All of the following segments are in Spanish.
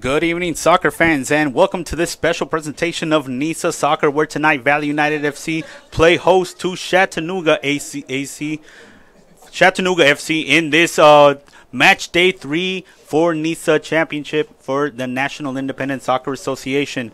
Good evening, soccer fans, and welcome to this special presentation of NISA Soccer, where tonight Valley United FC play host to Chattanooga AC, AC Chattanooga FC in this uh, match day three for NISA Championship for the National Independent Soccer Association.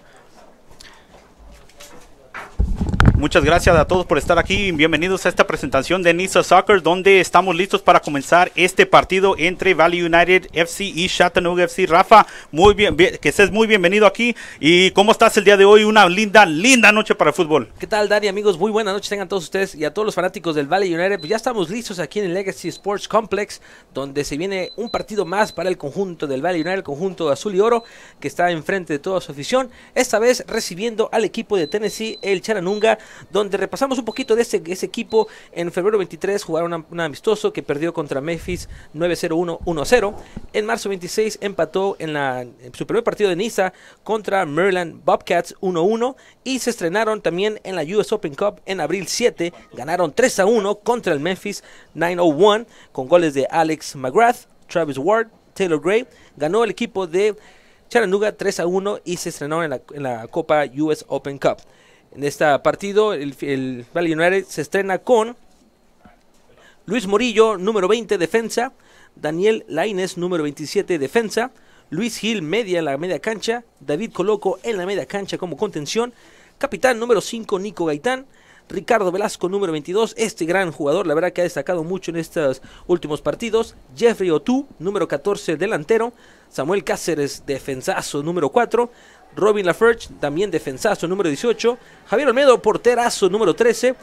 muchas gracias a todos por estar aquí. Bienvenidos a esta presentación de Nisa Soccer, donde estamos listos para comenzar este partido entre Valley United FC y Chattanooga FC. Rafa, muy bien, que estés muy bienvenido aquí. ¿Y cómo estás el día de hoy? Una linda, linda noche para el fútbol. ¿Qué tal, Dani, amigos? Muy buena noche tengan todos ustedes y a todos los fanáticos del Valley United. Pues ya estamos listos aquí en el Legacy Sports Complex, donde se viene un partido más para el conjunto del Valley United, el conjunto azul y oro, que está enfrente de toda su afición. Esta vez recibiendo al equipo de Tennessee, el Charanunga donde repasamos un poquito de ese, equipo. En febrero 23 jugaron un amistoso que perdió contra Memphis 9-0-1-1-0. En marzo 26 empató en, la, su primer partido de Niza contra Maryland Bobcats 1-1 y se estrenaron también en la US Open Cup en abril 7. Ganaron 3-1 contra el Memphis 9-1 con goles de Alex McGrath, Travis Ward, Taylor Gray. Ganó el equipo de Chattanooga 3 a 1 y se estrenaron en la, Copa US Open Cup en este partido, el, el Valley se estrena con Luis Morillo, número 20, defensa. Daniel Laines, número 27, defensa. Luis Gil, media en la media cancha. David Coloco en la media cancha como contención. Capitán número 5, Nico Gaitán. Ricardo Velasco, número 22, este gran jugador, la verdad que ha destacado mucho en estos últimos partidos. Jeffrey Otu, número 14, delantero. Samuel Cáceres, defensazo, número 4. Robin laferch también defensazo, número 18. Javier Olmedo, porterazo, número 13.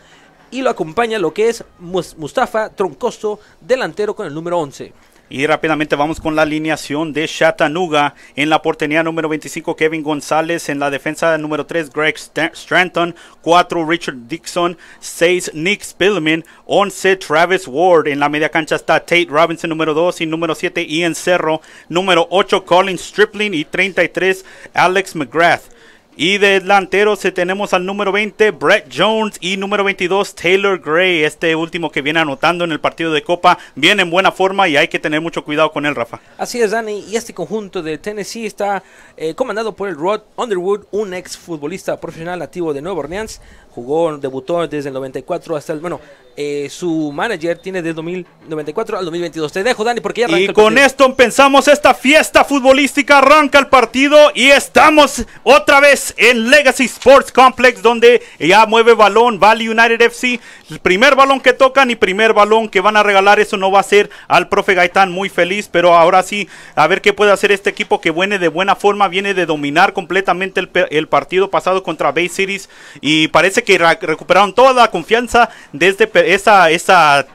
Y lo acompaña lo que es Mustafa Troncoso, delantero con el número 11. Y rápidamente vamos con la alineación de Chattanooga. En la portería número 25, Kevin González. En la defensa número 3, Greg Stranton. 4, Richard Dixon. 6, Nick Spillman. 11, Travis Ward. En la media cancha está Tate Robinson, número 2. Y número 7, Ian Cerro. Número 8, Colin Stripling. Y 33, Alex McGrath. Y de delanteros tenemos al número 20 Brett Jones y número 22 Taylor Gray, este último que viene anotando en el partido de Copa, viene en buena forma y hay que tener mucho cuidado con él, Rafa. Así es, Dani, y este conjunto de Tennessee está eh, comandado por el Rod Underwood, un ex futbolista profesional nativo de Nueva Orleans, jugó, debutó desde el 94 hasta el, bueno, eh, su manager tiene de 2094 al 2022. Te dejo, Dani, porque ya Y con esto empezamos esta fiesta futbolística. Arranca el partido y estamos otra vez en Legacy Sports Complex, donde ya mueve balón Valley United FC el primer balón que tocan y primer balón que van a regalar, eso no va a ser al profe Gaitán muy feliz, pero ahora sí, a ver qué puede hacer este equipo que viene de buena forma, viene de dominar completamente el, partido pasado contra Bay Cities y parece que recuperaron toda la confianza desde esa, esa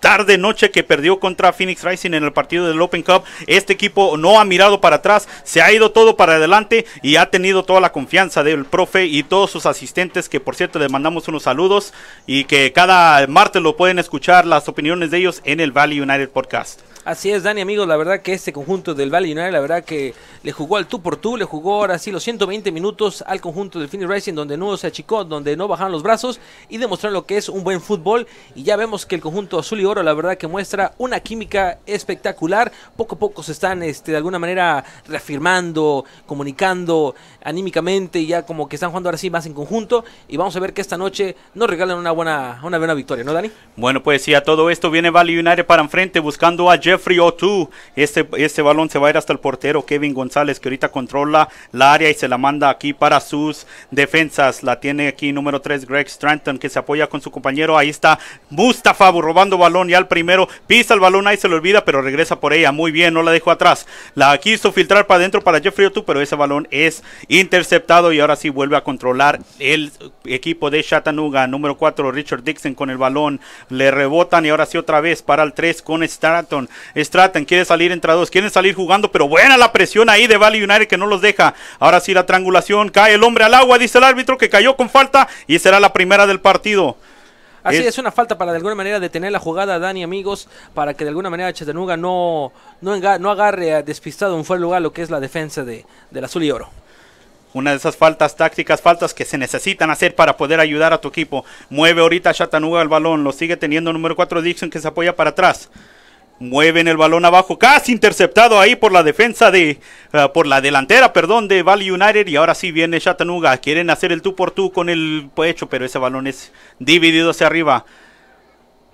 tarde noche que perdió contra Phoenix Rising en el partido del Open Cup. Este equipo no ha mirado para atrás, se ha ido todo para adelante y ha tenido toda la confianza del profe y todos sus asistentes que por cierto les mandamos unos saludos y que cada martes lo pueden escuchar las opiniones de ellos en el Valley United Podcast. Así es, Dani, amigos, la verdad que este conjunto del Valley United, la verdad que le jugó al tú por tú, le jugó ahora sí los 120 minutos al conjunto del Phoenix Racing, donde no se achicó, donde no bajaron los brazos y demostraron lo que es un buen fútbol. Y ya vemos que el conjunto azul y oro, la verdad que muestra una química espectacular. Poco a poco se están este, de alguna manera reafirmando, comunicando anímicamente, y ya como que están jugando ahora sí más en conjunto. Y vamos a ver que esta noche nos regalan una buena, una buena victoria, ¿no, Dani? Bueno, pues sí, a todo esto viene Valley United para enfrente buscando a Jeff. Jeffrey Otu, Este, este balón se va a ir hasta el portero Kevin González, que ahorita controla la área y se la manda aquí para sus defensas. La tiene aquí número 3, Greg Stranton, que se apoya con su compañero. Ahí está Mustafa robando balón. y al primero pisa el balón, ahí se lo olvida, pero regresa por ella. Muy bien, no la dejó atrás. La quiso filtrar para adentro para Jeffrey O'Toole, pero ese balón es interceptado y ahora sí vuelve a controlar el equipo de Chattanooga. Número 4, Richard Dixon con el balón. Le rebotan y ahora sí otra vez para el 3 con Stratton. Stratton quiere salir entre dos, quieren salir jugando, pero buena la presión ahí de Valley United que no los deja. Ahora sí la triangulación, cae el hombre al agua, dice el árbitro que cayó con falta y será la primera del partido. Así es, una falta para de alguna manera detener la jugada, Dani, amigos, para que de alguna manera Chattanooga no, no, no agarre despistado en fuera lugar lo que es la defensa de, del azul y oro una de esas faltas tácticas, faltas que se necesitan hacer para poder ayudar a tu equipo. Mueve ahorita Chattanooga el balón, lo sigue teniendo número 4 Dixon que se apoya para atrás. Mueven el balón abajo, casi interceptado ahí por la defensa de, ah, por la delantera, perdón, de Valley United. Y ahora sí viene Chattanooga. Quieren hacer el tú por tú con el pecho, pero ese balón es dividido hacia arriba.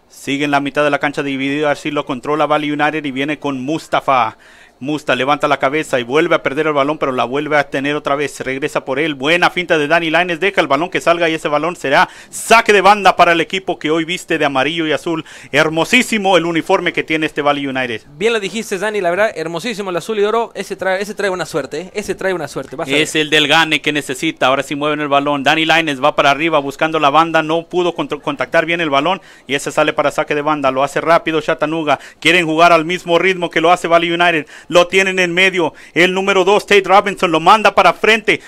Sigue en la mitad de la cancha dividido, así lo controla Valley United y viene con Mustafa. Musta levanta la cabeza y vuelve a perder el balón, pero la vuelve a tener otra vez. Regresa por él. Buena finta de Dani Lines Deja el balón que salga y ese balón será saque de banda para el equipo que hoy viste de amarillo y azul. Hermosísimo el uniforme que tiene este Valley United. Bien lo dijiste, Dani. La verdad, hermosísimo el azul y oro. Ese trae, ese trae una suerte. ¿eh? Ese trae una suerte. es el del gane que necesita. Ahora sí mueven el balón. Dani Lines va para arriba buscando la banda. No pudo contactar bien el balón y ese sale para saque de banda. Lo hace rápido Chattanooga. Quieren jugar al mismo ritmo que lo hace Valley United lo tienen en medio. El número 2, Tate Robinson, lo manda para frente.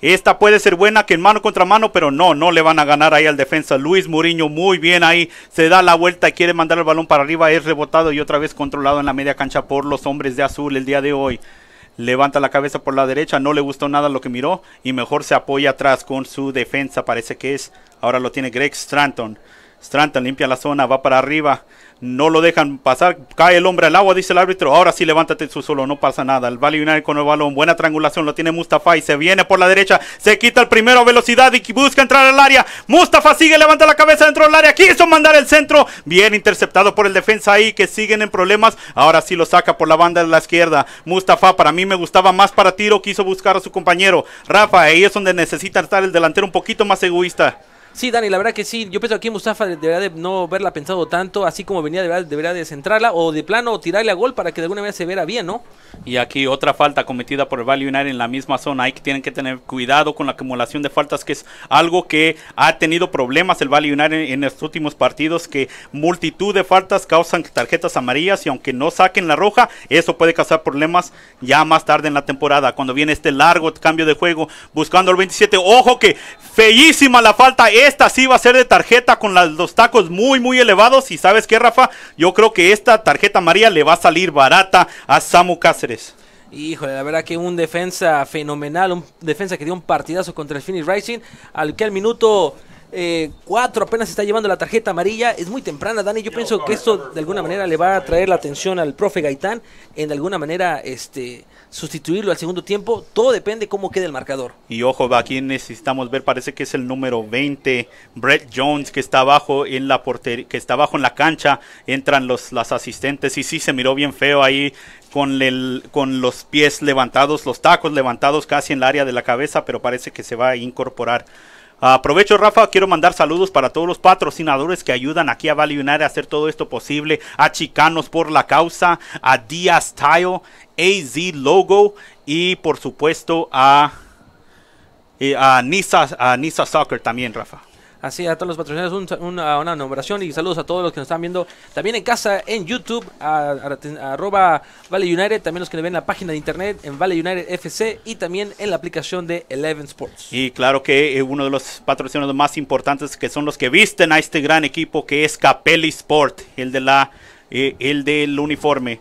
Esta puede ser buena que en mano contra mano, pero no, no le van a ganar ahí al defensa. Luis Muriño muy bien ahí, se da la vuelta y quiere mandar el balón para arriba, es rebotado y otra vez controlado en la media cancha por los hombres de azul el día de hoy. Levanta la cabeza por la derecha, no le gustó nada lo que miró y mejor se apoya atrás con su defensa, parece que es. Ahora lo tiene Greg Stranton. Stranton limpia la zona, va para arriba. No lo dejan pasar. Cae el hombre al agua, dice el árbitro. Ahora sí, levántate su solo. No pasa nada. El Valle United con el balón. Buena triangulación. Lo tiene Mustafa y se viene por la derecha. Se quita el primero a velocidad y busca entrar al área. Mustafa sigue, levanta la cabeza dentro del área. Quiso mandar el centro. Bien interceptado por el defensa ahí que siguen en problemas. Ahora sí lo saca por la banda de la izquierda. Mustafa, para mí me gustaba más para tiro. Quiso buscar a su compañero. Rafa, ahí es donde necesita estar el delantero un poquito más egoísta. Sí, Dani, la verdad que sí. Yo pienso que aquí Mustafa debería de no haberla pensado tanto, así como venía, de debería de centrarla o de plano tirarle a gol para que de alguna manera se viera bien, ¿no? Y aquí otra falta cometida por el Valle unar en la misma zona. Ahí tienen que tener cuidado con la acumulación de faltas, que es algo que ha tenido problemas el Valle United en, en los últimos partidos, que multitud de faltas causan tarjetas amarillas y aunque no saquen la roja, eso puede causar problemas ya más tarde en la temporada, cuando viene este largo cambio de juego buscando el 27. Ojo que feísima la falta esta sí va a ser de tarjeta con los tacos muy, muy elevados. Y sabes qué, Rafa, yo creo que esta tarjeta amarilla le va a salir barata a Samu Cáceres. Híjole, la verdad que un defensa fenomenal, un defensa que dio un partidazo contra el Phoenix Rising, al que al minuto 4 eh, apenas está llevando la tarjeta amarilla, es muy temprana, Dani, yo pienso que esto de alguna manera le va a traer la atención al profe Gaitán, en alguna manera este sustituirlo al segundo tiempo. Todo depende cómo quede el marcador. Y ojo, aquí necesitamos ver, parece que es el número 20, Brett Jones, que está abajo en la portería, que está abajo en la cancha. Entran los las asistentes y sí se miró bien feo ahí con, el, con los pies levantados, los tacos levantados casi en el área de la cabeza, pero parece que se va a incorporar Aprovecho, Rafa, quiero mandar saludos para todos los patrocinadores que ayudan aquí a Valley United a hacer todo esto posible. A Chicanos por la causa, a Diaz Tile, AZ Logo y por supuesto a, eh, a, Nisa, a Nisa Soccer también, Rafa. Así a todos los patrocinadores una, nombración y saludos a todos los que nos están viendo también en casa, en YouTube, a, United, también los que le ven la página de internet en Valley United FC y también en la aplicación de Eleven Sports. Y claro que eh, uno de los patrocinadores más importantes que son los que visten a este gran equipo que es Capelli Sport, el de la eh, el del uniforme.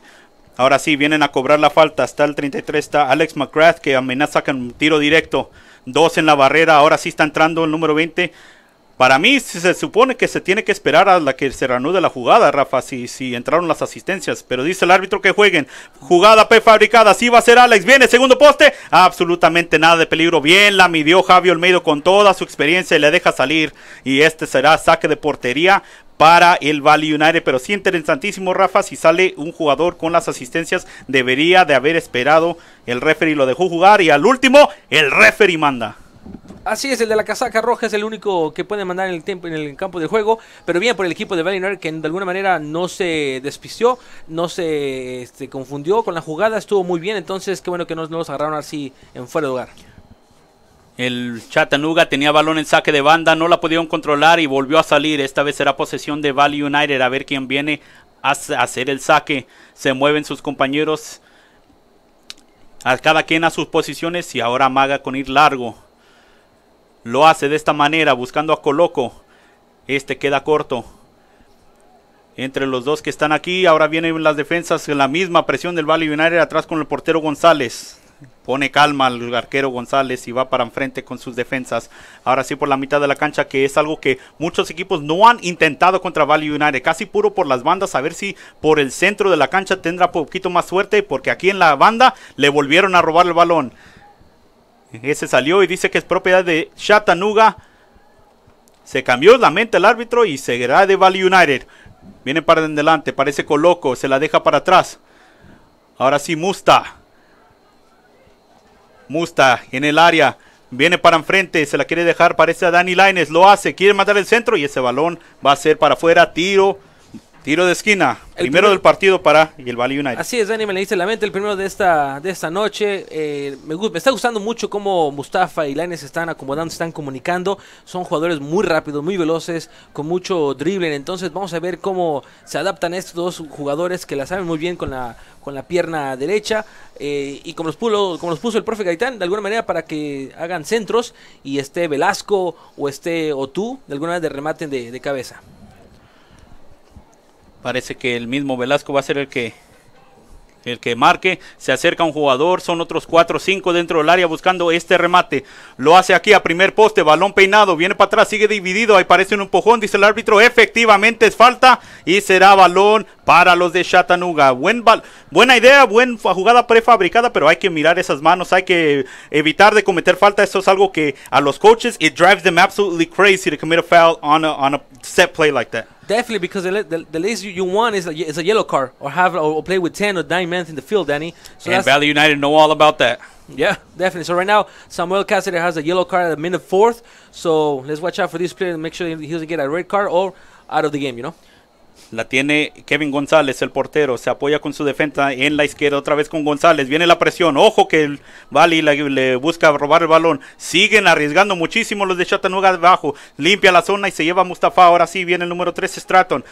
Ahora sí, vienen a cobrar la falta. Está el 33, está Alex McGrath que amenaza con un tiro directo. Dos en la barrera. Ahora sí está entrando el número 20. Para mí se supone que se tiene que esperar a la que se reanude la jugada, Rafa, si, entraron las asistencias. Pero dice el árbitro que jueguen. Jugada prefabricada, si va a ser Alex. Viene segundo poste. Absolutamente nada de peligro. Bien, la midió Javier Olmedo con toda su experiencia y le deja salir. Y este será saque de portería para el Valley United. Pero sí interesantísimo, Rafa, si sale un jugador con las asistencias, debería de haber esperado. El referee lo dejó jugar y al último, el referee manda. Así es, el de la casaca roja es el único que puede mandar en el, en el campo de juego. Pero bien por el equipo de United que de alguna manera no se despició, no se este, confundió con la jugada, estuvo muy bien. Entonces, qué bueno que no nos agarraron así en fuera de lugar. El Chattanooga tenía balón en saque de banda, no la pudieron controlar y volvió a salir. Esta vez será posesión de Valley United, a ver quién viene a hacer el saque. Se mueven sus compañeros, a cada quien a sus posiciones y ahora Maga con ir largo. Lo hace de esta manera, buscando a Coloco. Este queda corto. Entre los dos que están aquí, ahora vienen las defensas en la misma presión del Valle United atrás con el portero González. Pone calma al arquero González y va para enfrente con sus defensas. Ahora sí por la mitad de la cancha, que es algo que muchos equipos no han intentado contra Valley United. Casi puro por las bandas, a ver si por el centro de la cancha tendrá poquito más suerte, porque aquí en la banda le volvieron a robar el balón. Ese salió y dice que es propiedad de Chattanooga. Se cambió la mente el árbitro y seguirá de Valley United. Viene para adelante, parece Coloco, se la deja para atrás. Ahora sí Musta. Musta en el área. Viene para enfrente, se la quiere dejar, parece a Danny Lines, lo hace, quiere matar el centro y ese balón va a ser para afuera, tiro Tiro de esquina, primero del partido para el Valley United. Así es, Dani, me le dice la mente, el primero de esta, de esta noche. Eh, me, está gustando mucho cómo Mustafa y Laines se están acomodando, se están comunicando. Son jugadores muy rápidos, muy veloces, con mucho dribbling. Entonces vamos a ver cómo se adaptan estos dos jugadores que la saben muy bien con la, con la pierna derecha. Eh, y como los, como los puso el profe Gaitán, de alguna manera para que hagan centros y esté Velasco o esté tú de alguna manera de remate de, de cabeza. Parece que el mismo Velasco va a ser el que el que marque, se acerca un jugador, son otros 4 o 5 dentro del área buscando este remate. Lo hace aquí a primer poste, balón peinado, viene para atrás, sigue dividido, ahí parece un empujón, dice el árbitro, efectivamente es falta y será balón para los de Chattanooga. Buen, balón. buena idea, buena jugada prefabricada, pero hay que mirar esas manos, hay que evitar de cometer falta. Eso es algo que a los coaches, it drives them absolutely crazy to commit a foul on a, on a set play like that. Definitely, because the, the, the least you, you want is a, is a yellow card or have or play with 10 or 9 men in the field, Danny. So and Valley United know all about that. Yeah, definitely. So right now, Samuel Cassidy has a yellow card at the minute fourth. So let's watch out for this player and make sure he doesn't get a red card or out of the game, you know? La tiene Kevin González, el portero. Se apoya con su defensa en la izquierda. Otra vez con González. Viene la presión. Ojo que Valley le busca robar el balón. Siguen arriesgando muchísimo los de Chattanooga abajo. Limpia la zona y se lleva Mustafa. Ahora sí viene el número 3 Stratton.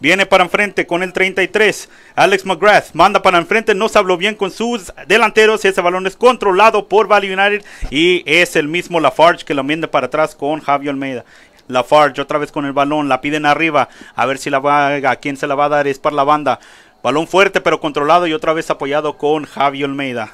Viene para enfrente con el 33. Alex McGrath manda para enfrente. No se habló bien con sus delanteros. Ese balón es controlado por Valley United. Y es el mismo Lafarge que lo manda para atrás con Javier Almeida. Lafarge otra vez con el balón, la piden arriba, a ver si la va, a quién se la va a dar, es para la banda. Balón fuerte pero controlado y otra vez apoyado con Javi Olmeida.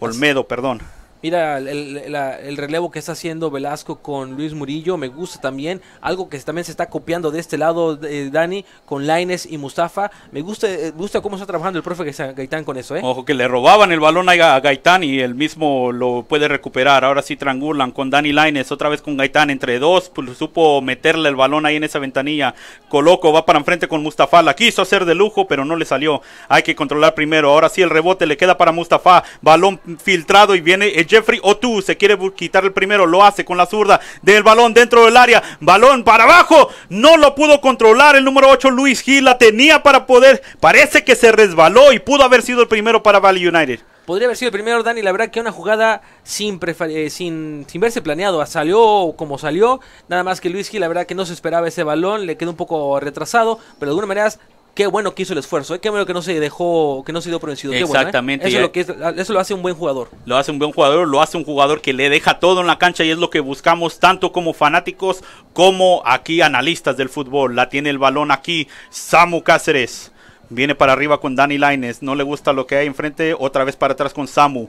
Olmedo, perdón. Mira el, relevo que está haciendo Velasco con Luis Murillo, me gusta también. Algo que también se está copiando de este lado, eh, Dani, con Laines y Mustafa. Me gusta, eh, gusta cómo está trabajando el profe Gaitán con eso. ¿eh? Ojo que le robaban el balón a Gaitán y él mismo lo puede recuperar. Ahora sí triangulan con Dani Laines, otra vez con Gaitán entre dos. Pues, supo meterle el balón ahí en esa ventanilla. Coloco va para enfrente con Mustafa. La quiso hacer de lujo, pero no le salió. Hay que controlar primero. Ahora sí el rebote le queda para Mustafa. Balón filtrado y viene. El Jeffrey Otu se quiere quitar el primero, lo hace con la zurda del balón dentro del área, balón para abajo, no lo pudo controlar el número 8 Luis Gil, la tenía para poder, parece que se resbaló y pudo haber sido el primero para Valley United. Podría haber sido el primero, Dani. La verdad que una jugada sin, eh, sin, sin, verse planeado. Ah, salió como salió. Nada más que Luis Gil, la verdad que no se esperaba ese balón. Le quedó un poco retrasado. Pero de alguna manera qué bueno que hizo el esfuerzo, eh, qué bueno que no se dejó, que no se dio por Exactamente. Eso, lo hace un buen jugador. Lo hace un buen jugador, lo hace un jugador que le deja todo en la cancha y es lo que buscamos tanto como fanáticos como aquí analistas del fútbol. La tiene el balón aquí, Samu Cáceres. Viene para arriba con Dani Lines. no le gusta lo que hay enfrente, otra vez para atrás con Samu.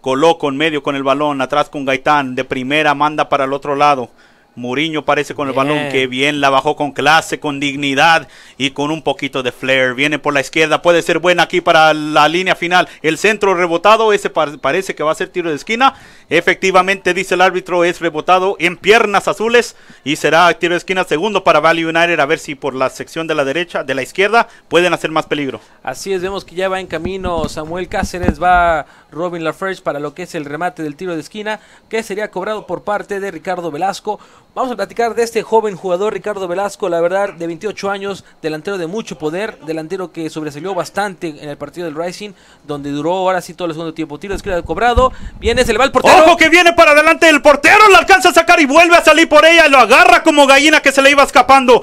Coloco en medio con el balón, atrás con Gaitán, de primera manda para el otro lado. Muriño parece con el balón que bien la bajó con clase, con dignidad y con un poquito de flair. Viene por la izquierda, puede ser buena aquí para la línea final. El centro rebotado, ese parece que va a ser tiro de esquina. Efectivamente, dice el árbitro, es rebotado en piernas azules y será tiro de esquina segundo para Valley United. A ver si por la sección de la derecha, de la izquierda, pueden hacer más peligro. Así es, vemos que ya va en camino Samuel Cáceres, va Robin LaFresh para lo que es el remate del tiro de esquina, que sería cobrado por parte de Ricardo Velasco. Vamos a platicar de este joven jugador Ricardo Velasco, la verdad, de 28 años, delantero de mucho poder, delantero que sobresalió bastante en el partido del Rising, donde duró ahora sí todo el segundo tiempo. Tiro de izquierda cobrado, viene, se le va el portero. ¡Ojo que viene para adelante el portero! La alcanza a sacar y vuelve a salir por ella, lo agarra como gallina que se le iba escapando.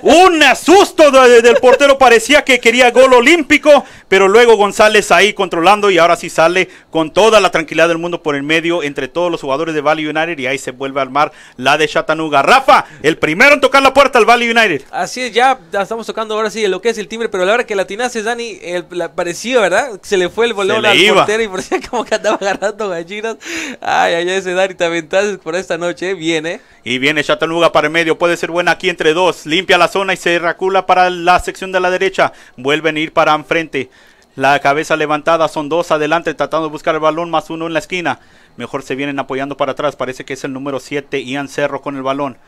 Un asusto del portero, parecía que quería gol olímpico, pero luego González ahí controlando y ahora sí sale con toda la tranquilidad del mundo por el medio entre todos los jugadores de Valley United y ahí se vuelve a armar la de Chattanooga. Rafa, el primero en tocar la puerta al Valley United. Así es, ya estamos tocando ahora sí lo que es el timbre, pero la verdad que la tinace Dani, el, ¿verdad? Se le fue el bolón al portero y parecía como que andaba agarrando gallinas. Ay, ay, ese Dani te aventaste por esta noche, viene. Y viene Chattanooga para el medio, puede ser buena aquí entre dos, limpia la zona y se recula para la sección de la derecha, vuelven a ir para enfrente. La cabeza levantada, son dos adelante tratando de buscar el balón, más uno en la esquina. Mejor se vienen apoyando para atrás, parece que es el número 7, Ian Cerro con el balón.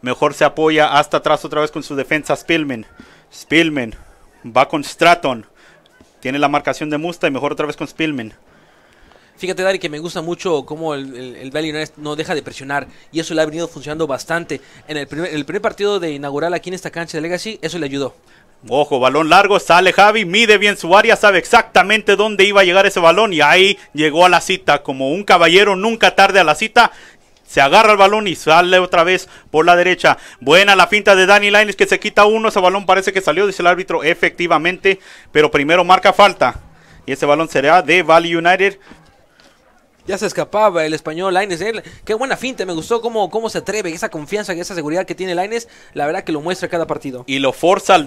Mejor se apoya hasta atrás otra vez con su defensa Spillman. Spillman va con Stratton. Tiene la marcación de Musta y mejor otra vez con Spillman. Fíjate, Dari, que me gusta mucho cómo el, Valley no deja de presionar. Y eso le ha venido funcionando bastante. En el primer, el primer partido de inaugural aquí en esta cancha de Legacy, eso le ayudó. Ojo, balón largo, sale Javi, mide bien su área, sabe exactamente dónde iba a llegar ese balón y ahí llegó a la cita. Como un caballero nunca tarde a la cita, se agarra el balón y sale otra vez por la derecha. Buena la finta de Danny Lines que se quita uno. Ese balón parece que salió, dice el árbitro, efectivamente. Pero primero marca falta. Y ese balón será de Valley United ya se escapaba el español Aines. ¿eh? Qué buena finta, me gustó cómo, cómo se atreve, esa confianza, esa seguridad que tiene Laines, la verdad que lo muestra cada partido. Y lo forza al,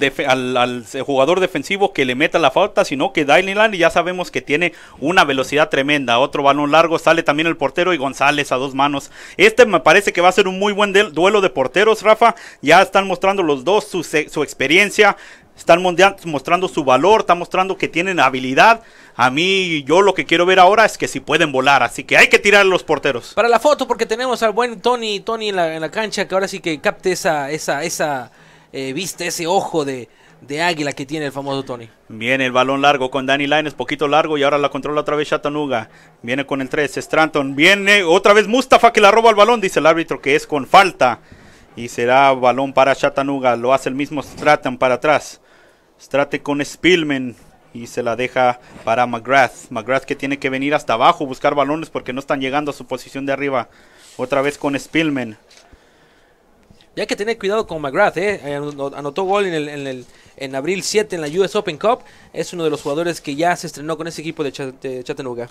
jugador defensivo que le meta la falta, sino que y ya sabemos que tiene una velocidad tremenda, otro balón largo, sale también el portero y González a dos manos. Este me parece que va a ser un muy buen duelo de porteros, Rafa, ya están mostrando los dos su experiencia, están mostrando su valor, están mostrando que tienen habilidad. A mí, yo lo que quiero ver ahora es que si pueden volar, así que hay que tirar a los porteros. Para la foto, porque tenemos al buen Tony, Tony en la, cancha, que ahora sí que capte esa, esa, esa eh, vista, ese ojo de, águila que tiene el famoso Tony. Viene el balón largo con Danny Lines, poquito largo y ahora la controla otra vez Chattanooga. Viene con el 3, Stranton. Viene otra vez Mustafa que la roba el balón, dice el árbitro que es con falta. Y será balón para Chattanooga, lo hace el mismo Stratton para atrás. Strate con Spillman y se la deja para McGrath. McGrath que tiene que venir hasta abajo, buscar balones porque no están llegando a su posición de arriba. Otra vez con Spillman. Ya que tener cuidado con McGrath, eh, anotó gol en, el, en, abril 7 en la US Open Cup. Es uno de los jugadores que ya se estrenó con ese equipo de, Chattanooga.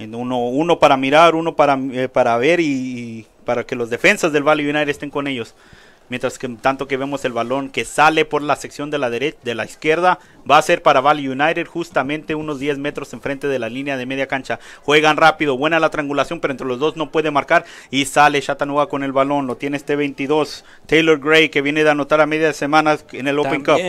Uno, uno para mirar, uno para, eh, para ver y, y, para que los defensas del Valley United estén con ellos. Mientras que tanto que vemos el balón que sale por la sección de la derecha, de la izquierda, va a ser para Valley United justamente unos 10 metros enfrente de la línea de media cancha. Juegan rápido, buena la triangulación, pero entre los dos no puede marcar y sale Chattanooga con el balón. Lo tiene este 22 Taylor Gray que viene de anotar a media semana en el Open Cup.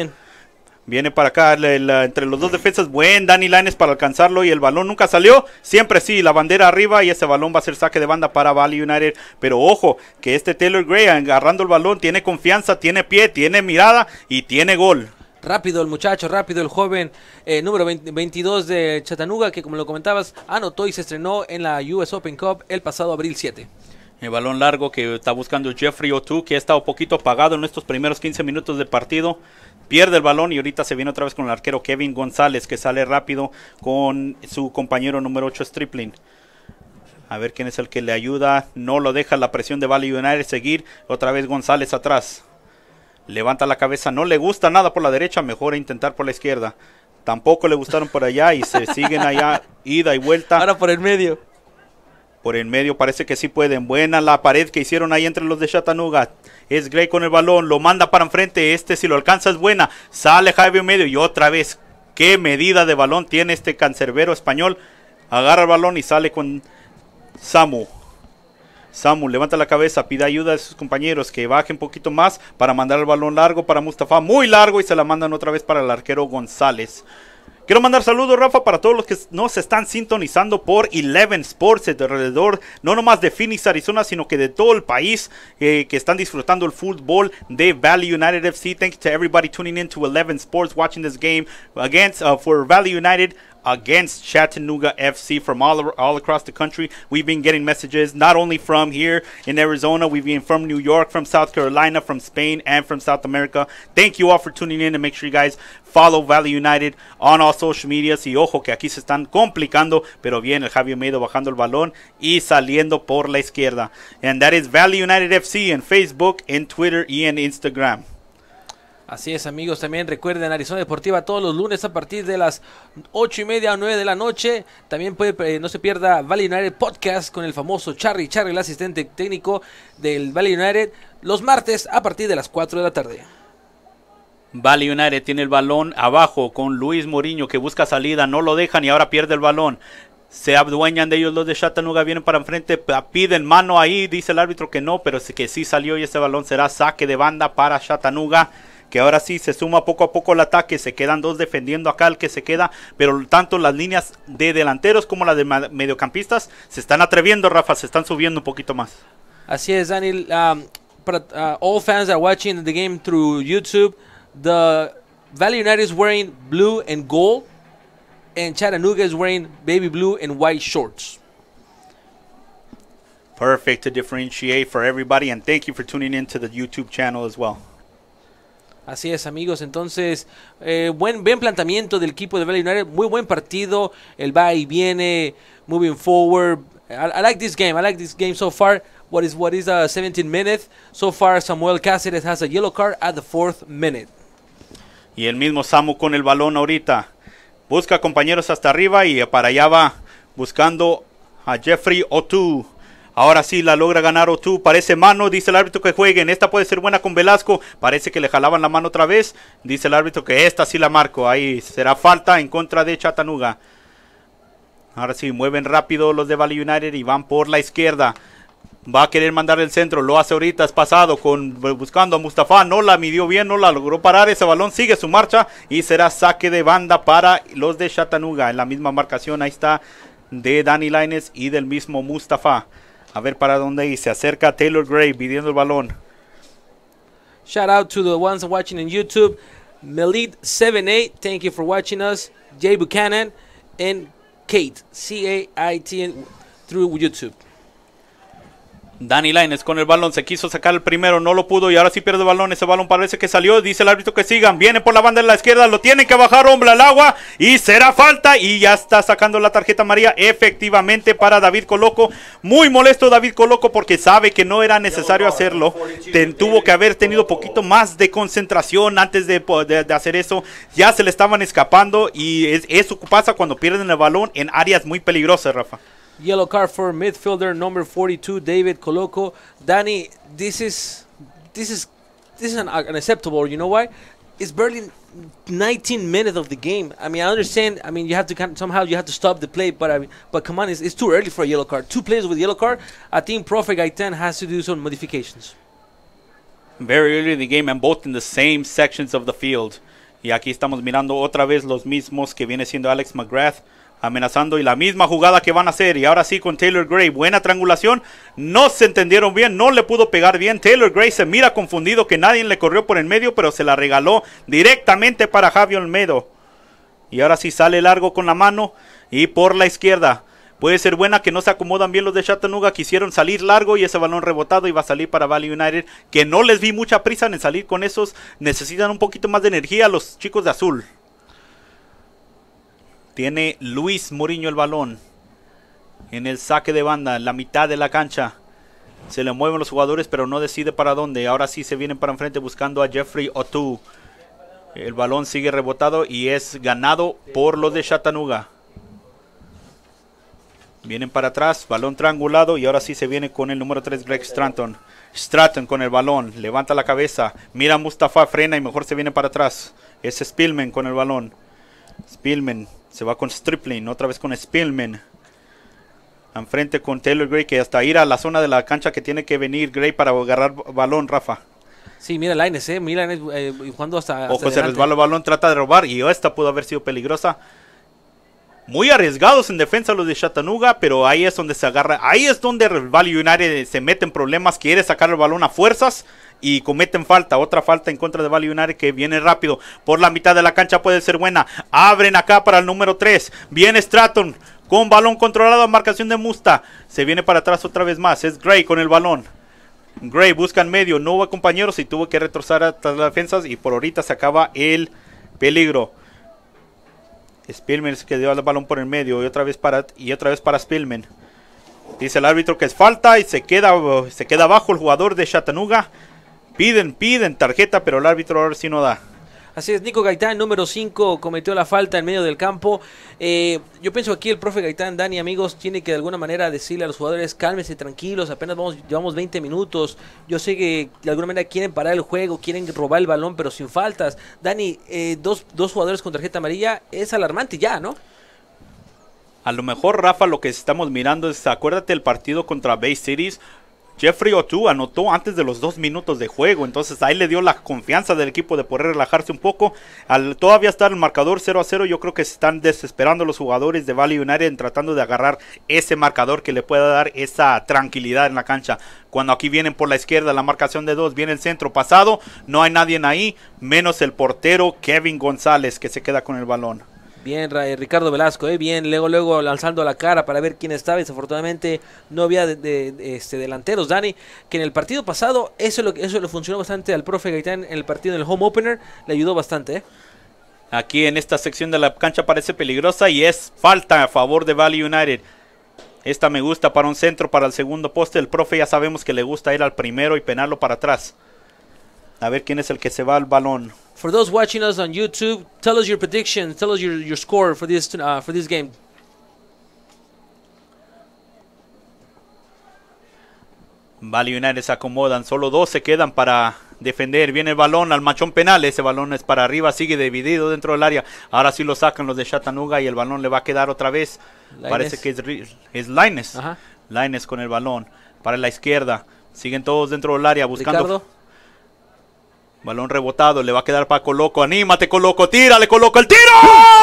Viene para acá, entre los dos defensas, buen Dani Lanes para alcanzarlo y el balón nunca salió. Siempre sí, la bandera arriba y ese balón va a ser saque de banda para Valley United. Pero ojo, que este Taylor Gray agarrando el balón tiene confianza, tiene pie, tiene mirada y tiene gol. Rápido el muchacho, rápido el joven, eh, número 22 de Chattanooga, que como lo comentabas, anotó y se estrenó en la US Open Cup el pasado abril 7. El balón largo que está buscando Jeffrey O'Toole, que ha estado poquito apagado en estos primeros 15 minutos de partido pierde el balón y ahorita se viene otra vez con el arquero Kevin González que sale rápido con su compañero número 8 Stripling. A ver quién es el que le ayuda. No lo deja la presión de Valley United seguir. Otra vez González atrás. Levanta la cabeza. No le gusta nada por la derecha. Mejor intentar por la izquierda. Tampoco le gustaron por allá y se siguen allá ida y vuelta. Ahora por el medio. Por en medio parece que sí pueden. Buena la pared que hicieron ahí entre los de Chattanooga. Es Gray con el balón. Lo manda para enfrente. Este si lo alcanza es buena. Sale en medio. Y otra vez. Qué medida de balón tiene este cancerbero español. Agarra el balón y sale con Samu. Samu levanta la cabeza, pide ayuda de sus compañeros que bajen un poquito más para mandar el balón largo para Mustafa, muy largo y se la mandan otra vez para el arquero González. Quiero mandar saludos, Rafa, para todos los que nos están sintonizando por Eleven Sports de alrededor, no nomás de Phoenix, Arizona, sino que de todo el país eh, que están disfrutando el fútbol de Valley United FC. Thanks to everybody tuning in to Eleven Sports, watching this game against uh, for Valley United. against Chattanooga FC from all, all across the country. We've been getting messages not only from here in Arizona, we've been from New York, from South Carolina, from Spain, and from South America. Thank you all for tuning in and make sure you guys follow Valley United on all social medias. Y ojo que aquí se están complicando, pero bien el Javier Medo bajando el balón y saliendo por la izquierda. And that is Valley United FC in Facebook, in Twitter, and Instagram. Así es, amigos. También recuerden Arizona Deportiva todos los lunes a partir de las ocho y media o nueve de la noche. También puede, eh, no se pierda Valley United Podcast con el famoso Charlie, Charlie, el asistente técnico del Valley United, los martes a partir de las 4 de la tarde. Valley United tiene el balón abajo con Luis Moriño que busca salida, no lo dejan y ahora pierde el balón. Se abdueñan de ellos los de Chattanooga, vienen para enfrente, piden mano ahí, dice el árbitro que no, pero que sí salió y ese balón será saque de banda para Chattanooga que ahora sí se suma poco a poco el ataque, se quedan dos defendiendo acá el que se queda, pero tanto las líneas de delanteros como las de mediocampistas se están atreviendo, Rafa, se están subiendo un poquito más. Así es, Daniel. Um, uh, all fans are watching the game through YouTube. The Valley United is wearing blue and gold, and Chattanooga is wearing baby blue and white shorts. perfect to differentiate for everybody. And thank you for tuning in to the YouTube channel as well. Así es, amigos. Entonces, eh, buen, buen planteamiento del equipo de Valley United. Muy buen partido. El va y viene. Moving forward. I, like this game. I like this game so far. What is what is a uh, 17 minutes? So far, Samuel Cáceres has a yellow card at the fourth minute. Y el mismo Samu con el balón ahorita. Busca compañeros hasta arriba y para allá va buscando a Jeffrey O'Toole. Ahora sí la logra ganar Otu. Parece mano, dice el árbitro que jueguen. Esta puede ser buena con Velasco. Parece que le jalaban la mano otra vez. Dice el árbitro que esta sí la marco. Ahí será falta en contra de Chatanuga. Ahora sí, mueven rápido los de Valley United y van por la izquierda. Va a querer mandar el centro, lo hace ahorita, es pasado, con, buscando a Mustafa, no la midió bien, no la logró parar, ese balón sigue su marcha y será saque de banda para los de Chattanooga, en la misma marcación, ahí está, de Dani Lines y del mismo Mustafa. A ver para dónde y se acerca Taylor Gray pidiendo el balón. Shout out to the ones watching on YouTube. Melit78, thank you for watching us. Jay Buchanan and Kate, C A I T, through YouTube. Danny Lines con el balón, se quiso sacar el primero, no lo pudo y ahora sí pierde el balón. Ese balón parece que salió, dice el árbitro que sigan. Viene por la banda de la izquierda, lo tienen que bajar hombre al agua y será falta. Y ya está sacando la tarjeta María efectivamente para David Coloco. Muy molesto David Coloco porque sabe que no era necesario hacerlo. tuvo que haber tenido poquito más de concentración antes de, hacer eso. Ya se le estaban escapando y es, eso pasa cuando pierden el balón en áreas muy peligrosas, Rafa. Yellow card for midfielder number 42, David Coloco. Danny, this is this is this is unacceptable. You know why? It's barely 19 minutes of the game. I mean, I understand. I mean, you have to kind of, somehow you have to stop the play, but I mean, but come on, it's, it's too early for a yellow card. Two players with yellow card. I think Profe ten has to do some modifications. Very early in the game, and both in the same sections of the field. Y aquí estamos mirando otra vez los mismos que viene siendo Alex McGrath. amenazando y la misma jugada que van a hacer y ahora sí con Taylor Gray, buena triangulación, no se entendieron bien, no le pudo pegar bien, Taylor Gray se mira confundido que nadie le corrió por el medio, pero se la regaló directamente para Javier Olmedo. Y ahora sí sale largo con la mano y por la izquierda. Puede ser buena que no se acomodan bien los de Chattanooga. Quisieron salir largo y ese balón rebotado y iba a salir para Valley United. Que no les vi mucha prisa en salir con esos. Necesitan un poquito más de energía los chicos de azul. Tiene Luis muriño el balón. En el saque de banda, en la mitad de la cancha. Se le mueven los jugadores, pero no decide para dónde. Ahora sí se vienen para enfrente buscando a Jeffrey Otu. El balón sigue rebotado y es ganado por los de Chattanooga. Vienen para atrás, balón triangulado y ahora sí se viene con el número 3 Greg Stratton. Stratton con el balón, levanta la cabeza, mira a Mustafa, frena y mejor se viene para atrás. Es Spillman con el balón. Spillman se va con Stripling, otra vez con Spielman. Enfrente con Taylor Gray, que hasta ir a la zona de la cancha que tiene que venir Gray para agarrar balón, Rafa. Sí, mira la eh, mira cuando eh, jugando hasta. Ojo, se resbala el balón, trata de robar y esta pudo haber sido peligrosa. Muy arriesgados en defensa los de Chattanooga, pero ahí es donde se agarra. Ahí es donde United se mete en problemas, quiere sacar el balón a fuerzas y cometen falta. Otra falta en contra de Valle que viene rápido. Por la mitad de la cancha puede ser buena. Abren acá para el número 3. Viene Stratton con balón controlado. Marcación de Musta. Se viene para atrás otra vez más. Es Gray con el balón. Gray busca en medio. No hubo compañeros y tuvo que retroceder hasta las defensas. Y por ahorita se acaba el peligro. Spielman que dio el balón por el medio y otra vez para, y otra vez para Dice el árbitro que es falta y se queda, se queda abajo el jugador de Chattanooga. Piden, piden tarjeta, pero el árbitro ahora sí no da. Así es, Nico Gaitán, número 5, cometió la falta en medio del campo. Eh, yo pienso aquí el profe Gaitán, Dani, amigos, tiene que de alguna manera decirle a los jugadores, cálmense, tranquilos, apenas vamos, llevamos 20 minutos. Yo sé que de alguna manera quieren parar el juego, quieren robar el balón, pero sin faltas. Dani, eh, dos, dos jugadores con tarjeta amarilla es alarmante ya, ¿no? A lo mejor, Rafa, lo que estamos mirando es, acuérdate el partido contra Bay Cities, Jeffrey Otu anotó antes de los dos minutos de juego, entonces ahí le dio la confianza del equipo de poder relajarse un poco. Al todavía estar el marcador 0 a 0, yo creo que se están desesperando los jugadores de Valley United en tratando de agarrar ese marcador que le pueda dar esa tranquilidad en la cancha. Cuando aquí vienen por la izquierda la marcación de dos, viene el centro pasado, no hay nadie en ahí, menos el portero Kevin González que se queda con el balón. Bien, eh, Ricardo Velasco, ¿eh? bien, luego, luego lanzando la cara para ver quién estaba. Desafortunadamente no había de, este, delanteros, Dani, que en el partido pasado eso lo, eso funcionó bastante al profe Gaitán en el partido del home opener, le ayudó bastante. Eh. Aquí en esta sección de la cancha parece peligrosa y es falta a favor de Valley United. Esta me gusta para un centro, para el segundo poste. El profe ya sabemos que le gusta ir al primero y penarlo para atrás. A ver quién es el que se va al balón. For those watching us on YouTube, tell us your prediction. tell us your, score for this uh, for this game. se acomodan, solo dos se quedan para defender. Viene el balón al machón penal, ese balón es para arriba, sigue dividido dentro del área. Ahora sí lo sacan los de Chattanooga y el balón le va a quedar otra vez. Parece que es, Lines. Lines con el balón para la izquierda. Siguen todos dentro del área buscando. Balón rebotado, le va a quedar para Coloco. Anímate, Coloco, tírale, Coloco, el tiro.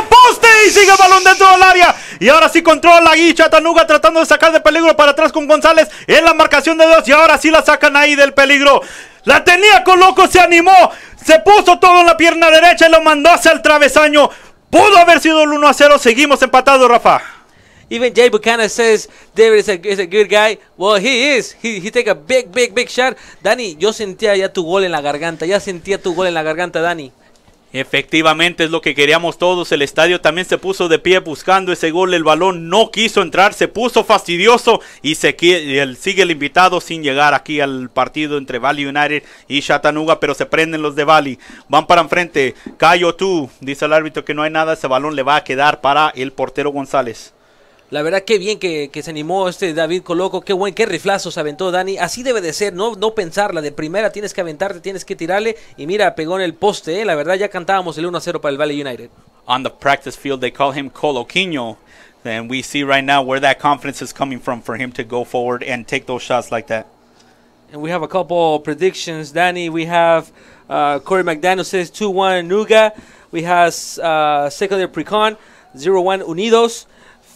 ¡Poste! Y sigue el balón dentro del área. Y ahora sí controla Guicha Tanuga tratando de sacar de peligro para atrás con González en la marcación de dos. Y ahora sí la sacan ahí del peligro. La tenía Coloco, se animó. Se puso todo en la pierna derecha y lo mandó hacia el travesaño. Pudo haber sido el 1 a 0. Seguimos empatados, Rafa. Even Jay Buchanan says David is a, good guy. Well, he is. He, take a big, big, big shot. Dani, yo sentía ya tu gol en la garganta. Ya sentía tu gol en la garganta, Dani. Efectivamente es lo que queríamos todos. El estadio también se puso de pie buscando ese gol. El balón no quiso entrar, se puso fastidioso y se sigue el invitado sin llegar aquí al partido entre Valley United y Chattanooga, pero se prenden los de Valley. Van para enfrente. Cayo tú, dice el árbitro que no hay nada. Ese balón le va a quedar para el portero González. La verdad, qué bien que, que, se animó este David Coloco. Qué buen, qué riflazos aventó Dani. Así debe de ser, no, no pensarla. De primera tienes que aventarte, tienes que tirarle. Y mira, pegó en el poste. ¿eh? La verdad, ya cantábamos el 1-0 para el Valley United. On the practice field, they call him Coloquinho. And we see right now where that confidence is coming from for him to go forward and take those shots like that. And we have a couple predictions, Danny. We have uh, Corey McDaniels, says 2 1 Nuga. We have uh, Secondary Precon 0 1 Unidos.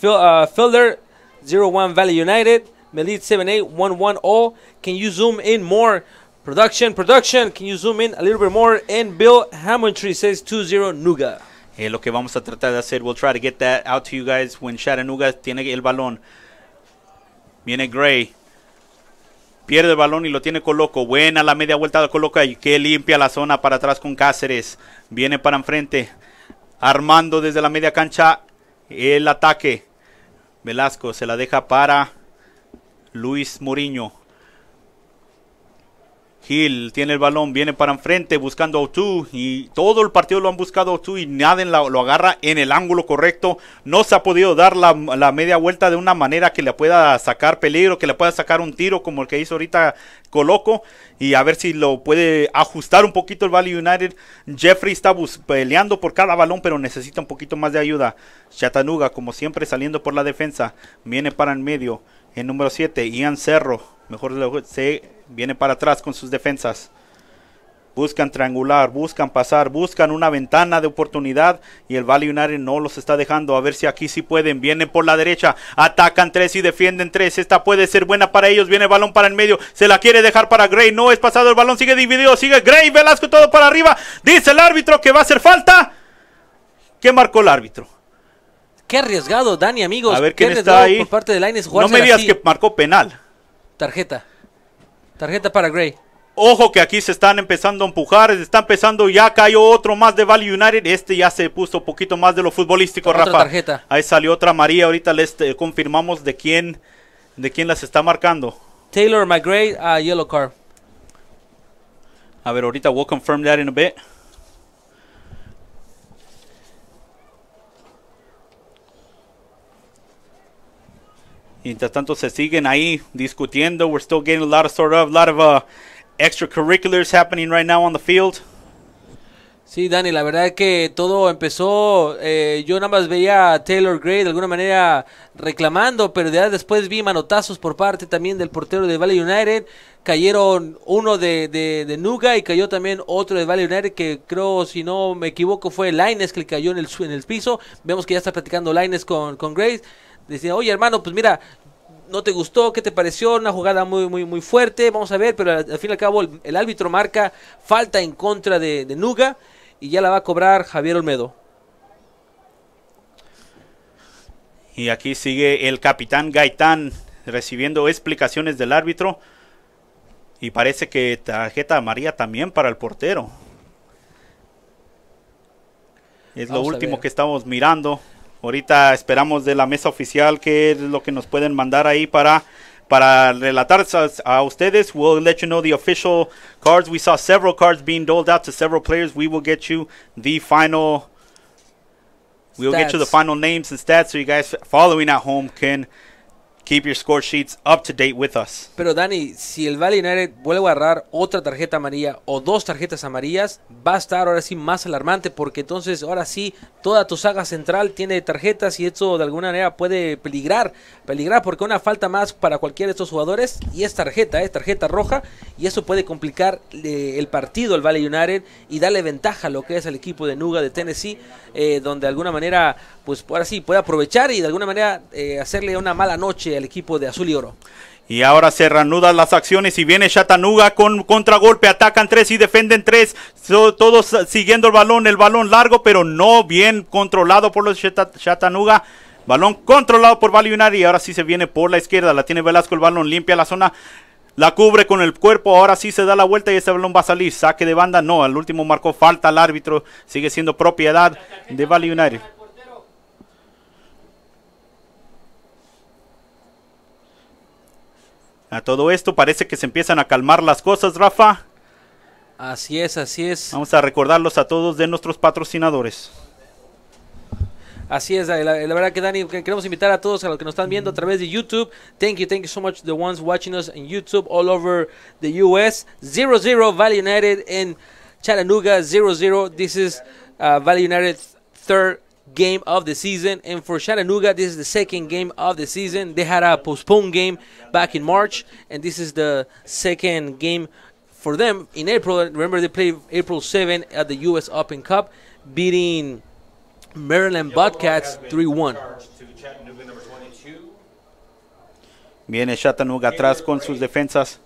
Phil, uh, Fielder 01 Valley United, Melit 78110. Can you zoom in more? Production, production, can you zoom in a little bit more? And Bill Hammondtree says 20 Nuga. Eh, lo que vamos a tratar de hacer, we'll try to get that out to you guys when Chattanooga tiene el balón. Viene Gray. Pierde el balón y lo tiene Coloco. Buena la media vuelta de Coloco. Y que limpia la zona para atrás con Cáceres. Viene para enfrente. Armando desde la media cancha. El ataque. Velasco se la deja para Luis Mourinho. Hill tiene el balón, viene para enfrente buscando a Otu y todo el partido lo han buscado a Otu y nada lo agarra en el ángulo correcto. No se ha podido dar la, media vuelta de una manera que le pueda sacar peligro, que le pueda sacar un tiro como el que hizo ahorita Coloco y a ver si lo puede ajustar un poquito el Valley United. Jeffrey está peleando por cada balón pero necesita un poquito más de ayuda. Chattanooga como siempre saliendo por la defensa, viene para el medio. El número 7, Ian Cerro mejor se viene para atrás con sus defensas. Buscan triangular, buscan pasar, buscan una ventana de oportunidad y el Valley no los está dejando. A ver si aquí sí pueden. Vienen por la derecha, atacan tres y defienden tres. Esta puede ser buena para ellos. Viene el balón para el medio, se la quiere dejar para Gray. No es pasado, el balón sigue dividido, sigue Gray, Velasco todo para arriba. Dice el árbitro que va a hacer falta. ¿Qué marcó el árbitro? Qué arriesgado, Dani, amigos. A ver quién Qué está ahí. parte de no me digas que marcó penal. Tarjeta. Tarjeta para Gray. Ojo que aquí se están empezando a empujar, está empezando, ya cayó otro más de Valley United, este ya se puso un poquito más de lo futbolístico, Rafa. Ahí salió otra María, ahorita les eh, confirmamos de quién, de quién las está marcando. Taylor McGray a ah, Yellow Car. A ver, ahorita we'll confirm that in a bit. mientras tanto se siguen ahí discutiendo. We're still getting a lot of sort of, a lot of uh, extracurriculars happening right now on the field. Sí, Dani, la verdad es que todo empezó, eh, yo nada más veía a Taylor Gray de alguna manera reclamando, pero ya después vi manotazos por parte también del portero de Valley United, cayeron uno de, de, Nuga y cayó también otro de Valley United que creo, si no me equivoco, fue Lines que cayó en el, en el piso, vemos que ya está platicando Lines con, con Gray, decía, oye hermano, pues mira, no te gustó, ¿qué te pareció? Una jugada muy, muy, muy fuerte, vamos a ver, pero al, fin y al cabo el, árbitro marca falta en contra de, Nuga y ya la va a cobrar Javier Olmedo. Y aquí sigue el capitán Gaitán recibiendo explicaciones del árbitro. Y parece que tarjeta amarilla también para el portero. Es lo último que estamos mirando. Ahorita esperamos de la mesa oficial qué es lo que nos pueden mandar ahí para para relatar a, ustedes. We'll let you know the official cards. We saw several cards being doled out to several players. We will get you the final. We'll get you the final names and stats so you guys following at home can Keep your score sheets up to date with us. Pero Dani, si el Valley United vuelve a agarrar otra tarjeta amarilla o dos tarjetas amarillas, va a estar ahora sí más alarmante porque entonces ahora sí toda tu saga central tiene tarjetas y eso de alguna manera puede peligrar, peligrar porque una falta más para cualquiera de estos jugadores y es tarjeta, es tarjeta roja y eso puede complicar eh, el partido al Valley United y darle ventaja a lo que es el equipo de Nuga de Tennessee, eh, donde de alguna manera pues ahora sí puede aprovechar y de alguna manera eh, hacerle una mala noche el equipo de Azul y Oro. Y ahora se reanudan las acciones y viene Chatanuga con contragolpe. Atacan tres y defienden tres. todos siguiendo el balón. El balón largo, pero no bien controlado por los chatanuga Balón controlado por Valiunari Y ahora sí se viene por la izquierda. La tiene Velasco. El balón limpia la zona. La cubre con el cuerpo. Ahora sí se da la vuelta y ese balón va a salir. Saque de banda. No, al último marcó falta al árbitro. Sigue siendo propiedad de Valiunari A todo esto parece que se empiezan a calmar las cosas, Rafa. Así es, así es. Vamos a recordarlos a todos de nuestros patrocinadores. Así es, la, verdad que Dani, queremos invitar a todos a los que nos están viendo a través de YouTube. Thank you, thank you so much the ones watching us on YouTube all over the US. 0 Zero Valley United in Chattanooga Zero Zero, This is uh, Valley United third game of the season. And for Chattanooga, this is the second game of the season. They had a postponed game back in March, and this is the second game for them in April. Remember, they played April 7 at the U.S. Open Cup, beating Maryland Bobcats 3 1. Viene Chattanooga atrás con sus defensas.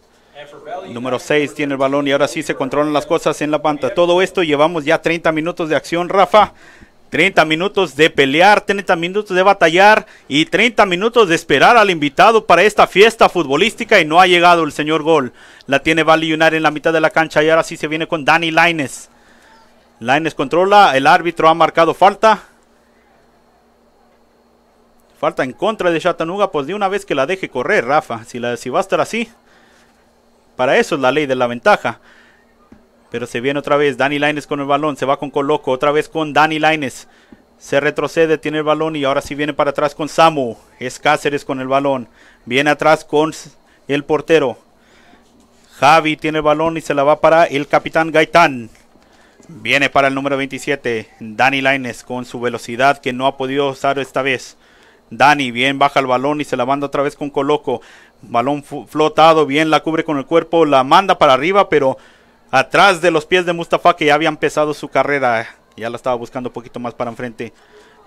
Número 6 tiene el balón y ahora sí se controlan las cosas en la panta. Todo esto llevamos ya 30 minutos de acción, Rafa. 30 minutos de pelear, 30 minutos de batallar y 30 minutos de esperar al invitado para esta fiesta futbolística y no ha llegado el señor Gol. La tiene Valley en la mitad de la cancha y ahora sí se viene con Dani Lines. Lines controla, el árbitro ha marcado falta. Falta en contra de Chattanooga, pues de una vez que la deje correr, Rafa. Si, la, si va a estar así, para eso es la ley de la ventaja. Pero se viene otra vez Dani Lines con el balón. Se va con Coloco. Otra vez con Dani Lines Se retrocede, tiene el balón y ahora sí viene para atrás con Samu. Es Cáceres con el balón. Viene atrás con el portero. Javi tiene el balón y se la va para el capitán Gaitán. Viene para el número 27. Dani Lines con su velocidad que no ha podido usar esta vez. Dani bien baja el balón y se la manda otra vez con Coloco. Balón flotado, bien la cubre con el cuerpo, la manda para arriba, pero atrás de los pies de Mustafa que ya había empezado su carrera. Ya la estaba buscando un poquito más para enfrente.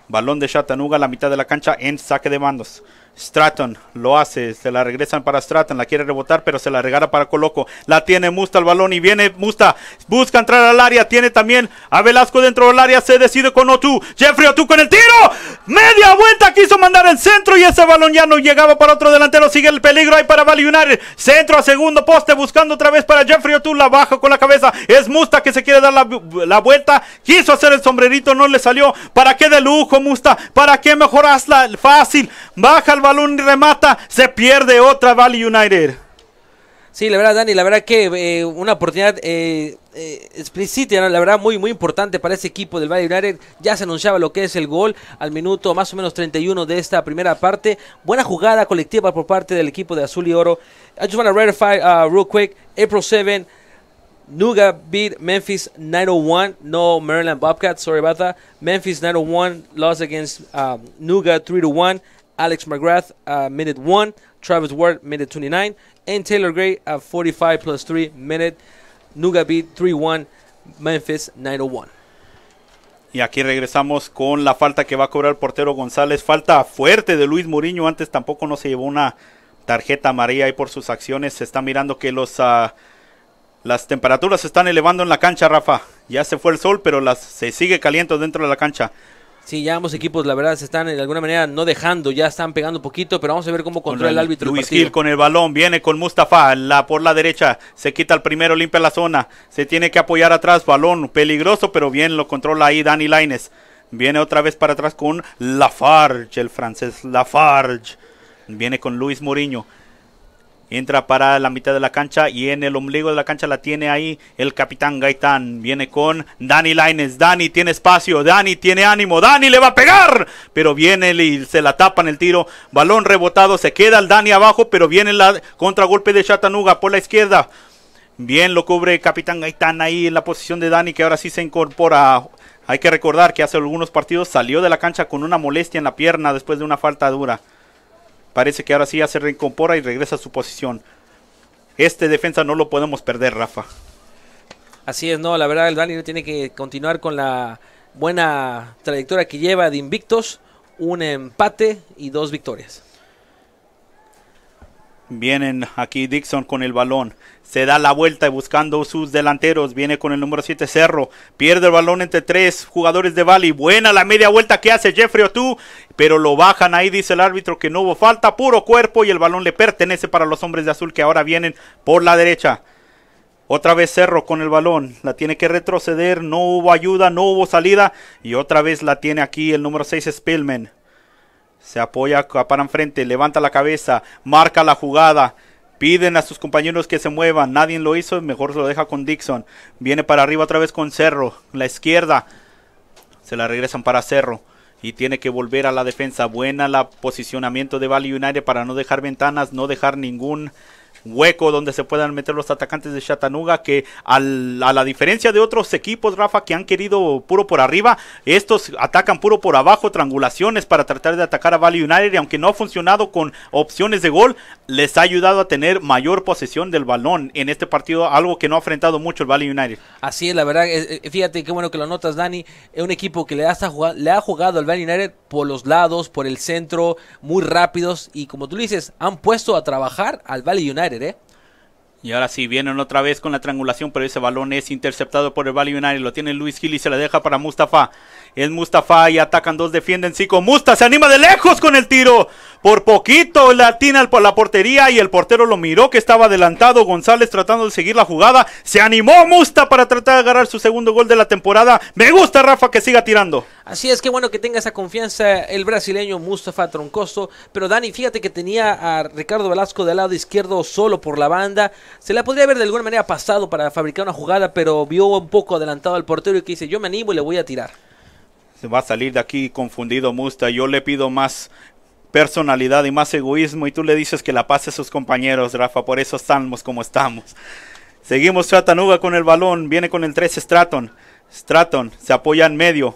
Balón de Chatanuga, la mitad de la cancha en saque de bandos. Stratton lo hace, se la regresan para Stratton, la quiere rebotar, pero se la regala para Coloco. La tiene Musta el balón y viene Musta, busca entrar al área, tiene también a Velasco dentro del área, se decide con Otu. Jeffrey Otu con el tiro, media vuelta quiso mandar el centro y ese balón ya no llegaba para otro delantero. Sigue el peligro ahí para Valiunar centro a segundo poste, buscando otra vez para Jeffrey Otu, la baja con la cabeza. Es Musta que se quiere dar la, vuelta, quiso hacer el sombrerito, no le salió. ¿Para qué de lujo, Musta? ¿Para qué mejor hazla? Fácil, baja el balón remata, se pierde otra Valley United. Sí, la verdad, Dani, la verdad que eh, una oportunidad eh, eh, explícita, la verdad, muy, muy importante para ese equipo del Valley United. Ya se anunciaba lo que es el gol al minuto más o menos 31 de esta primera parte. Buena jugada colectiva por parte del equipo de Azul y Oro. I just want to ratify uh, real quick: April 7, Nuga beat Memphis 901. No, Maryland Bobcats, sorry about that. Memphis 901 lost against Nuga 3 1. Alex McGrath a uh, minute 1, Travis Ward minute 29, and Taylor Gray a uh, 45 plus 3 minute. Nuga 3-1, Memphis 901. Y aquí regresamos con la falta que va a cobrar el portero González. Falta fuerte de Luis Muriño. Antes tampoco no se llevó una tarjeta amarilla ahí por sus acciones. Se está mirando que los, ah, las temperaturas se están elevando en la cancha, Rafa. Ya se fue el sol, pero se sigue caliente dentro de la cancha. Sí, ya ambos equipos, la verdad, se están eh, de alguna manera no dejando, ya están pegando un poquito, pero vamos a ver cómo controla el, árbitro. Luis Gil con el balón, viene con Mustafa, la, por la derecha, se quita el primero, limpia la zona, se tiene que apoyar atrás, balón peligroso, pero bien lo controla ahí Dani Lines. Viene otra vez para atrás con Lafarge, el francés Lafarge. Viene con Luis Mourinho entra para la mitad de la cancha y en el ombligo de la cancha la tiene ahí el capitán Gaitán. Viene con Dani Lines Dani tiene espacio, Dani tiene ánimo, Dani le va a pegar, pero viene y se la tapa en el tiro. Balón rebotado, se queda el Dani abajo, pero viene el contragolpe de Chatanuga por la izquierda. Bien lo cubre Capitán Gaitán ahí en la posición de Dani, que ahora sí se incorpora. Hay que recordar que hace algunos partidos salió de la cancha con una molestia en la pierna después de una falta dura. Parece que ahora sí ya se reincorpora y regresa a su posición. Este defensa no lo podemos perder, Rafa. Así es, no, la verdad el Dani tiene que continuar con la buena trayectoria que lleva de invictos, un empate y dos victorias. Vienen aquí Dixon con el balón. Se da la vuelta y buscando sus delanteros. Viene con el número 7 Cerro. Pierde el balón entre tres jugadores de Bali. Buena la media vuelta que hace Jeffrey Otu. Pero lo bajan ahí, dice el árbitro que no hubo falta. Puro cuerpo y el balón le pertenece para los hombres de azul que ahora vienen por la derecha. Otra vez Cerro con el balón. La tiene que retroceder. No hubo ayuda, no hubo salida. Y otra vez la tiene aquí el número 6 Spillman. Se apoya para enfrente, levanta la cabeza, marca la jugada. Piden a sus compañeros que se muevan. Nadie lo hizo, mejor lo deja con Dixon. Viene para arriba otra vez con Cerro. La izquierda. Se la regresan para Cerro. Y tiene que volver a la defensa. Buena la posicionamiento de Valley United para no dejar ventanas, no dejar ningún hueco donde se puedan meter los atacantes de Chattanooga, que a la diferencia de otros equipos, Rafa, que han querido puro por arriba, estos atacan puro por abajo, triangulaciones para tratar de atacar a Valley United, y aunque no ha funcionado con opciones de gol, les ha ayudado a tener mayor posesión del balón en este partido, algo que no ha enfrentado mucho el Valley United. Así es, la verdad, eh, eh, fíjate qué bueno que lo notas, Dani, es un equipo que le, le ha jugado al Valley United por los lados, por el centro, muy rápidos, y como tú dices, han puesto a trabajar al Valley United. ¿eh? Y ahora sí, vienen otra vez con la triangulación, pero ese balón es interceptado por el Bali y Lo tiene Luis Gil y se la deja para Mustafa. Es Mustafa y atacan dos, defienden cinco. Musta se anima de lejos con el tiro. Por poquito la atina por la portería y el portero lo miró que estaba adelantado. González tratando de seguir la jugada. Se animó Musta para tratar de agarrar su segundo gol de la temporada. Me gusta Rafa que siga tirando. Así es que bueno que tenga esa confianza el brasileño Mustafa Troncoso. Pero Dani, fíjate que tenía a Ricardo Velasco del lado izquierdo solo por la banda. Se la podría haber de alguna manera pasado para fabricar una jugada, pero vio un poco adelantado al portero y que dice yo me animo y le voy a tirar va a salir de aquí confundido Musta. Yo le pido más personalidad y más egoísmo y tú le dices que la pase a sus compañeros, Rafa. Por eso estamos como estamos. Seguimos Tratanuga con el balón. Viene con el 3 Stratton. Stratton se apoya en medio.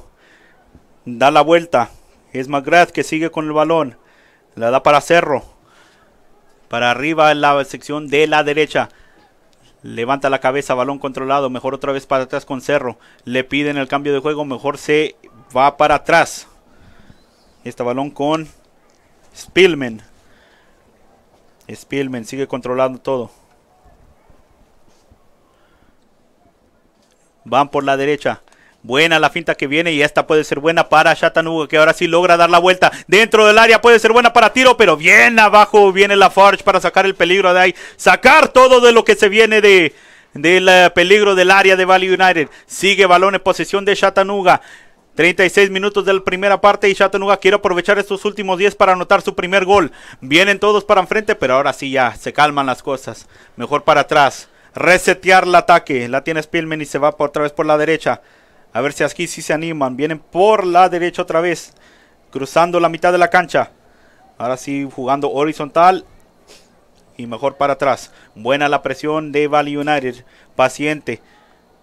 Da la vuelta. Es McGrath que sigue con el balón. La da para Cerro. Para arriba en la sección de la derecha. Levanta la cabeza, balón controlado. Mejor otra vez para atrás con Cerro. Le piden el cambio de juego. Mejor se va para atrás. Este balón con Spielman Spielman sigue controlando todo. Van por la derecha. Buena la finta que viene y esta puede ser buena para Chattanooga que ahora sí logra dar la vuelta dentro del área. Puede ser buena para tiro, pero bien abajo viene la Forge para sacar el peligro de ahí. Sacar todo de lo que se viene de, del eh, peligro del área de Valley United. Sigue balón en posesión de Chattanooga. 36 minutos de la primera parte y Chattanooga quiere aprovechar estos últimos 10 para anotar su primer gol. Vienen todos para enfrente, pero ahora sí ya se calman las cosas. Mejor para atrás. Resetear el ataque. La tiene Spielman y se va por, otra vez por la derecha. A ver si aquí sí se animan. Vienen por la derecha otra vez. Cruzando la mitad de la cancha. Ahora sí jugando horizontal. Y mejor para atrás. Buena la presión de Valley United. Paciente.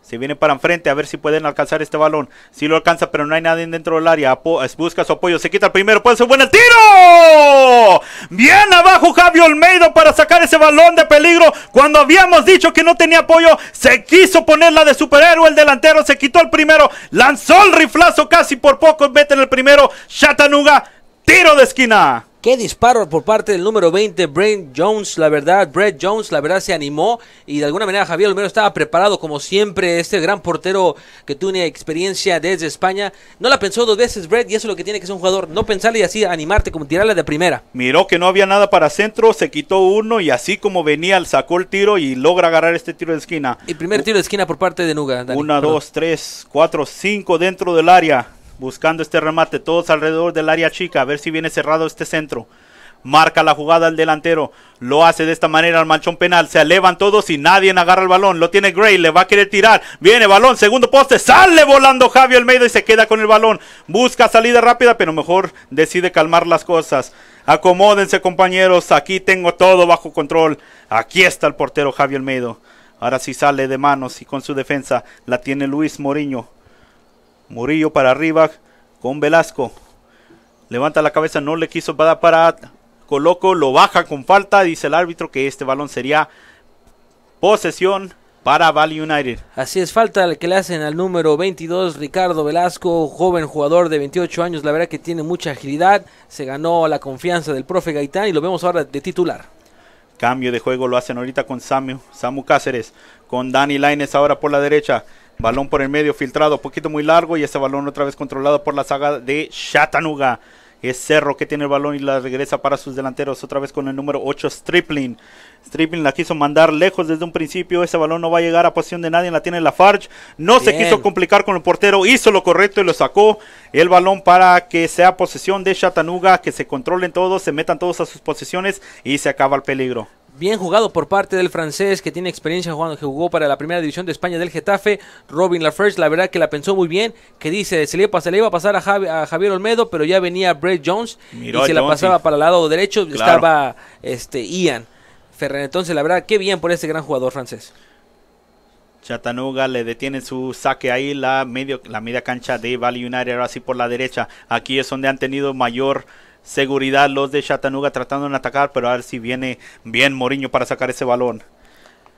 Se viene para enfrente a ver si pueden alcanzar este balón. Si lo alcanza, pero no hay nadie dentro del área. busca su apoyo, se quita el primero, puede ser buen el tiro. Bien abajo Javi Olmedo para sacar ese balón de peligro. Cuando habíamos dicho que no tenía apoyo, se quiso poner la de superhéroe el delantero, se quitó el primero, lanzó el riflazo casi por poco, vete en el primero. Chatanuga, tiro de esquina. Qué disparo por parte del número 20, Brent Jones, la verdad, Brett Jones, la verdad se animó y de alguna manera Javier menos estaba preparado como siempre, este gran portero que tiene experiencia desde España. No la pensó dos veces Brett y eso es lo que tiene que ser un jugador, no pensarle y así animarte, como tirarla de primera. Miró que no había nada para centro, se quitó uno y así como venía, sacó el tiro y logra agarrar este tiro de esquina. El primer tiro de esquina por parte de Nuga. Una, dos, tres, cuatro, cinco dentro del área. Buscando este remate, todos alrededor del área chica, a ver si viene cerrado este centro. Marca la jugada al delantero. Lo hace de esta manera al manchón penal. Se elevan todos y nadie agarra el balón. Lo tiene Gray. Le va a querer tirar. Viene balón. Segundo poste. Sale volando Javier Almeida y se queda con el balón. Busca salida rápida, pero mejor decide calmar las cosas. Acomódense, compañeros. Aquí tengo todo bajo control. Aquí está el portero Javier Almeida. Ahora sí sale de manos y con su defensa la tiene Luis Moriño. Murillo para arriba con Velasco. Levanta la cabeza, no le quiso dar para Coloco, lo baja con falta. Dice el árbitro que este balón sería posesión para Valley United. Así es, falta el que le hacen al número 22, Ricardo Velasco, joven jugador de 28 años. La verdad que tiene mucha agilidad. Se ganó la confianza del profe Gaitán y lo vemos ahora de titular. Cambio de juego lo hacen ahorita con Samu, Samu Cáceres, con Dani Lines ahora por la derecha. Balón por el medio filtrado, poquito muy largo y ese balón otra vez controlado por la saga de Chattanooga. Es Cerro que tiene el balón y la regresa para sus delanteros otra vez con el número 8 Stripling. Stripling la quiso mandar lejos desde un principio. Ese balón no va a llegar a posición de nadie. La tiene la Farge, No se quiso complicar con el portero. Hizo lo correcto y lo sacó. El balón para que sea posesión de Chattanooga. Que se controlen todos. Se metan todos a sus posiciones. Y se acaba el peligro. Bien jugado por parte del francés que tiene experiencia jugando, que jugó para la primera división de España del Getafe, Robin Laferge, la verdad que la pensó muy bien, que dice, se le, iba, a pasar a, Javier Olmedo, pero ya venía Brett Jones y se la pasaba para el lado derecho, estaba este Ian Ferrer. Entonces, la verdad, qué bien por este gran jugador francés. Chattanooga le detiene su saque ahí la medio la media cancha de Valley United ahora por la derecha. Aquí es donde han tenido mayor seguridad los de Chattanooga tratando de atacar, pero a ver si viene bien Moriño para sacar ese balón.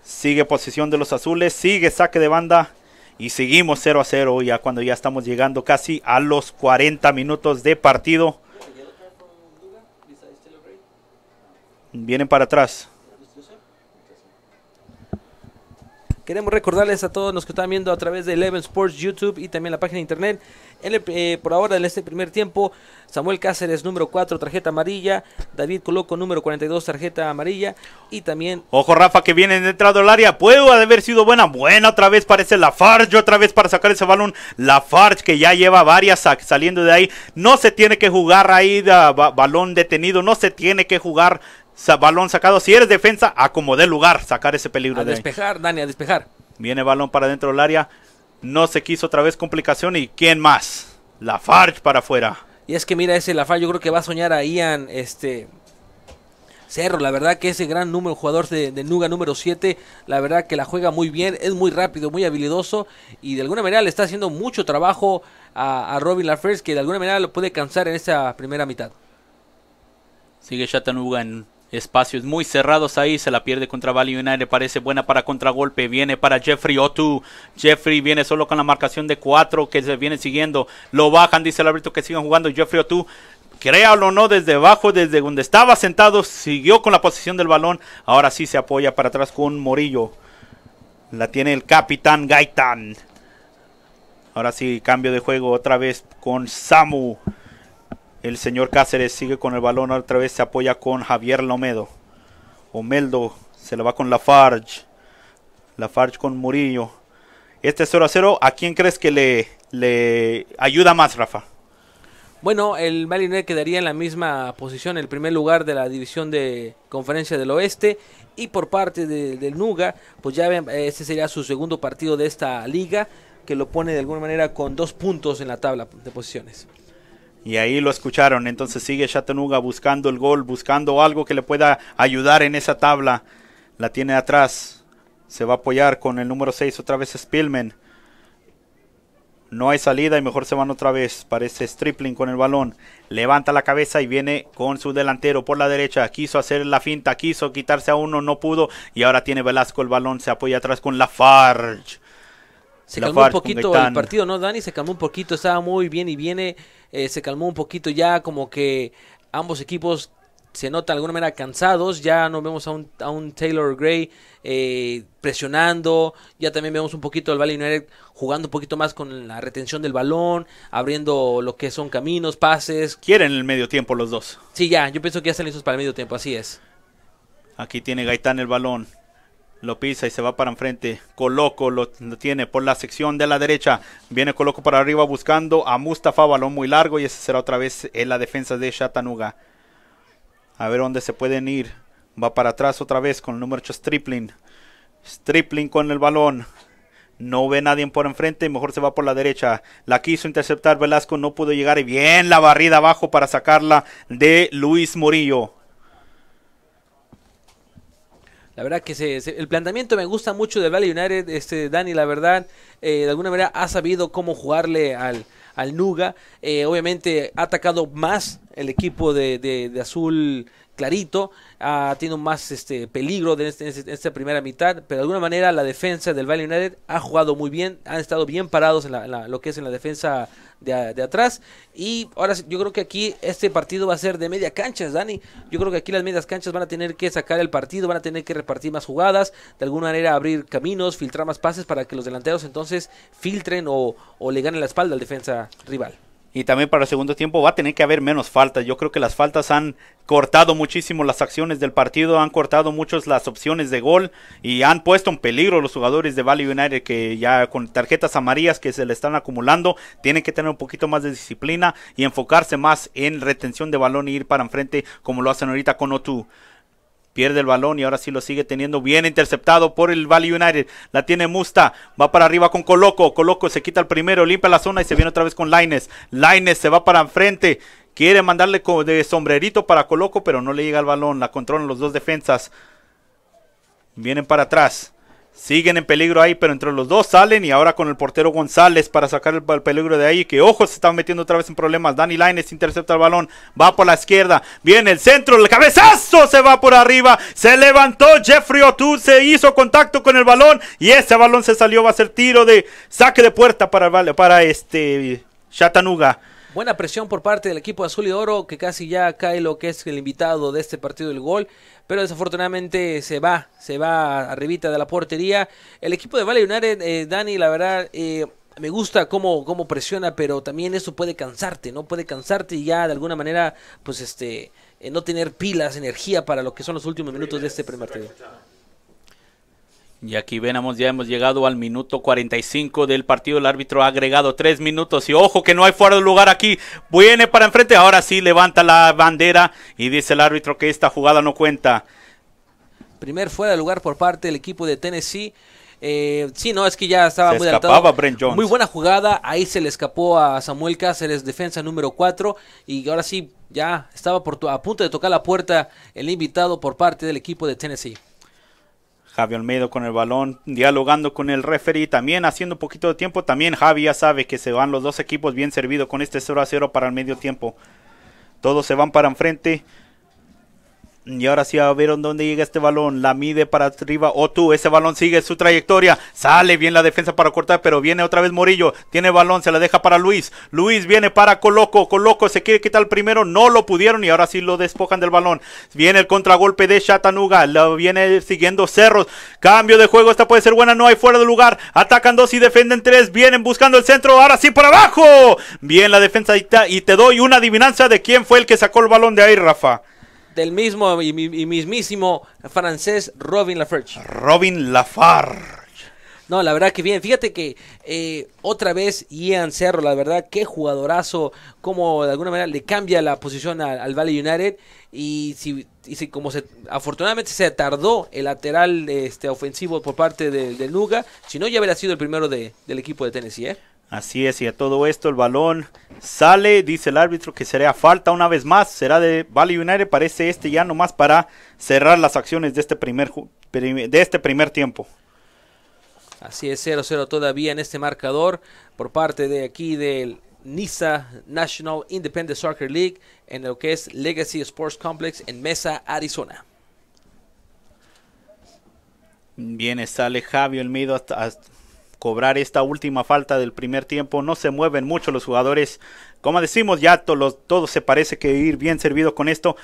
Sigue posición de los azules, sigue saque de banda y seguimos 0 a 0 ya cuando ya estamos llegando casi a los 40 minutos de partido. Vienen para atrás. Queremos recordarles a todos los que están viendo a través de Eleven Sports YouTube y también la página de internet. Eh, por ahora, en este primer tiempo, Samuel Cáceres, número 4, tarjeta amarilla. David Coloco, número 42, tarjeta amarilla. Y también. Ojo, Rafa, que viene entrado al área. Puede haber sido buena. Buena otra vez parece la Farge, otra vez para sacar ese balón. la Farge que ya lleva varias saliendo de ahí. No se tiene que jugar ahí, balón detenido. No se tiene que jugar balón sacado. Si eres defensa, acomode el lugar, sacar ese peligro. A despejar, Dani, a despejar. Viene balón para dentro del área. No se quiso otra vez complicación. ¿Y quién más? Lafarge para afuera. Y es que mira, ese Lafarge yo creo que va a soñar a Ian este, Cerro. La verdad que ese gran número jugador de, de Nuga número 7, la verdad que la juega muy bien. Es muy rápido, muy habilidoso. Y de alguna manera le está haciendo mucho trabajo a, Robin Lafarge, que de alguna manera lo puede cansar en esta primera mitad. Sigue Chattanooga en Espacios muy cerrados ahí. Se la pierde contra Valley le Parece buena para contragolpe. Viene para Jeffrey Otu. Jeffrey viene solo con la marcación de cuatro que se viene siguiendo. Lo bajan, dice el árbitro que sigan jugando. Jeffrey Otu créalo o no, desde abajo, desde donde estaba sentado, siguió con la posición del balón. Ahora sí se apoya para atrás con Morillo. La tiene el capitán Gaitán. Ahora sí, cambio de juego otra vez con Samu. El señor Cáceres sigue con el balón. Otra vez se apoya con Javier Lomedo. Omeldo se lo va con Lafarge. Lafarge con Murillo. Este es 0 a 0, ¿a quién crees que le, le ayuda más, Rafa? Bueno, el Maliner quedaría en la misma posición, el primer lugar de la división de Conferencia del Oeste. Y por parte del Nuga, pues ya este sería su segundo partido de esta liga, que lo pone de alguna manera con dos puntos en la tabla de posiciones. Y ahí lo escucharon. Entonces sigue Chattanooga buscando el gol, buscando algo que le pueda ayudar en esa tabla. La tiene atrás. Se va a apoyar con el número 6 otra vez Spillman. No hay salida y mejor se van otra vez. Parece Stripling con el balón. Levanta la cabeza y viene con su delantero por la derecha. Quiso hacer la finta, quiso quitarse a uno, no pudo. Y ahora tiene Velasco el balón. Se apoya atrás con Lafarge. Se un poquito el partido, ¿no, Dani? Se calmó un poquito. Estaba muy bien y viene eh, se calmó un poquito ya, como que ambos equipos se nota de alguna manera cansados, ya no vemos a un, Taylor Gray eh, presionando, ya también vemos un poquito al Valley jugando un poquito más con la retención del balón, abriendo lo que son caminos, pases. Quieren el medio tiempo los dos. Sí, ya, yo pienso que ya están listos para el medio tiempo, así es. Aquí tiene Gaitán el balón. Lo pisa y se va para enfrente. Coloco lo, tiene por la sección de la derecha. Viene Coloco para arriba buscando a Mustafa. Balón muy largo. Y ese será otra vez en la defensa de Chattanooga. A ver dónde se pueden ir. Va para atrás otra vez con el número 8 Stripling. Stripling con el balón. No ve nadie por enfrente, mejor se va por la derecha. La quiso interceptar Velasco, no pudo llegar. Y bien la barrida abajo para sacarla de Luis Murillo. La verdad que el planteamiento me gusta mucho de Valley United. Este, Dani, la verdad, eh, de alguna manera ha sabido cómo jugarle al, al Nuga. Eh, obviamente ha atacado más el equipo de, de, azul clarito, ha ah, tenido más este, peligro este, este, en, esta primera mitad, pero de alguna manera la defensa del Valle United ha jugado muy bien, han estado bien parados en, la, lo que es en la defensa de, atrás y ahora yo creo que aquí este partido va a ser de media cancha, Dani, yo creo que aquí las medias canchas van a tener que sacar el partido, van a tener que repartir más jugadas, de alguna manera abrir caminos, filtrar más pases para que los delanteros entonces filtren o, o le ganen la espalda al defensa rival y también para el segundo tiempo va a tener que haber menos faltas. Yo creo que las faltas han cortado muchísimo las acciones del partido, han cortado muchas las opciones de gol y han puesto en peligro los jugadores de Valley United que ya con tarjetas amarillas que se le están acumulando, tienen que tener un poquito más de disciplina y enfocarse más en retención de balón y ir para enfrente como lo hacen ahorita con Otu. Pierde el balón y ahora sí lo sigue teniendo bien interceptado por el Valley United. La tiene Musta. Va para arriba con Coloco. Coloco se quita el primero, limpia la zona y se viene otra vez con Laines. Laines se va para enfrente. Quiere mandarle de sombrerito para Coloco, pero no le llega el balón. La controlan los dos defensas. Vienen para atrás. Siguen en peligro ahí, pero entre los dos salen y ahora con el portero González para sacar el, peligro de ahí. Que ojo, se está metiendo otra vez en problemas. Dani Lines intercepta el balón, va por la izquierda, viene el centro, el cabezazo se va por arriba, se levantó Jeffrey O'Toole, se hizo contacto con el balón y ese balón se salió, va a ser tiro de saque de puerta para, para este Chattanooga. Buena presión por parte del equipo azul y oro que casi ya cae lo que es el invitado de este partido del gol, pero desafortunadamente se va, se va arribita de la portería. El equipo de Valle y eh, Dani, la verdad... Eh, me gusta cómo, cómo presiona, pero también eso puede cansarte, ¿no? Puede cansarte y ya de alguna manera, pues este, eh, no tener pilas, energía para lo que son los últimos minutos de este primer partido. Y aquí venamos, ya hemos llegado al minuto 45 del partido. El árbitro ha agregado tres minutos. Y ojo que no hay fuera de lugar aquí. Viene para enfrente. Ahora sí levanta la bandera. Y dice el árbitro que esta jugada no cuenta. Primer fuera de lugar por parte del equipo de Tennessee. Eh, sí, no, es que ya estaba muy escapaba Muy buena jugada. Ahí se le escapó a Samuel Cáceres, defensa número 4. Y ahora sí, ya estaba por a punto de tocar la puerta el invitado por parte del equipo de Tennessee. Javi Olmedo con el balón, dialogando con el referee, también haciendo un poquito de tiempo. También Javi ya sabe que se van los dos equipos bien servidos con este 0 a 0 para el medio tiempo. Todos se van para enfrente. Y ahora sí, a ver dónde llega este balón. La mide para arriba. O tú, ese balón sigue su trayectoria. Sale bien la defensa para cortar, pero viene otra vez Morillo. Tiene balón, se la deja para Luis. Luis viene para Coloco. Coloco se quiere quitar el primero. No lo pudieron y ahora sí lo despojan del balón. Viene el contragolpe de Shatanuga. Lo viene siguiendo Cerros. Cambio de juego. Esta puede ser buena. No hay fuera de lugar. Atacan dos y defienden tres. Vienen buscando el centro. Ahora sí para abajo. Bien la defensa. Y te doy una adivinanza de quién fue el que sacó el balón de ahí, Rafa del mismo y, mismísimo francés Robin Lafarge. Robin Lafarge. No, la verdad que bien. Fíjate que eh, otra vez Ian Cerro, la verdad, qué jugadorazo. Como de alguna manera le cambia la posición al, Valley United. Y si, y si, como se, afortunadamente se tardó el lateral este, ofensivo por parte de Nuga, si no ya hubiera sido el primero de, del equipo de Tennessee. ¿eh? Así es, y a todo esto el balón sale, dice el árbitro que será falta una vez más, será de Valley United, parece este ya nomás para cerrar las acciones de este primer, de este primer tiempo. Así es, 0-0 todavía en este marcador por parte de aquí del NISA National Independent Soccer League en lo que es Legacy Sports Complex en Mesa, Arizona. Bien, sale Javi Olmedo hasta cobrar esta última falta del primer tiempo. No se mueven mucho los jugadores. Como decimos, ya todos todos se parece que ir bien servido con esto.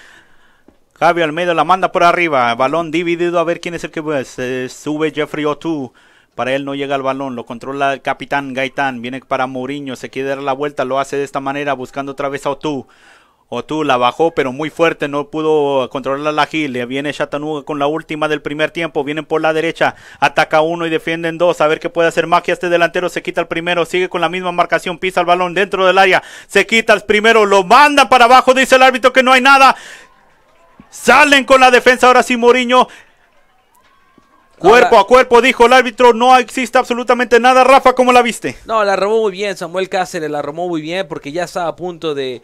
Javi Almedo la manda por arriba. Balón dividido. A ver quién es el que pues, se sube. Jeffrey Otu Para él no llega el balón, lo controla el capitán Gaitán. Viene para Mourinho, se quiere dar la vuelta, lo hace de esta manera, buscando otra vez a Otu tú la bajó, pero muy fuerte, no pudo controlar la Gil. Viene Chattanooga con la última del primer tiempo. Vienen por la derecha, ataca uno y defienden dos. A ver qué puede hacer Magia este delantero. Se quita el primero, sigue con la misma marcación, pisa el balón dentro del área. Se quita el primero, lo manda para abajo. Dice el árbitro que no hay nada. Salen con la defensa ahora sí, Moriño. Cuerpo a cuerpo, dijo el árbitro, no existe absolutamente nada. Rafa, ¿cómo la viste? No, la robó muy bien, Samuel Cáceres la robó muy bien porque ya está a punto de,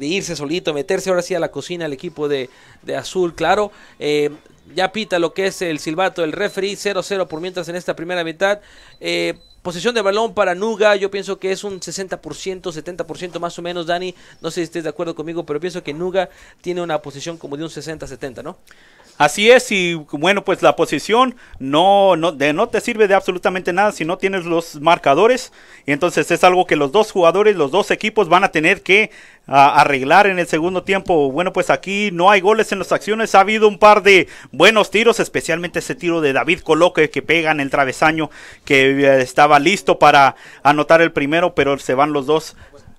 irse solito, meterse ahora sí a la cocina el equipo de, Azul, claro. Eh, ya pita lo que es el silbato del referee, 0-0 por mientras en esta primera mitad. Eh, posición de balón para Nuga, yo pienso que es un 60%, 70% más o menos, Dani. No sé si estés de acuerdo conmigo, pero pienso que Nuga tiene una posición como de un 60-70, ¿no? Así es, y bueno, pues la posición no, de, no te sirve de absolutamente nada si no tienes los marcadores. Y entonces es algo que los dos jugadores, los dos equipos van a tener que arreglar en el segundo tiempo. Bueno, pues aquí no hay goles en las acciones. Ha habido un par de buenos tiros, especialmente ese tiro de David Coloque que pega en el travesaño, que eh, estaba listo para anotar el primero, pero se van los dos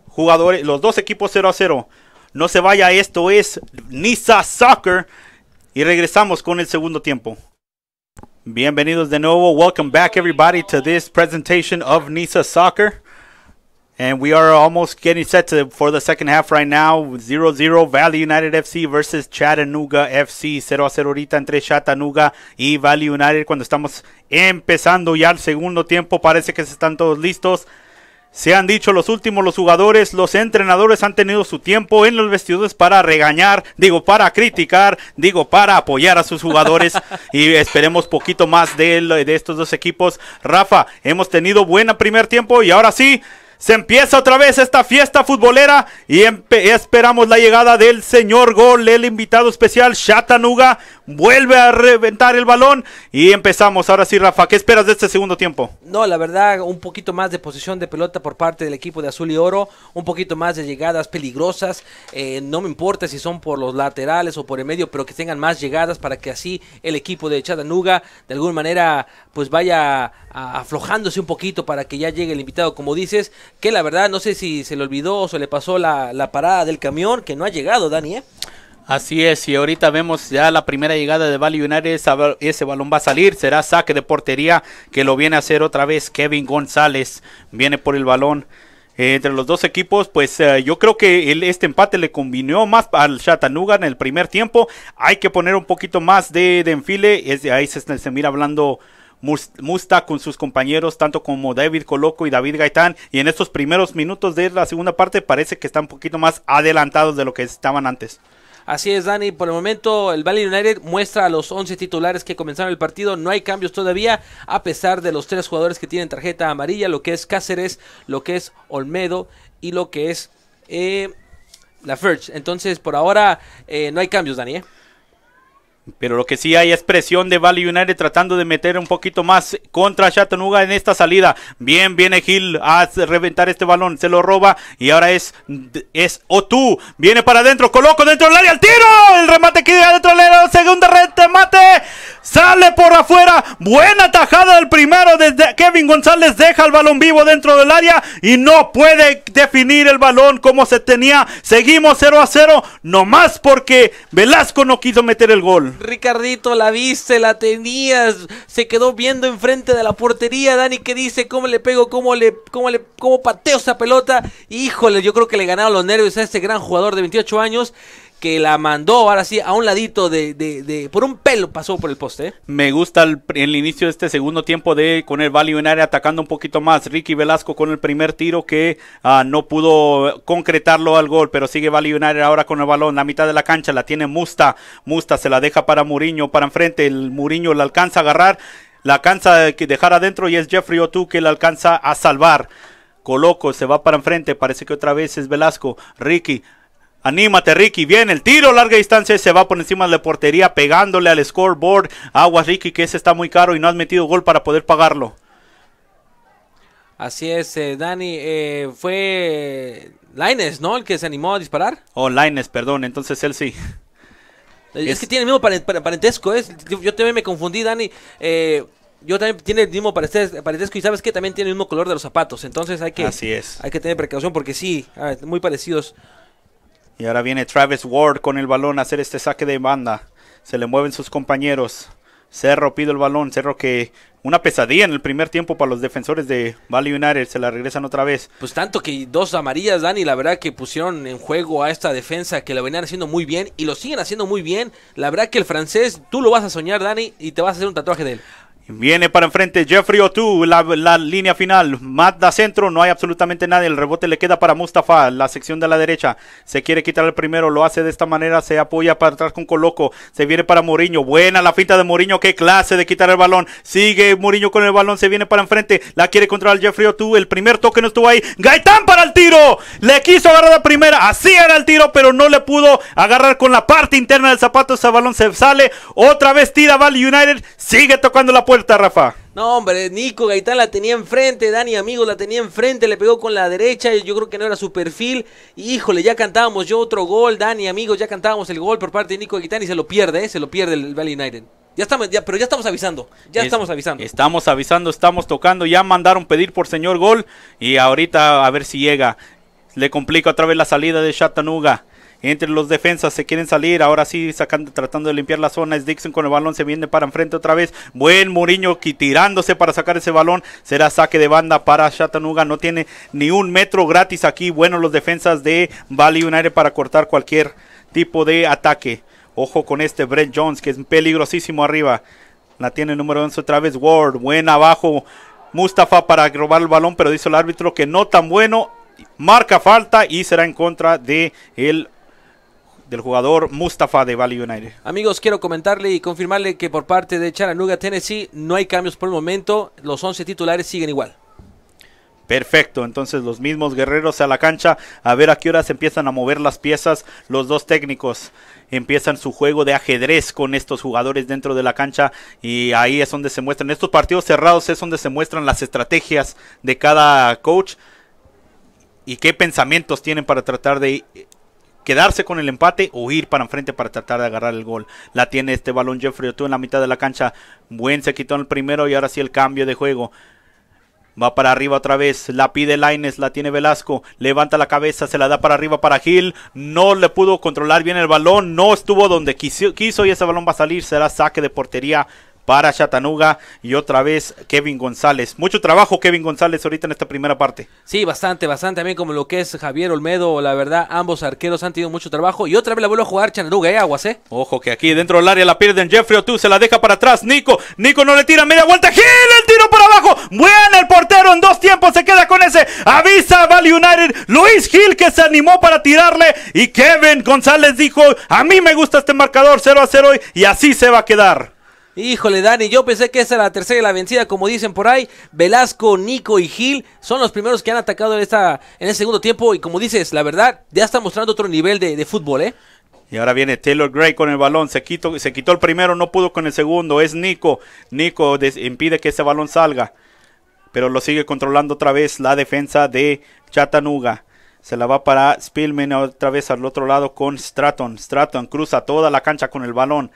jugadores, los dos equipos 0 a 0. No se vaya, esto es Nisa Soccer. Y regresamos con el segundo tiempo. Bienvenidos de nuevo. Welcome back, everybody, to this presentation of NISA Soccer. And we are almost getting set for the second half right now. 0 0 Valley United FC versus Chattanooga FC. 0 0 ahorita entre Chattanooga y Valley United. Cuando estamos empezando ya el segundo tiempo, parece que están todos listos. Se han dicho los últimos los jugadores, los entrenadores han tenido su tiempo en los vestidores para regañar, digo para criticar, digo para apoyar a sus jugadores y esperemos poquito más de, de estos dos equipos. Rafa, hemos tenido buen primer tiempo y ahora sí, se empieza otra vez esta fiesta futbolera y esperamos la llegada del señor Gol, el invitado especial Chatanuga. Vuelve a reventar el balón y empezamos. Ahora sí, Rafa, ¿qué esperas de este segundo tiempo? No, la verdad, un poquito más de posición de pelota por parte del equipo de Azul y Oro, un poquito más de llegadas peligrosas. Eh, no me importa si son por los laterales o por el medio, pero que tengan más llegadas para que así el equipo de Chatanuga de alguna manera pues vaya aflojándose un poquito para que ya llegue el invitado, como dices que la verdad no sé si se le olvidó o se le pasó la, parada del camión, que no ha llegado, Dani, ¿eh? Así es, y ahorita vemos ya la primera llegada de Valle United, ese balón va a salir, será saque de portería que lo viene a hacer otra vez Kevin González, viene por el balón. Eh, entre los dos equipos, pues eh, yo creo que este empate le combinó más al Chattanooga en el primer tiempo. Hay que poner un poquito más de, de enfile. ahí se, se mira hablando Musta con sus compañeros, tanto como David Coloco y David Gaitán. Y en estos primeros minutos de la segunda parte parece que están un poquito más adelantados de lo que estaban antes. Así es, Dani. Por el momento, el Valley United muestra a los 11 titulares que comenzaron el partido. No hay cambios todavía, a pesar de los tres jugadores que tienen tarjeta amarilla: lo que es Cáceres, lo que es Olmedo y lo que es eh, la La Entonces, por ahora, eh, no hay cambios, Dani. ¿eh? Pero lo que sí hay es presión de Valley United tratando de meter un poquito más contra Chattanooga en esta salida. Bien, viene Hill a reventar este balón. Se lo roba y ahora es, es Otu. Viene para adentro, coloco dentro del área, al tiro. El remate que dentro del área, segundo remate por afuera. Buena tajada del primero desde Kevin González deja el balón vivo dentro del área y no puede definir el balón como se tenía. Seguimos 0 a 0 nomás porque Velasco no quiso meter el gol. Ricardito, la viste, la tenías. Se quedó viendo enfrente de la portería. Dani que dice cómo le pego, cómo le cómo le cómo pateo esa pelota. Híjole, yo creo que le ganaron los nervios a este gran jugador de 28 años que la mandó ahora sí a un ladito de, de, por un pelo pasó por el poste. Me gusta el, el, inicio de este segundo tiempo de con el Value en atacando un poquito más. Ricky Velasco con el primer tiro que ah, no pudo concretarlo al gol, pero sigue Value en ahora con el balón. La mitad de la cancha la tiene Musta. Musta se la deja para Muriño para enfrente. El Muriño la alcanza a agarrar, la alcanza a dejar adentro y es Jeffrey Otu que la alcanza a salvar. Coloco se va para enfrente, parece que otra vez es Velasco. Ricky Anímate, Ricky. Bien, el tiro, larga distancia, se va por encima de la portería, pegándole al scoreboard. Aguas, Ricky, que ese está muy caro y no has metido gol para poder pagarlo. Así es, eh, Dani. Eh, fue Lines, ¿no? El que se animó a disparar. Oh, Lines, perdón. Entonces él sí. Es, que tiene el mismo parentesco. ¿eh? Yo también me confundí, Dani. yo también tiene el mismo parentesco y sabes que también tiene el mismo color de los zapatos. Entonces hay que, Hay que tener precaución porque sí, muy parecidos y ahora viene Travis Ward con el balón a hacer este saque de banda. Se le mueven sus compañeros. Cerro pide el balón. Cerro que una pesadilla en el primer tiempo para los defensores de Valley United. Se la regresan otra vez. Pues tanto que dos amarillas, Dani. La verdad que pusieron en juego a esta defensa que la venían haciendo muy bien y lo siguen haciendo muy bien. La verdad que el francés, tú lo vas a soñar, Dani, y te vas a hacer un tatuaje de él. Viene para enfrente Jeffrey Otu, la, la, línea final. da centro, no hay absolutamente nadie. El rebote le queda para Mustafa, la sección de la derecha. Se quiere quitar el primero, lo hace de esta manera. Se apoya para atrás con Coloco. Se viene para Mourinho. Buena la finta de Moriño. qué clase de quitar el balón. Sigue Mourinho con el balón, se viene para enfrente. La quiere controlar Jeffrey Otu. El primer toque no estuvo ahí. Gaitán para el tiro. Le quiso agarrar la primera. Así era el tiro, pero no le pudo agarrar con la parte interna del zapato. Ese balón se sale. Otra vez tira Val United. Sigue tocando la Rafa. No, hombre, Nico Gaitán la tenía enfrente, Dani Amigo la tenía enfrente, le pegó con la derecha, yo creo que no era su perfil. Híjole, ya cantábamos yo otro gol, Dani Amigo, ya cantábamos el gol por parte de Nico Gaitán y se lo pierde, ¿eh? se lo pierde el Valley United. Ya estamos, pero ya estamos avisando, ya estamos avisando. Estamos avisando, estamos tocando, ya mandaron pedir por señor gol y ahorita a ver si llega. Le complica otra vez la salida de Chattanooga. Entre los defensas se quieren salir. Ahora sí, sacando, tratando de limpiar la zona. Es Dixon con el balón. Se viene para enfrente otra vez. Buen Muriño tirándose para sacar ese balón. Será saque de banda para Chattanooga. No tiene ni un metro gratis aquí. Bueno, los defensas de Valley United para cortar cualquier tipo de ataque. Ojo con este Brett Jones, que es peligrosísimo arriba. La tiene número 11 otra vez. Ward, buen abajo. Mustafa para robar el balón, pero dice el árbitro que no tan bueno. Marca falta y será en contra de el del jugador Mustafa de Valley United. Amigos, quiero comentarle y confirmarle que por parte de Chattanooga, Tennessee, no hay cambios por el momento. Los 11 titulares siguen igual. Perfecto, entonces los mismos guerreros a la cancha, a ver a qué horas empiezan a mover las piezas. Los dos técnicos empiezan su juego de ajedrez con estos jugadores dentro de la cancha y ahí es donde se muestran estos partidos cerrados, es donde se muestran las estrategias de cada coach y qué pensamientos tienen para tratar de quedarse con el empate o ir para enfrente para tratar de agarrar el gol. La tiene este balón Jeffrey tú en la mitad de la cancha. Buen se quitó en el primero y ahora sí el cambio de juego. Va para arriba otra vez, la pide Laines, la tiene Velasco, levanta la cabeza, se la da para arriba para Gil, no le pudo controlar bien el balón, no estuvo donde quiso y ese balón va a salir, será saque de portería para Chattanooga y otra vez Kevin González. Mucho trabajo Kevin González ahorita en esta primera parte. Sí, bastante, bastante. También como lo que es Javier Olmedo, la verdad, ambos arqueros han tenido mucho trabajo. Y otra vez la vuelve a jugar Chattanooga, ¿eh? Aguas, ¿eh? Ojo que aquí dentro del área la pierden Jeffrey O'Tu, se la deja para atrás. Nico, Nico no le tira media vuelta, ¡Gil! el tiro por abajo. ¡Buena el portero en dos tiempos se queda con ese. Avisa Valley United, Luis Gil que se animó para tirarle. Y Kevin González dijo, a mí me gusta este marcador 0 a 0 y así se va a quedar. Híjole, Dani, yo pensé que esa era la tercera y la vencida, como dicen por ahí. Velasco, Nico y Gil son los primeros que han atacado en, esta, en el este segundo tiempo. Y como dices, la verdad, ya está mostrando otro nivel de, fútbol, ¿eh? Y ahora viene Taylor Gray con el balón. Se, se quitó el primero, no pudo con el segundo. Es Nico. Nico impide que ese balón salga. Pero lo sigue controlando otra vez la defensa de Chattanooga. Se la va para Spillman otra vez al otro lado con Stratton. Stratton cruza toda la cancha con el balón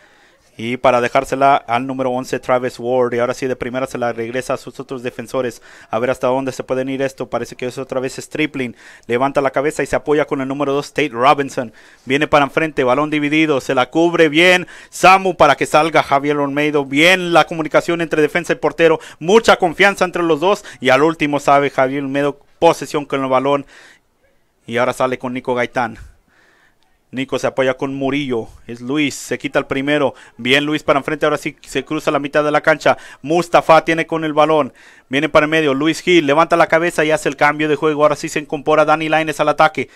y para dejársela al número 11 Travis Ward y ahora sí de primera se la regresa a sus otros defensores a ver hasta dónde se pueden ir esto parece que es otra vez Stripling levanta la cabeza y se apoya con el número 2 Tate Robinson viene para enfrente balón dividido se la cubre bien Samu para que salga Javier Olmedo bien la comunicación entre defensa y portero mucha confianza entre los dos y al último sabe Javier Olmedo posesión con el balón y ahora sale con Nico Gaitán Nico se apoya con Murillo. Es Luis. Se quita el primero. Bien Luis para enfrente. Ahora sí se cruza la mitad de la cancha. Mustafa tiene con el balón. Viene para el medio. Luis Gil levanta la cabeza y hace el cambio de juego. Ahora sí se incorpora Dani Laines al ataque.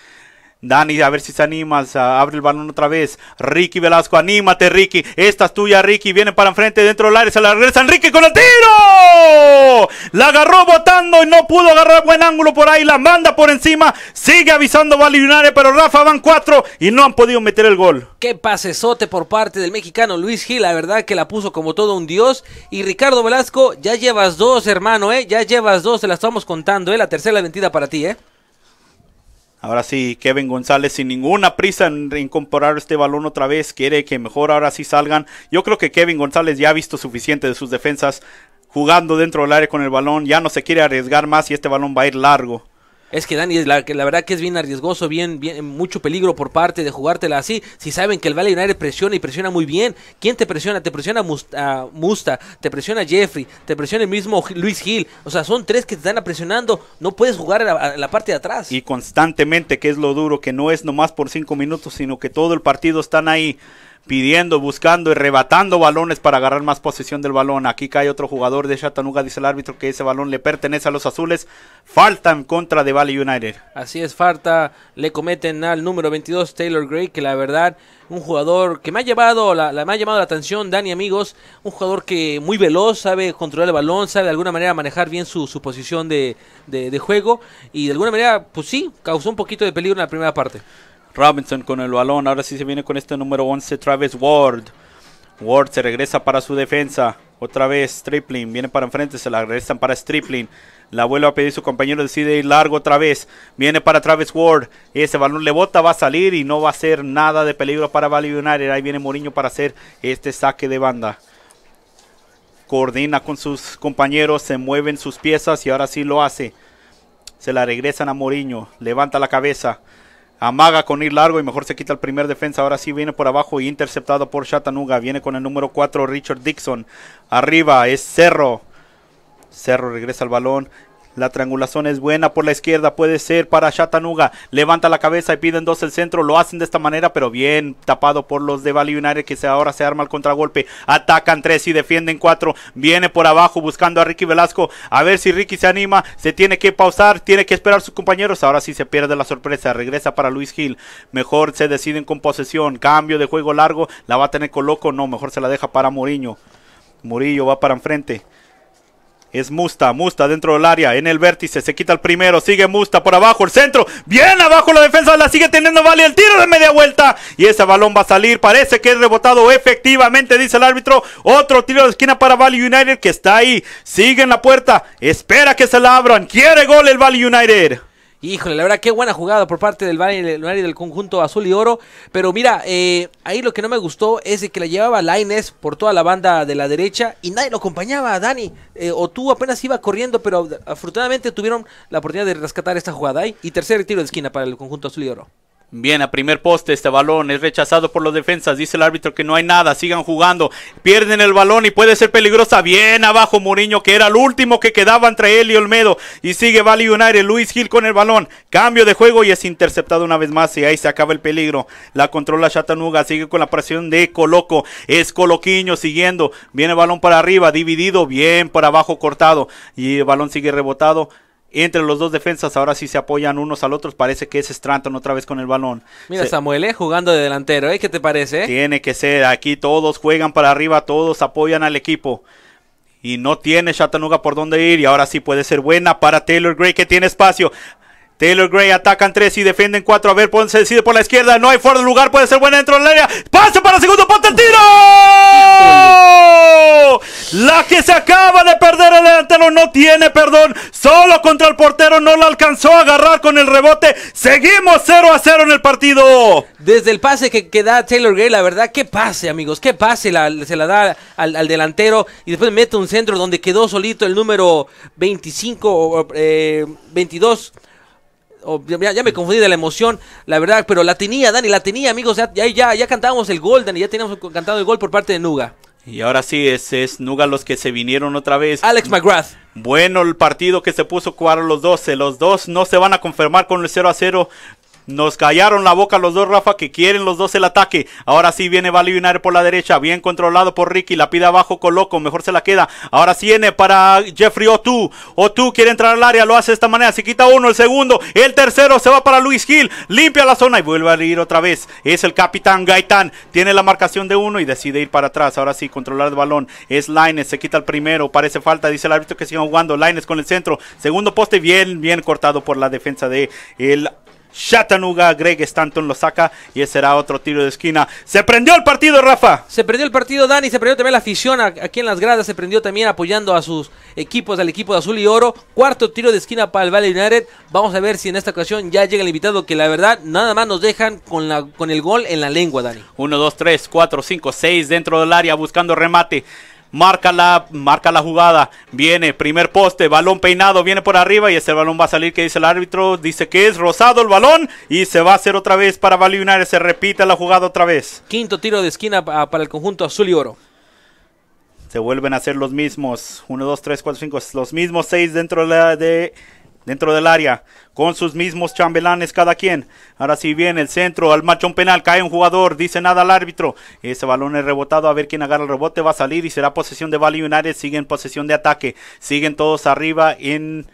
Dani, a ver si se animas, abre el balón otra vez. Ricky Velasco, anímate, Ricky. Esta es tuya, Ricky. Viene para enfrente dentro del área, se la regresa Enrique con el tiro. La agarró botando y no pudo agarrar buen ángulo por ahí. La manda por encima. Sigue avisando Valinare, pero Rafa van cuatro y no han podido meter el gol. Qué pasesote por parte del mexicano Luis Gil. La verdad que la puso como todo un dios. Y Ricardo Velasco, ya llevas dos, hermano, ¿eh? Ya llevas dos, te la estamos contando, ¿eh? La tercera la para ti, ¿eh? Ahora sí, Kevin González sin ninguna prisa en incorporar este balón otra vez. Quiere que mejor ahora sí salgan. Yo creo que Kevin González ya ha visto suficiente de sus defensas jugando dentro del área con el balón. Ya no se quiere arriesgar más y este balón va a ir largo. Es que Dani, la, verdad que es bien arriesgoso, bien, bien, mucho peligro por parte de jugártela así. Si saben que el Valley United presiona y presiona muy bien, ¿quién te presiona? Te presiona Musta, Musta, te presiona Jeffrey, te presiona el mismo Luis Gil, O sea, son tres que te están presionando. No puedes jugar la, la, parte de atrás. Y constantemente, que es lo duro, que no es nomás por cinco minutos, sino que todo el partido están ahí pidiendo, buscando y rebatando balones para agarrar más posesión del balón. Aquí cae otro jugador de Chattanooga, dice el árbitro que ese balón le pertenece a los azules. Falta en contra de Valley United. Así es, falta. Le cometen al número 22 Taylor Gray, que la verdad, un jugador que me ha llevado la, me ha llamado la atención, Dani, amigos. Un jugador que muy veloz, sabe controlar el balón, sabe de alguna manera manejar bien su, posición de, de juego. Y de alguna manera, pues sí, causó un poquito de peligro en la primera parte. Robinson con el balón. Ahora sí se viene con este número 11, Travis Ward. Ward se regresa para su defensa. Otra vez Stripling viene para enfrente, se la regresan para Stripling. La vuelve a pedir su compañero, decide ir largo otra vez. Viene para Travis Ward. Ese balón le bota, va a salir y no va a ser nada de peligro para Valley United. Ahí viene Moriño para hacer este saque de banda. Coordina con sus compañeros, se mueven sus piezas y ahora sí lo hace. Se la regresan a Moriño. Levanta la cabeza amaga con ir largo y mejor se quita el primer defensa. Ahora sí viene por abajo y interceptado por Chattanooga. Viene con el número 4 Richard Dixon. Arriba es Cerro. Cerro regresa al balón. La triangulación es buena por la izquierda, puede ser para Chattanooga. Levanta la cabeza y piden dos el centro. Lo hacen de esta manera, pero bien tapado por los de Valley que ahora se arma el contragolpe. Atacan tres y defienden cuatro. Viene por abajo buscando a Ricky Velasco. A ver si Ricky se anima. Se tiene que pausar, tiene que esperar a sus compañeros. Ahora sí se pierde la sorpresa. Regresa para Luis Gil. Mejor se deciden con posesión. Cambio de juego largo. La va a tener Coloco. No, mejor se la deja para Moriño. Murillo va para enfrente. Es Musta, Musta dentro del área, en el vértice, se quita el primero, sigue Musta por abajo, el centro, bien abajo la defensa, la sigue teniendo Vale, el tiro de media vuelta y ese balón va a salir, parece que es rebotado efectivamente, dice el árbitro, otro tiro de esquina para Valley United que está ahí, sigue en la puerta, espera que se la abran, quiere gol el Valley United. Híjole, la verdad, qué buena jugada por parte del y del conjunto azul y oro. Pero mira, eh, ahí lo que no me gustó es de que la llevaba Laines por toda la banda de la derecha y nadie lo acompañaba, Dani. Eh, o tú apenas iba corriendo, pero afortunadamente tuvieron la oportunidad de rescatar esta jugada ahí. Y tercer tiro de esquina para el conjunto azul y oro. Bien, a primer poste este balón es rechazado por los defensas. Dice el árbitro que no hay nada, sigan jugando. Pierden el balón y puede ser peligrosa. Bien abajo Mourinho, que era el último que quedaba entre él y Olmedo. Y sigue Valley United, Luis Gil con el balón. Cambio de juego y es interceptado una vez más. Y ahí se acaba el peligro. La controla Chatanuga, sigue con la presión de Coloco. Es Coloquiño siguiendo. Viene el balón para arriba, dividido. Bien para abajo cortado. Y el balón sigue rebotado. Entre los dos defensas ahora sí se apoyan unos al otro. Parece que es Stranton otra vez con el balón. Mira, Samuel eh, jugando de delantero, ¿eh? ¿Qué te parece? Eh? Tiene que ser. Aquí todos juegan para arriba, todos apoyan al equipo. Y no tiene Chattanooga por dónde ir. Y ahora sí puede ser buena para Taylor Gray que tiene espacio. Taylor Gray atacan tres y defienden cuatro. A ver, se decide por la izquierda. No hay fuera de lugar. Puede ser buena dentro del área. Pase para el segundo. punto! tiro. La que se acaba de perder el delantero no tiene perdón. Solo contra el portero no la alcanzó a agarrar con el rebote. Seguimos 0 a 0 en el partido. Desde el pase que, da Taylor Gray, la verdad, qué pase, amigos. Qué pase se la da al, delantero. Y después mete un centro donde quedó solito el número 25, eh, 22. ya, me confundí de la emoción, la verdad, pero la tenía, Dani, la tenía, amigos. Ya, ya, ya cantábamos el gol, Dani, ya teníamos cantado el gol por parte de Nuga. Y ahora sí, es, Nuga los que se vinieron otra vez. Alex McGrath. Bueno, el partido que se puso jugar los 12 eh, Los dos no se van a confirmar con el 0 a 0. Nos callaron la boca los dos, Rafa, que quieren los dos el ataque. Ahora sí viene un por la derecha. Bien controlado por Ricky. La pida abajo Coloco. Mejor se la queda. Ahora sí viene para Jeffrey Otu. Otu quiere entrar al área. Lo hace de esta manera. Se quita uno. El segundo. El tercero se va para Luis Gil. Limpia la zona y vuelve a ir otra vez. Es el capitán Gaitán. Tiene la marcación de uno y decide ir para atrás. Ahora sí, controlar el balón. Es Lines. Se quita el primero. Parece falta. Dice el árbitro que sigue jugando. Lines con el centro. Segundo poste. Bien, bien cortado por la defensa de el Chattanooga, Greg Stanton lo saca y ese será otro tiro de esquina. Se prendió el partido, Rafa. Se prendió el partido, Dani, se prendió también la afición aquí en las gradas, se prendió también apoyando a sus equipos, al equipo de Azul y Oro. Cuarto tiro de esquina para el Valley United. Vamos a ver si en esta ocasión ya llega el invitado, que la verdad nada más nos dejan con, la, con el gol en la lengua, Dani. Uno, dos, tres, cuatro, cinco, seis dentro del área buscando remate marca la, marca la jugada, viene, primer poste, balón peinado, viene por arriba y ese balón va a salir, que dice el árbitro, dice que es rosado el balón y se va a hacer otra vez para Valio se repite la jugada otra vez. Quinto tiro de esquina ah, para el conjunto azul y oro. Se vuelven a hacer los mismos, 1, 2, 3, 4, 5, los mismos seis dentro de, la de dentro del área con sus mismos chambelanes cada quien. Ahora si sí viene el centro al machón penal, cae un jugador, dice nada al árbitro. Ese balón es rebotado, a ver quién agarra el rebote, va a salir y será posesión de Vali United, sigue en posesión de ataque, siguen todos arriba en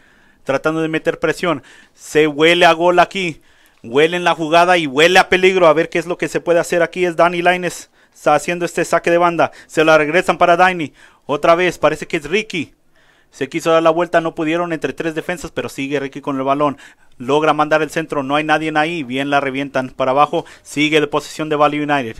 tratando de meter presión. Se huele a gol aquí. Huele en la jugada y huele a peligro. A ver qué es lo que se puede hacer aquí. Es Danny Lines. Está haciendo este saque de banda. Se la regresan para Danny. Otra vez. Parece que es Ricky. Se quiso dar la vuelta, no pudieron entre tres defensas, pero sigue Ricky con el balón. Logra mandar el centro, no hay nadie ahí, bien la revientan para abajo. Sigue de posición de Valley United.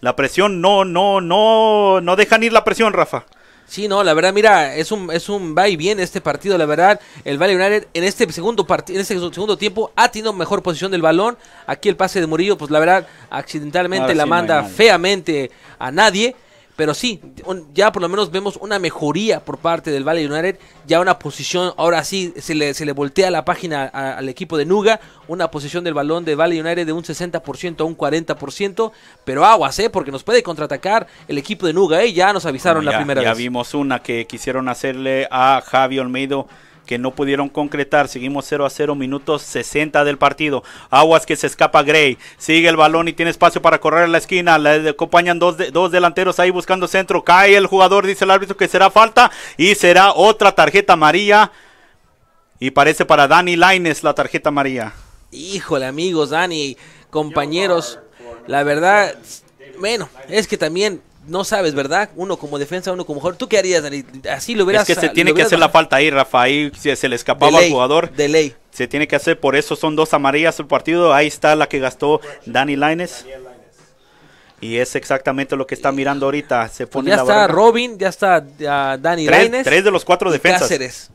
La presión, no, no, no, no dejan ir la presión, Rafa. Sí, no, la verdad, mira, es un, es un va y bien este partido, la verdad. El Valley United en este segundo partido, en este segundo tiempo ha tenido mejor posición del balón. Aquí el pase de Murillo, pues la verdad, accidentalmente la manda feamente a nadie. Pero sí, ya por lo menos vemos una mejoría por parte del de United. Ya una posición, ahora sí, se le, voltea la página al equipo de Nuga. Una posición del balón de de United de un 60% a un 40%. Pero aguas, ¿eh? Porque nos puede contraatacar el equipo de Nuga, ¿eh? Ya nos avisaron la primera ya vez. Ya vimos una que quisieron hacerle a Javi Olmedo que no pudieron concretar. Seguimos 0 a 0, minutos 60 del partido. Aguas que se escapa Gray. Sigue el balón y tiene espacio para correr a la esquina. Le acompañan dos, dos delanteros ahí buscando centro. Cae el jugador, dice el árbitro que será falta y será otra tarjeta amarilla. Y parece para Dani Laines la tarjeta amarilla. Híjole, amigos, Dani, compañeros. La verdad, bueno, es que también no sabes, ¿verdad? Uno como defensa, uno como jugador. ¿Tú qué harías, Dani? Así lo verás. Es que se tiene que hacer la falta ahí, Rafa. Ahí se le escapaba al jugador. De ley. Se tiene que hacer. Por eso son dos amarillas el partido. Ahí está la que gastó Dani lines Y es exactamente lo que está mirando ahorita. Se pues pone ya está Robin, ya está Dani tres, Tres de los cuatro defensas.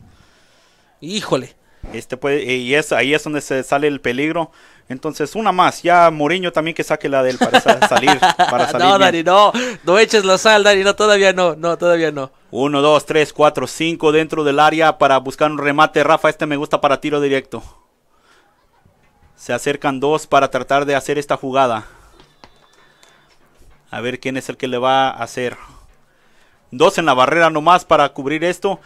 Híjole. Este puede, y es, ahí es donde se sale el peligro. Entonces, una más. Ya Moreño, también que saque la de él para salir. Para salir no, Dani, no. No eches la sal, Dani. No, todavía no. No, todavía no. Uno, dos, tres, cuatro, cinco dentro del área para buscar un remate. Rafa, este me gusta para tiro directo. Se acercan dos para tratar de hacer esta jugada. A ver quién es el que le va a hacer. Dos en la barrera nomás para cubrir esto.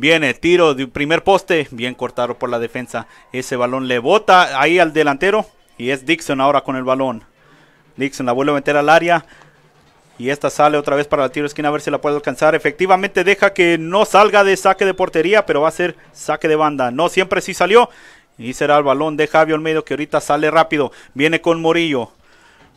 Viene tiro de primer poste, bien cortado por la defensa. Ese balón le bota ahí al delantero y es Dixon ahora con el balón. Dixon la vuelve a meter al área. Y esta sale otra vez para la tiro esquina a ver si la puede alcanzar. Efectivamente deja que no salga de saque de portería, pero va a ser saque de banda. No siempre sí salió. Y será el balón de Javi Olmedo que ahorita sale rápido. Viene con Morillo.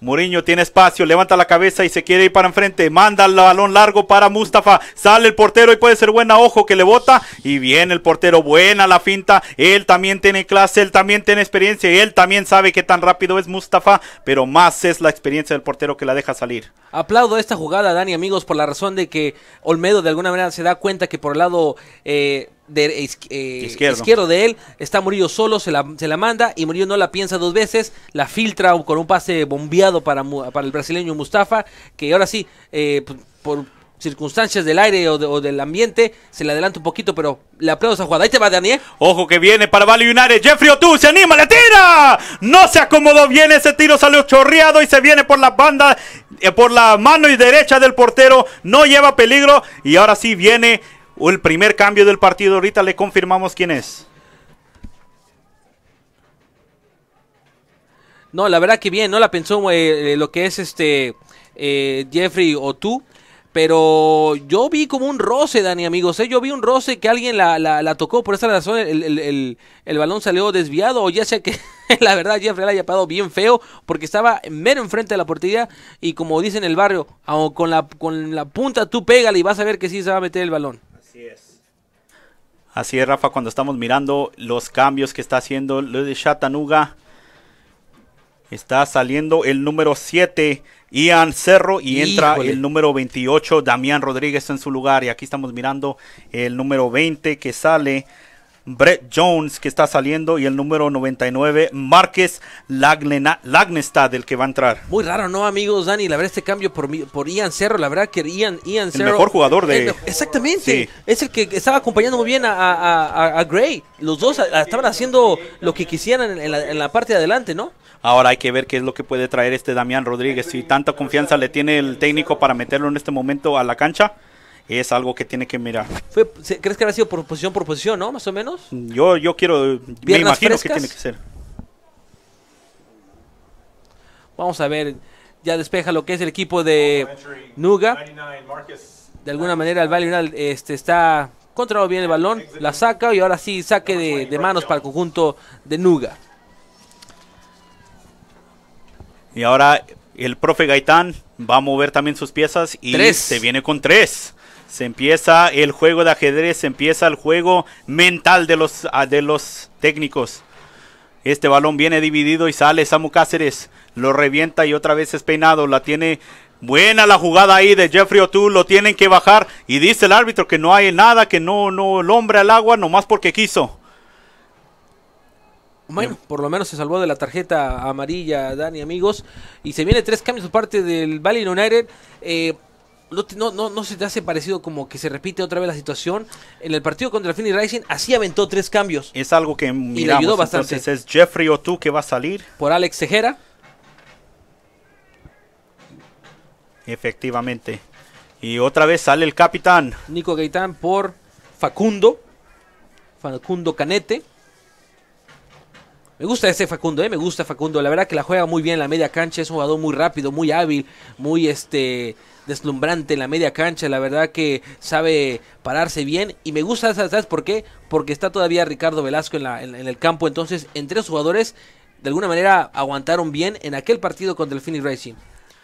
Muriño tiene espacio, levanta la cabeza y se quiere ir para enfrente. Manda el balón largo para Mustafa. Sale el portero y puede ser buena. Ojo que le bota. Y viene el portero. Buena la finta. Él también tiene clase. Él también tiene experiencia. Y él también sabe qué tan rápido es Mustafa. Pero más es la experiencia del portero que la deja salir. Aplaudo esta jugada, Dani, amigos, por la razón de que Olmedo de alguna manera se da cuenta que por el lado. Eh, de, eh, izquierdo. de él, está Murillo solo, se la, manda y Murillo no la piensa dos veces, la filtra con un pase bombeado para, para el brasileño Mustafa, que ahora sí, eh, pues, por circunstancias del aire o, del ambiente, se le adelanta un poquito, pero le aplaudo San jugada. Ahí te va, Daniel. Ojo que viene para Vale Jeffrey Otu se anima, le tira. No se acomodó bien ese tiro, salió chorreado y se viene por la banda, eh, por la mano y derecha del portero. No lleva peligro y ahora sí viene o el primer cambio del partido. Ahorita le confirmamos quién es. No, la verdad que bien, no la pensó eh, eh, lo que es este eh, Jeffrey o tú. Pero yo vi como un roce, Dani, amigos. Yo vi un roce que alguien la, tocó. Por esa razón el, balón salió desviado. O ya sea que la verdad Jeffrey la haya pagado bien feo. Porque estaba mero enfrente de la portería. Y como dicen en el barrio, ah, con la, con la punta tú pégale y vas a ver que sí se va a meter el balón. Así es. Así es, Rafa, cuando estamos mirando los cambios que está haciendo Luis de Chattanooga. Está saliendo el número 7, Ian Cerro, y entra el número 28, Damián Rodríguez en su lugar. Y aquí estamos mirando el número 20 que sale Brett Jones, que está saliendo, y el número 99, Márquez está del que va a entrar. Muy raro, ¿no, amigos, Dani? La verdad, este cambio por, por Ian Cerro, la verdad que Ian, Ian Cerro... El mejor jugador de... exactamente, es el que estaba acompañando muy bien a, Gray. Los dos estaban haciendo lo que quisieran en la, en la parte de adelante, ¿no? Ahora hay que ver qué es lo que puede traer este Damián Rodríguez. Si tanta confianza le tiene el técnico para meterlo en este momento a la cancha, es algo que tiene que mirar. ¿Crees que habrá sido por posición por posición, no? Más o menos. Mm, yo, yo quiero, eh, me imagino que tiene que ser. Vamos a ver, ya despeja lo que es el equipo de Nuga. De alguna manera el Valle este, está controlado bien el balón, la saca y ahora sí saque de, manos para el conjunto de Nuga. Y ahora el profe Gaitán va a mover también sus piezas y se viene con tres. Se empieza el juego de ajedrez, se empieza el juego mental de los, ah, de los técnicos. Este balón viene dividido y sale Samu Cáceres. Lo revienta y otra vez es peinado. La tiene buena la jugada ahí de Jeffrey O'Toole. Lo tienen que bajar. Y dice el árbitro que no hay nada, que no, no, el hombre al agua, nomás porque quiso. Bueno, por lo menos se salvó de la tarjeta amarilla, Dani, amigos. Y se viene tres cambios parte del Valley United. Eh, no, se te hace parecido como que se repite otra vez la situación. En el partido contra el Racing, Rising así aventó tres cambios. Es algo que miramos. Y le ayudó bastante. Entonces es Jeffrey Otu que va a salir. Por Alex Tejera. Efectivamente. Y otra vez sale el capitán. Nico Gaitán por Facundo. Facundo Canete. Me gusta ese Facundo, ¿eh? me gusta Facundo. La verdad que la juega muy bien en la media cancha. Es un jugador muy rápido, muy hábil, muy este deslumbrante en la media cancha, la verdad que sabe pararse bien y me gusta, esa por qué? Porque está todavía Ricardo Velasco en, la, en, el campo, entonces entre los jugadores de alguna manera aguantaron bien en aquel partido contra el Phoenix Racing.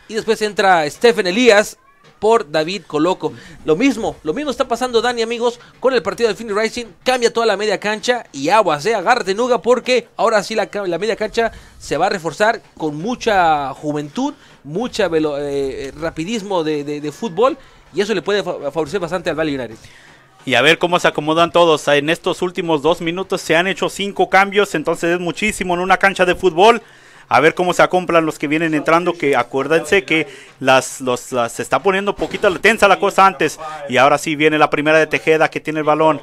Y después entra Stephen Elías por David Coloco. Lo mismo, lo mismo está pasando Dani amigos con el partido del Phoenix Racing. Cambia toda la media cancha y aguas, eh, agárrate Nuga porque ahora sí la, la media cancha se va a reforzar con mucha juventud mucha eh, eh, rapidismo de, de, fútbol y eso le puede favorecer bastante al de Y a ver cómo se acomodan todos. Ah, en estos últimos dos minutos se han hecho cinco cambios, entonces es muchísimo en una cancha de fútbol a ver cómo se acomplan los que vienen entrando, que acuérdense que las, los, se está poniendo un poquito tensa la cosa antes. Y ahora sí viene la primera de Tejeda que tiene el balón.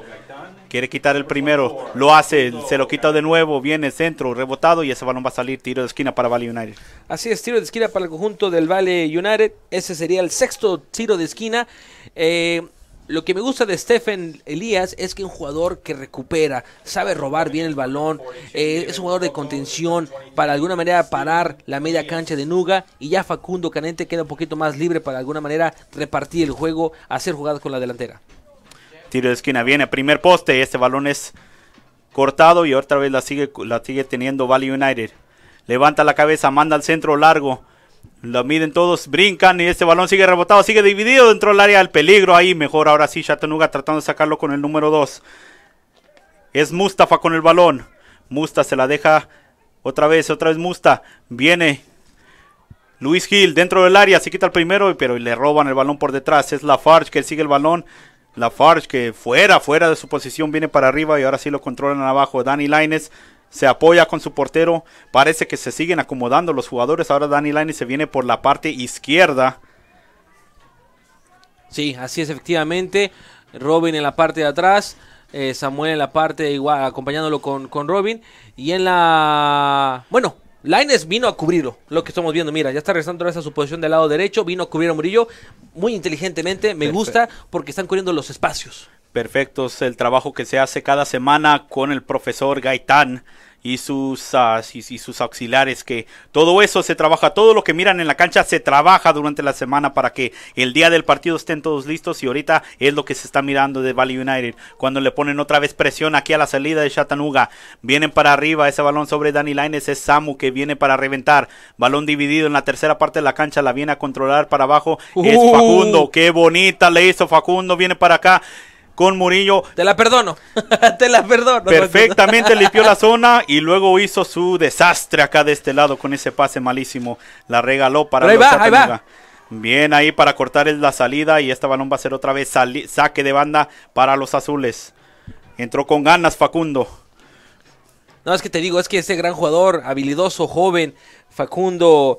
Quiere quitar el primero, lo hace, se lo quita de nuevo, viene centro, rebotado y ese balón va a salir tiro de esquina para Valley United. Así es, tiro de esquina para el conjunto del Vale United. Ese sería el sexto tiro de esquina. Eh, lo que me gusta de Stephen Elías es que es un jugador que recupera, sabe robar bien el balón, eh, es un jugador de contención, para de alguna manera parar la media cancha de Nuga y ya Facundo Canente queda un poquito más libre para de alguna manera repartir el juego, hacer jugadas con la delantera. Tiro de esquina viene, primer poste. Este balón es cortado y otra vez la sigue, la sigue teniendo Valley United. Levanta la cabeza, manda al centro largo. Lo miden todos, brincan y este balón sigue rebotado, sigue dividido dentro del área del peligro. Ahí mejor ahora sí, Chattanooga tratando de sacarlo con el número 2. Es Mustafa con el balón. Musta se la deja otra vez, otra vez Musta. Viene Luis Gil dentro del área, se quita el primero, pero le roban el balón por detrás. Es Lafarge que sigue el balón, Lafarge que fuera, fuera de su posición, viene para arriba y ahora sí lo controlan abajo. Dani Lines se apoya con su portero. Parece que se siguen acomodando los jugadores. Ahora Dani Lines se viene por la parte izquierda. Sí, así es efectivamente. Robin en la parte de atrás. Eh, Samuel en la parte igual acompañándolo con, con Robin. Y en la... Bueno, Laines vino a cubrirlo, lo que estamos viendo. Mira, ya está regresando a su posición del lado derecho. Vino a cubrir a Murillo muy inteligentemente. Me gusta porque están cubriendo los espacios. Perfecto, es el trabajo que se hace cada semana con el profesor Gaitán y sus, y, sus auxiliares, que todo eso se trabaja, todo lo que miran en la cancha se trabaja durante la semana para que el día del partido estén todos listos y ahorita es lo que se está mirando de Valley United, cuando le ponen otra vez presión aquí a la salida de Chattanooga, vienen para arriba, ese balón sobre Dani Lines es Samu que viene para reventar, balón dividido en la tercera parte de la cancha, la viene a controlar para abajo, es uh. Facundo, qué bonita le hizo Facundo, viene para acá, con Murillo. Te la perdono, te la perdono. Perfectamente limpió la zona y luego hizo su desastre acá de este lado con ese pase malísimo. La regaló para... ahí va, ahí va. Bien ahí para cortar la salida y esta balón va a ser otra vez saque de banda para los azules. Entró con ganas Facundo. No, es que te digo, es que ese gran jugador, habilidoso, joven, Facundo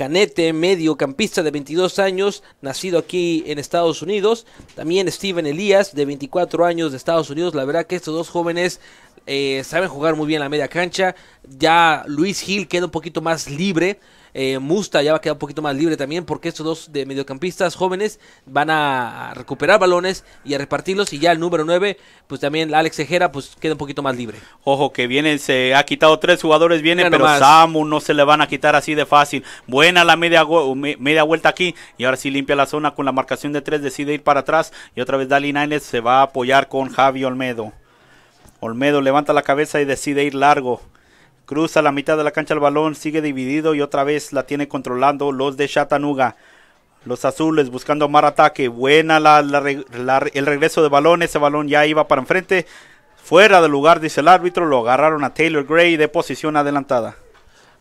Canete, mediocampista de 22 años, nacido aquí en Estados Unidos. También Steven Elías, de 24 años de Estados Unidos. La verdad que estos dos jóvenes eh, saben jugar muy bien la media cancha. Ya Luis Gil queda un poquito más libre. Eh, Musta ya va a quedar un poquito más libre también porque estos dos de mediocampistas jóvenes van a recuperar balones y a repartirlos y ya el número 9, pues también Alex Ejera, pues queda un poquito más libre. Ojo que viene, se ha quitado tres jugadores, viene, pero Samu no se le van a quitar así de fácil. Buena la media, media vuelta aquí y ahora sí limpia la zona con la marcación de tres, decide ir para atrás y otra vez Dali Náñez se va a apoyar con Javi Olmedo. Olmedo levanta la cabeza y decide ir largo. Cruza la mitad de la cancha el balón, sigue dividido y otra vez la tiene controlando los de Chattanooga. Los azules buscando más ataque. Buena la, el regreso de balón. Ese balón ya iba para enfrente. Fuera de lugar, dice el árbitro. Lo agarraron a Taylor Gray de posición adelantada.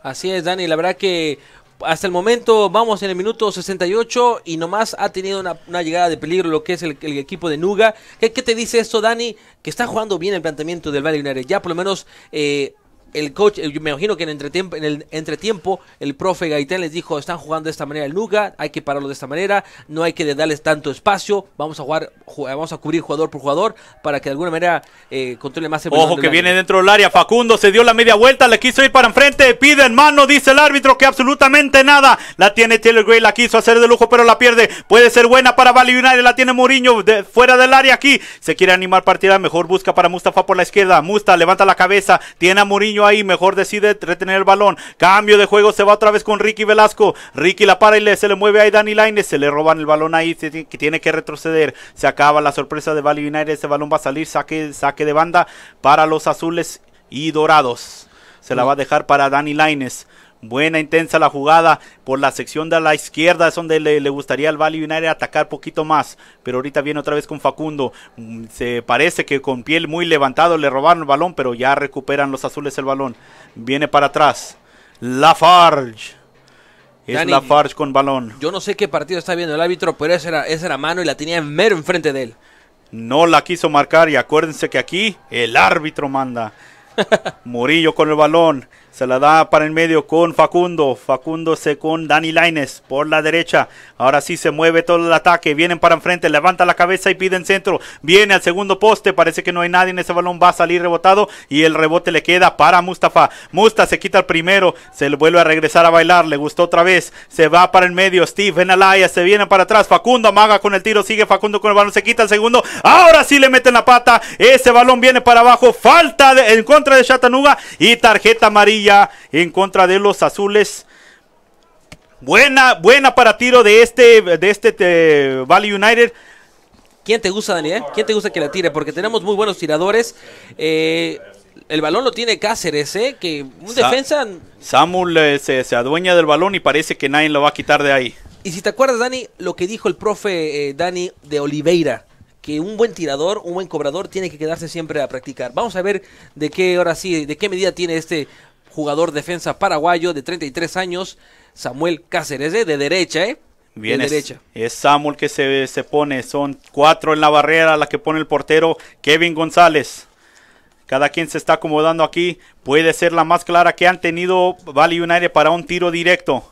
Así es, Dani. La verdad que hasta el momento vamos en el minuto 68 y nomás ha tenido una, llegada de peligro lo que es el, equipo de Nuga. ¿Qué, ¿Qué, te dice esto, Dani? Que está jugando bien el planteamiento del Valle Ya por lo menos eh, el coach, eh, yo me imagino que en, el entretiempo el profe Gaitán les dijo, están jugando de esta manera el Nuga, hay que pararlo de esta manera, no hay que darles tanto espacio, vamos a jugar, vamos a cubrir jugador por jugador para que de alguna manera eh, controle más el Ojo que viene dentro del área, Facundo se dio la media vuelta, le quiso ir para enfrente, pide en mano, dice el árbitro que absolutamente nada, la tiene Taylor Gray, la quiso hacer de lujo pero la pierde, puede ser buena para y la tiene Mourinho de, fuera del área aquí, se quiere animar partida, mejor busca para Mustafa por la izquierda, Musta levanta la cabeza, tiene a Mourinho ahí, mejor decide retener el balón. Cambio de juego, se va otra vez con Ricky Velasco. Ricky la para y le, se le mueve ahí Dani lines se le roban el balón ahí, que tiene que retroceder. Se acaba la sorpresa de Bali United, ese balón va a salir, saque, saque de banda para los azules y dorados. Se la va a dejar para Dani Lainez. Buena, intensa la jugada por la sección de la izquierda, es donde le, gustaría al Valle United atacar poquito más. Pero ahorita viene otra vez con Facundo. Mm, se parece que con piel muy levantado le robaron el balón, pero ya recuperan los azules el balón. Viene para atrás. Lafarge. Es Lafarge con balón. Yo no sé qué partido está viendo el árbitro, pero esa era, esa era mano y la tenía mero enfrente de él. No la quiso marcar y acuérdense que aquí el árbitro manda. Murillo con el balón. Se la da para el medio con Facundo. Facundo se con Dani Laines por la derecha. Ahora sí se mueve todo el ataque. Vienen para enfrente. Levanta la cabeza y en centro. Viene al segundo poste. Parece que no hay nadie en ese balón. Va a salir rebotado. Y el rebote le queda para Mustafa. Musta se quita el primero. Se le vuelve a regresar a bailar. Le gustó otra vez. Se va para el medio. Steve en Se viene para atrás. Facundo amaga con el tiro. Sigue Facundo con el balón. Se quita el segundo. Ahora sí le meten la pata. Ese balón viene para abajo. Falta en contra de Chatanuga. Y tarjeta amarilla en contra de los azules. Buena, buena para tiro de este, de este eh, Valley United. ¿Quién te gusta, Daniel? Eh? ¿Quién te gusta que la tire? Porque tenemos muy buenos tiradores. Eh, el balón lo tiene Cáceres, ¿eh? Que un defensa. Samuel se, adueña del balón y parece que nadie lo va a quitar de ahí. Y si te acuerdas, Dani, lo que dijo el profe Dani de Oliveira, que un buen tirador, un buen cobrador tiene que quedarse siempre a practicar. Vamos a ver de qué, ahora sí, de qué medida tiene este jugador defensa paraguayo de 33 años, Samuel Cáceres, eh, de derecha, ¿eh? Bien, es, derecha. es Samuel que se, pone, son cuatro en la barrera, la que pone el portero Kevin González. Cada quien se está acomodando aquí. Puede ser la más clara que han tenido Valley United para un tiro directo.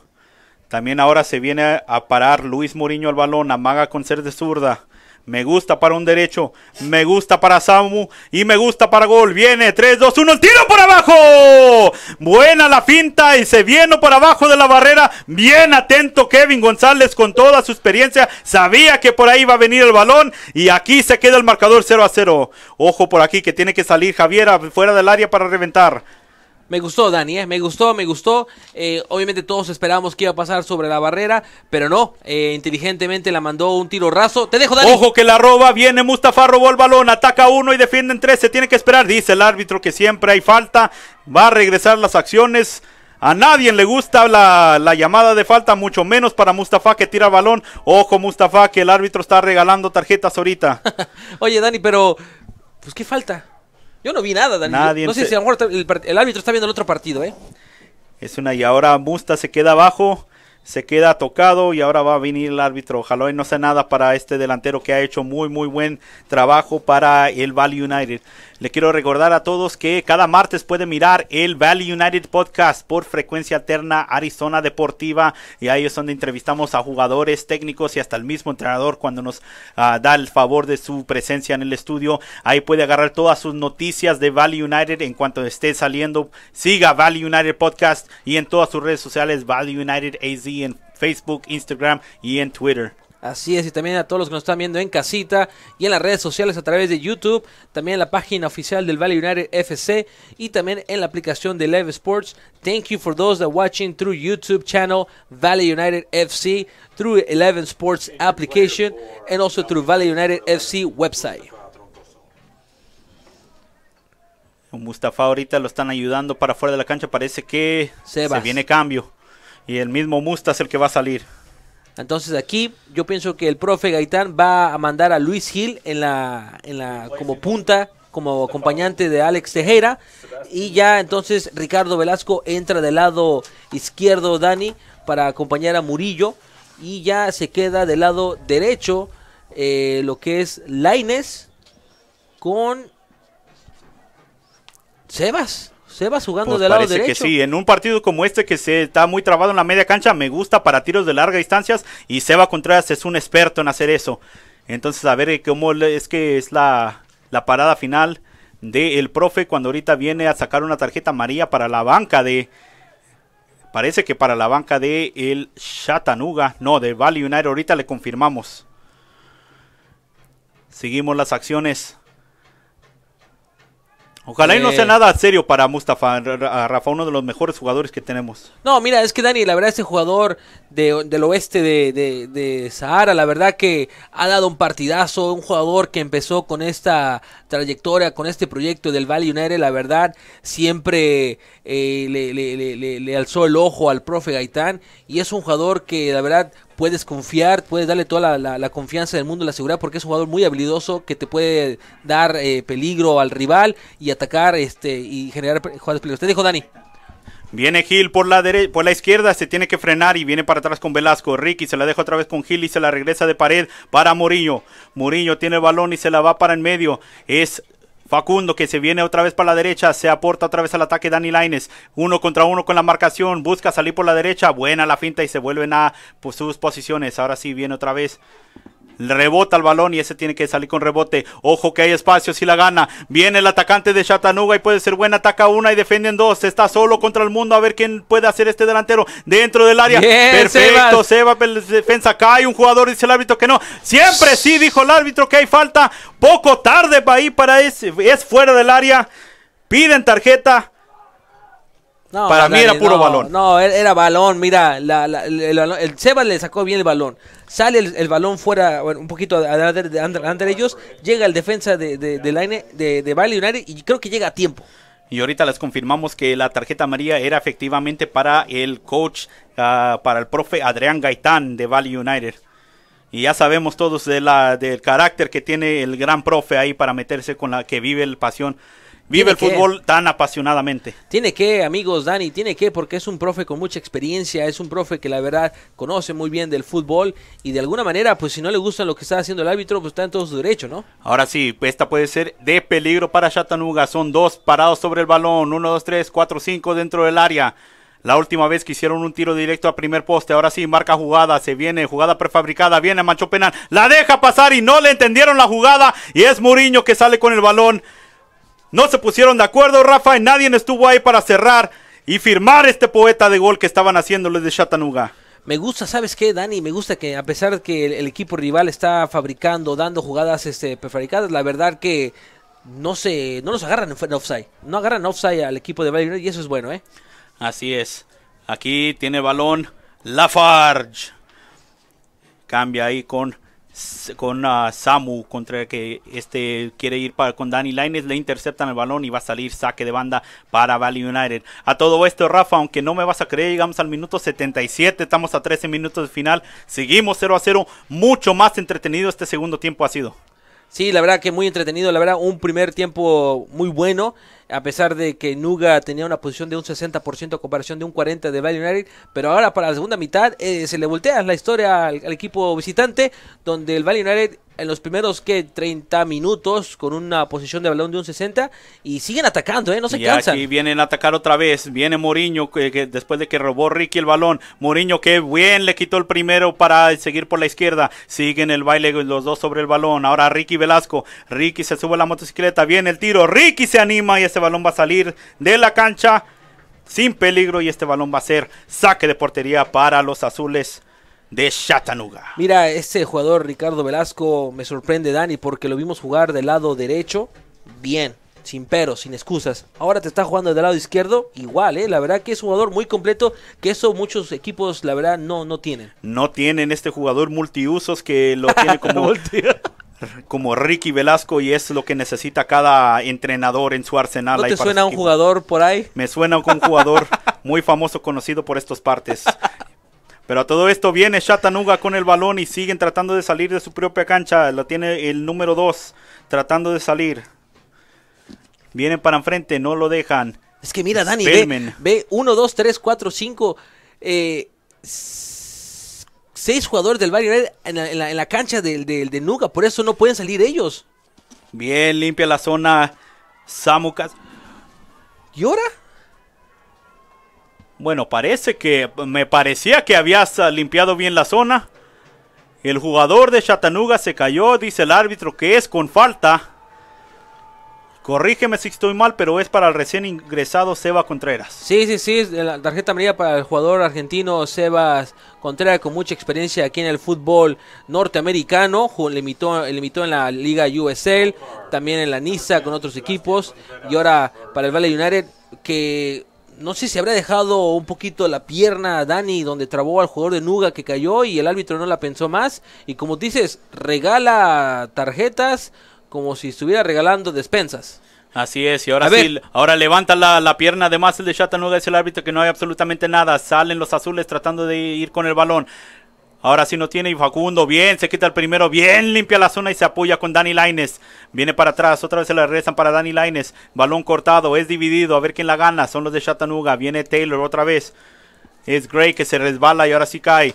También ahora se viene a parar Luis Mourinho al balón. Amaga con ser de zurda. Me gusta para un derecho. Me gusta para Samu. Y me gusta para gol. Viene. 3, 2, 1. El tiro por abajo. Buena la finta. Y se viene por abajo de la barrera. Bien atento Kevin González con toda su experiencia. Sabía que por ahí iba a venir el balón. Y aquí se queda el marcador 0 a 0. Ojo por aquí que tiene que salir Javier fuera del área para reventar. Me gustó, Dani, ¿eh? me gustó, me gustó. Eh, obviamente todos esperábamos que iba a pasar sobre la barrera, pero no. Eh, inteligentemente la mandó un tiro raso. Te dejo, Dani. Ojo que la roba, viene Mustafa, robó el balón, ataca uno y defienden tres. Se tiene que esperar, dice el árbitro que siempre hay falta. Va a regresar las acciones. A nadie le gusta la, la, llamada de falta, mucho menos para Mustafa que tira balón. Ojo, Mustafa, que el árbitro está regalando tarjetas ahorita. Oye, Dani, pero, pues, ¿qué falta? Yo no vi nada, Daniel no sé si a lo mejor el, árbitro está viendo el otro partido, ¿eh? Es una y ahora Busta se queda abajo, se queda tocado y ahora va a venir el árbitro. Ojalá y no sea nada para este delantero que ha hecho muy muy buen trabajo para el Valley United. Le quiero recordar a todos que cada martes puede mirar el Valley United Podcast por frecuencia alterna Arizona Deportiva y ahí es donde entrevistamos a jugadores, técnicos y hasta el mismo entrenador cuando nos ah, da el favor de su presencia en el estudio. Ahí puede agarrar todas sus noticias de Valley United en cuanto esté saliendo. Siga Valley United Podcast y en todas sus redes sociales Valley United AZ en Facebook, Instagram y en Twitter. Así es, y también a todos los que nos están viendo en casita y en las redes sociales a través de YouTube, también en la página oficial del Valley United FC y también en la aplicación de Live Sports. Thank you for those that watching through YouTube channel Valley United FC, through Eleven Sports application, and also through Valley United FC website. Mustafa ahorita lo están ayudando para fuera de la cancha, parece que se viene cambio y el mismo Musta es el que va a salir. Entonces aquí yo pienso que el profe Gaitán va a mandar a Luis Gil en la, como punta, como acompañante de Alex Tejera. Y ya entonces Ricardo Velasco entra del lado izquierdo, Dani, para acompañar a Murillo. Y ya se queda del lado derecho eh, lo que es Laines con Sebas. Sebas jugando pues del lado derecho. Parece que sí, en un partido como este que se está muy trabado en la media cancha, me gusta para tiros de larga distancia y Seba Contreras es un experto en hacer eso. Entonces, a ver eh, cómo es que es la, parada final del el profe cuando ahorita viene a sacar una tarjeta amarilla para la banca de, Parece que para la banca de el Chattanooga, no, de Valley United, ahorita le confirmamos. Seguimos las acciones. Ojalá y no sea eh, nada serio para Mustafa, Rafa, uno de los mejores jugadores que tenemos. No, mira, es que Dani, la verdad, este jugador de, del oeste de, Sahara. La verdad que ha dado un partidazo, un jugador que empezó con esta trayectoria, con este proyecto del Valle United. La verdad, siempre eh, le, alzó el ojo al profe Gaitán y es un jugador que la verdad puedes confiar, puedes darle toda la, la, confianza del mundo, la seguridad, porque es un jugador muy habilidoso que te puede dar eh, peligro al rival y atacar este y generar jugadas peligrosas. Te dijo Dani. Viene Gil por la, por la izquierda, se tiene que frenar y viene para atrás con Velasco. Ricky se la deja otra vez con Gil y se la regresa de pared para Murillo. Murillo tiene el balón y se la va para el medio. Es Facundo que se viene otra vez para la derecha, se aporta otra vez al ataque Dani Lines uno contra uno con la marcación, busca salir por la derecha, buena la finta y se vuelven a pues, sus posiciones. Ahora sí viene otra vez rebota el balón y ese tiene que salir con rebote. Ojo que hay espacio si la gana. Viene el atacante de Chattanooga y puede ser buena. Ataca una y defienden dos. Está solo contra el mundo. A ver quién puede hacer este delantero dentro del área. Perfecto, Seba. defensa. Cae un jugador, dice el árbitro que no. Siempre sí, dijo el árbitro que hay falta. Poco tarde para ahí, para ese. Es fuera del área. Piden tarjeta. para mí era puro balón. No, era balón. Mira, el, Seba le sacó bien el balón sale el, balón fuera, un poquito de, ellos, llega el defensa de, de, United y creo que llega a tiempo. Y ahorita les confirmamos que la tarjeta María era efectivamente para el coach, ah, para el profe Adrián Gaitán de Valley United. Y ya sabemos todos de la, del carácter que tiene el gran profe ahí para meterse con la que vive el pasión Vive el fútbol tan apasionadamente. Tiene que, amigos, Dani, tiene que, porque es un profe con mucha experiencia, es un profe que la verdad conoce muy bien del fútbol y de alguna manera, pues si no le gusta lo que está haciendo el árbitro, pues está en todo su derecho, ¿no? Ahora sí, esta puede ser de peligro para Chatanuga, Son dos parados sobre el balón, uno, dos, tres, cuatro, cinco dentro del área. La última vez que hicieron un tiro directo a primer poste. Ahora sí, marca jugada. Se viene, jugada prefabricada. Viene Macho Penal. La deja pasar y no le entendieron la jugada. Y es Muriño que sale con el balón. No se pusieron de acuerdo, Rafa, y nadie estuvo ahí para cerrar y firmar este poeta de gol que estaban haciéndoles de Chattanooga. Me gusta, ¿sabes qué, Dani? Me gusta que a pesar de que el, equipo rival está fabricando, dando jugadas este, prefabricadas, la verdad que no se, no los agarran en offside. No agarran offside al equipo de Bayern y eso es bueno, ¿eh? Así es. Aquí tiene balón Lafarge. Cambia ahí con con ah, Samu contra que este quiere ir para, con Danny Lines, le interceptan el balón y va a salir saque de banda para Valley United. A todo esto, Rafa, aunque no me vas a creer, llegamos al minuto 77, estamos a 13 minutos de final, seguimos 0 a 0, mucho más entretenido este segundo tiempo ha sido. Sí, la verdad que muy entretenido, la verdad un primer tiempo muy bueno a pesar de que Nuga tenía una posición de un 60% a comparación de un 40% de Bayern pero ahora para la segunda mitad eh, se le voltea la historia al, equipo visitante, donde el Bayern United en los primeros que 30 minutos con una posición de balón de un 60 y siguen atacando, ¿eh? no se y cansan. Aquí vienen a atacar otra vez, viene Moriño, que, después de que robó Ricky el balón, Mourinho que bien le quitó el primero para seguir por la izquierda, siguen el baile los dos sobre el balón, ahora Ricky Velasco, Ricky se sube a la motocicleta, viene el tiro, Ricky se anima y ese balón va a salir de la cancha sin peligro y este balón va a ser saque de portería para los azules de Chattanooga. Mira, este jugador Ricardo Velasco me sorprende, Dani, porque lo vimos jugar del lado derecho bien, sin peros, sin excusas. Ahora te está jugando del lado izquierdo igual, ¿eh? La verdad que es un jugador muy completo, que eso muchos equipos, la verdad, no, no tienen. No tienen este jugador multiusos que lo tiene como... como Ricky Velasco y es lo que necesita cada entrenador en su arsenal. ¿No te suena un jugador por ahí? Me suena un jugador muy famoso, conocido por estos partes. Pero a todo esto viene Chattanooga con el balón y siguen tratando de salir de su propia cancha. Lo tiene el número 2 tratando de salir. Vienen para enfrente, no lo dejan. Es que mira, Dani, ve 1, 2, 3, 4, 5, 6 jugadores del Barrio en la, cancha del, de Nuga. Por eso no pueden salir ellos. Bien, limpia la zona Samukas. ¿Y ahora? Bueno, parece que me parecía que habías ah, limpiado bien la zona. El jugador de Chattanooga se cayó, dice el árbitro que es con falta. Corrígeme si estoy mal, pero es para el recién ingresado Seba Contreras. Sí, sí, sí, la tarjeta amarilla para el jugador argentino Seba Contreras con mucha experiencia aquí en el fútbol norteamericano, limitó, limitó en la Liga USL, también en la NISA con otros equipos y ahora para el Valley United que no sé si habrá dejado un poquito la pierna a Dani donde trabó al jugador de Nuga que cayó y el árbitro no la pensó más. Y como dices, regala tarjetas como si estuviera regalando despensas. Así es, y ahora sí, ahora levanta la, pierna de el de Chattanooga, es el árbitro que no hay absolutamente nada, salen los azules tratando de ir con el balón, Ahora sí no tiene y Facundo. Bien, se quita el primero. Bien, limpia la zona y se apoya con Dani lines Viene para atrás. Otra vez se la regresan para Dani lines Balón cortado. Es dividido. A ver quién la gana. Son los de Chattanooga. Viene Taylor otra vez. Es Gray que se resbala y ahora sí cae.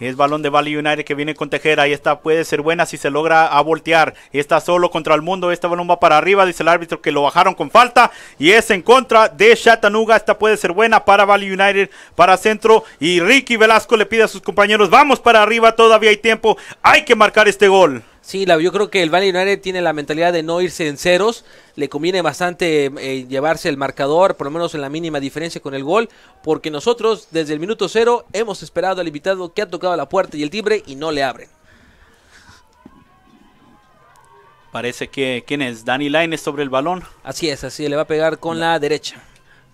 Es balón de Valley United que viene con Tejera. Y esta puede ser buena si se logra a voltear. Está solo contra el mundo. esta balón va para arriba. Dice el árbitro que lo bajaron con falta. Y es en contra de Chattanooga. Esta puede ser buena para Valley United. Para centro. Y Ricky Velasco le pide a sus compañeros. Vamos para arriba. Todavía hay tiempo. Hay que marcar este gol. Sí, la, yo creo que el Valle tiene la mentalidad de no irse en ceros. Le conviene bastante eh, llevarse el marcador, por lo menos en la mínima diferencia con el gol, porque nosotros desde el minuto cero hemos esperado al invitado que ha tocado la puerta y el timbre y no le abren. Parece que, ¿quién es? Dani Line sobre el balón. Así es, así le va a pegar con la derecha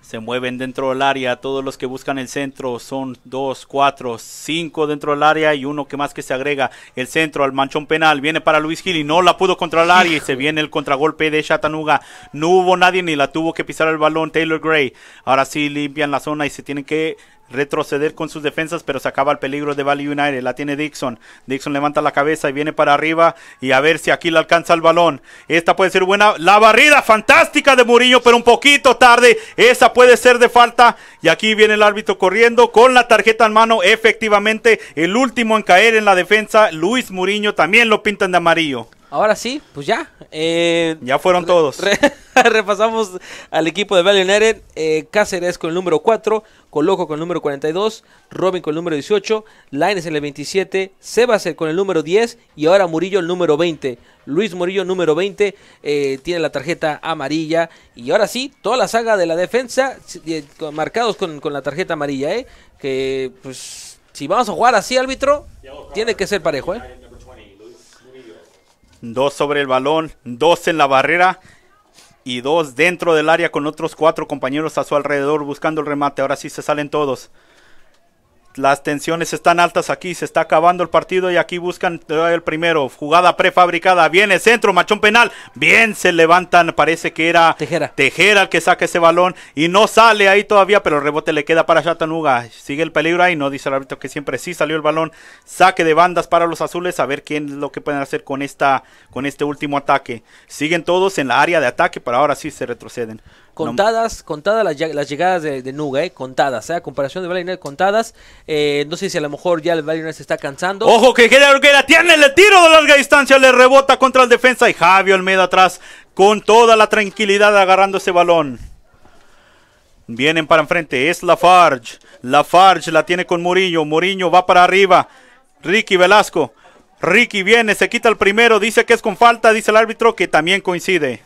se mueven dentro del área. Todos los que buscan el centro son dos cuatro cinco dentro del área y uno que más que se agrega. El centro al manchón penal viene para Luis Gil y no la pudo controlar y se viene el contragolpe de Chattanooga. No hubo nadie ni la tuvo que pisar el balón Taylor Gray. Ahora sí limpian la zona y se tienen que retroceder con sus defensas, pero se acaba el peligro de Valley United. La tiene Dixon. Dixon levanta la cabeza y viene para arriba y a ver si aquí le alcanza el balón. Esta puede ser buena. La barrida fantástica de Muriño, pero un poquito tarde. Esa puede ser de falta. Y aquí viene el árbitro corriendo con la tarjeta en mano. Efectivamente, el último en caer en la defensa, Luis Muriño, también lo pintan de amarillo. Ahora sí, pues ya. Eh, ya fueron todos. repasamos al equipo de Valle Eh, Cáceres con el número 4, Coloco con el número 42, Robin con el número 18, Lines en el 27, Sebas con el número 10 y ahora Murillo el número 20. Luis Murillo número 20 eh, tiene la tarjeta amarilla y ahora sí, toda la saga de la defensa eh, marcados con, con, la tarjeta amarilla, ¿eh? Que pues si vamos a jugar así árbitro, tiene que ser parejo, ¿eh? dos sobre el balón, dos en la barrera y dos dentro del área con otros cuatro compañeros a su alrededor buscando el remate. Ahora sí se salen todos las tensiones están altas aquí, se está acabando el partido y aquí buscan el primero, jugada prefabricada, viene centro, machón penal, bien se levantan, parece que era Tejera, Tejera el que saca ese balón y no sale ahí todavía, pero el rebote le queda para Shatanuga. sigue el peligro ahí, no dice el árbitro que siempre sí salió el balón, saque de bandas para los azules, a ver quién es lo que pueden hacer con esta, con este último ataque, siguen todos en la área de ataque, pero ahora sí se retroceden, Contadas, contadas las, llegadas de, Nuga, eh, contadas, ¿eh? a comparación de Valiner, contadas. Eh, no sé si a lo mejor ya el se está cansando. Ojo que queda tiene el tiro de larga distancia, le rebota contra el defensa y Javi Almeda atrás con toda la tranquilidad agarrando ese balón. Vienen para enfrente, es Lafarge. Lafarge la tiene con murillo Muriño va para arriba. Ricky Velasco. Ricky viene, se quita el primero, dice que es con falta, dice el árbitro que también coincide.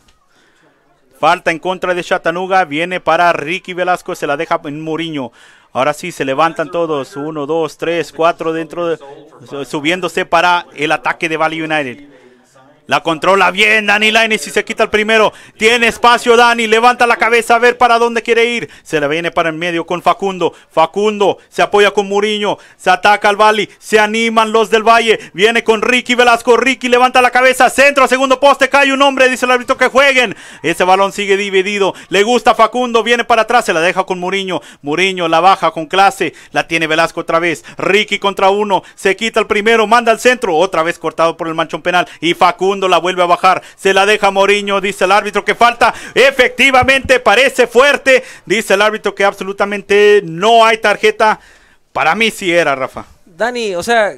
Falta en contra de Chattanooga. Viene para Ricky Velasco. Se la deja en Muriño. Ahora sí, se levantan todos. Uno, dos, tres, cuatro dentro. De, subiéndose para el ataque de Valley United. La controla bien Dani line y se quita el primero. Tiene espacio Dani, levanta la cabeza a ver para dónde quiere ir. Se le viene para el medio con Facundo. Facundo se apoya con Muriño. Se ataca al Bali. Se animan los del Valle. Viene con Ricky Velasco. Ricky levanta la cabeza. Centro, segundo poste. Cae un hombre. Dice el árbitro que jueguen. Ese balón sigue dividido. Le gusta Facundo. Viene para atrás. Se la deja con Muriño. Muriño la baja con clase. La tiene Velasco otra vez. Ricky contra uno. Se quita el primero. Manda al centro. Otra vez cortado por el manchón penal. Y Facundo la vuelve a bajar. Se la deja Moriño, dice el árbitro que falta. Efectivamente, parece fuerte. Dice el árbitro que absolutamente no hay tarjeta. Para mí sí era, Rafa. Dani, o sea,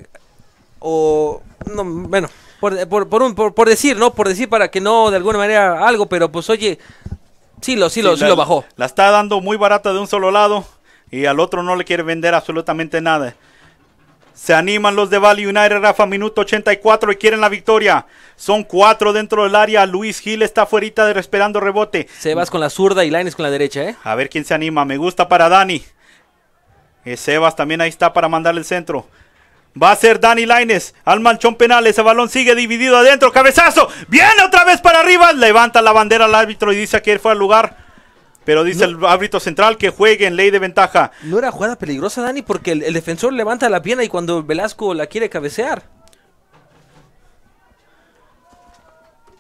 o... No, bueno, por, por, un, por, decir, ¿no? Por decir para que no, de alguna manera, algo, pero pues oye, Sí, lo, sí, lo, lo bajó. La está dando muy barata de un solo lado y al otro no le quiere vender absolutamente nada. Se animan los de Valley United, Rafa, minuto 84 y quieren la victoria. Son cuatro dentro del área. Luis Gil está fuerita de, esperando rebote. Sebas con la zurda y Lines con la derecha, ¿eh? A ver quién se anima. Me gusta para Dani. Eh, Sebas también ahí está para mandar el centro. Va a ser Dani Lines al manchón penal. Ese balón sigue dividido adentro. Cabezazo. Viene otra vez para arriba. Levanta la bandera al árbitro y dice que él fue al lugar. Pero dice el árbitro central que juegue en ley de ventaja. No era jugada peligrosa, Dani, porque el, defensor levanta la pierna y cuando Velasco la quiere cabecear.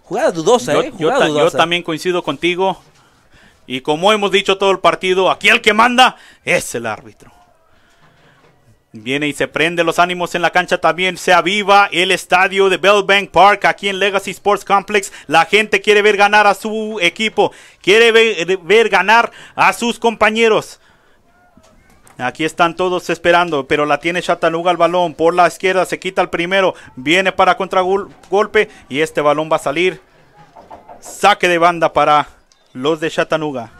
Jugada dudosa, ¿eh? yo también coincido contigo. Y como hemos dicho todo el partido, aquí el que manda es el árbitro. Viene y se prende los ánimos en la cancha también. Se aviva el estadio de Bank Park aquí en Legacy Sports Complex. La gente quiere ver ganar a su equipo. Quiere ver, ganar a sus compañeros. Aquí están todos esperando, pero la tiene Chatanuga el balón. Por la izquierda se quita el primero. Viene para contragolpe y este balón va a salir. Saque de banda para los de Chattanooga.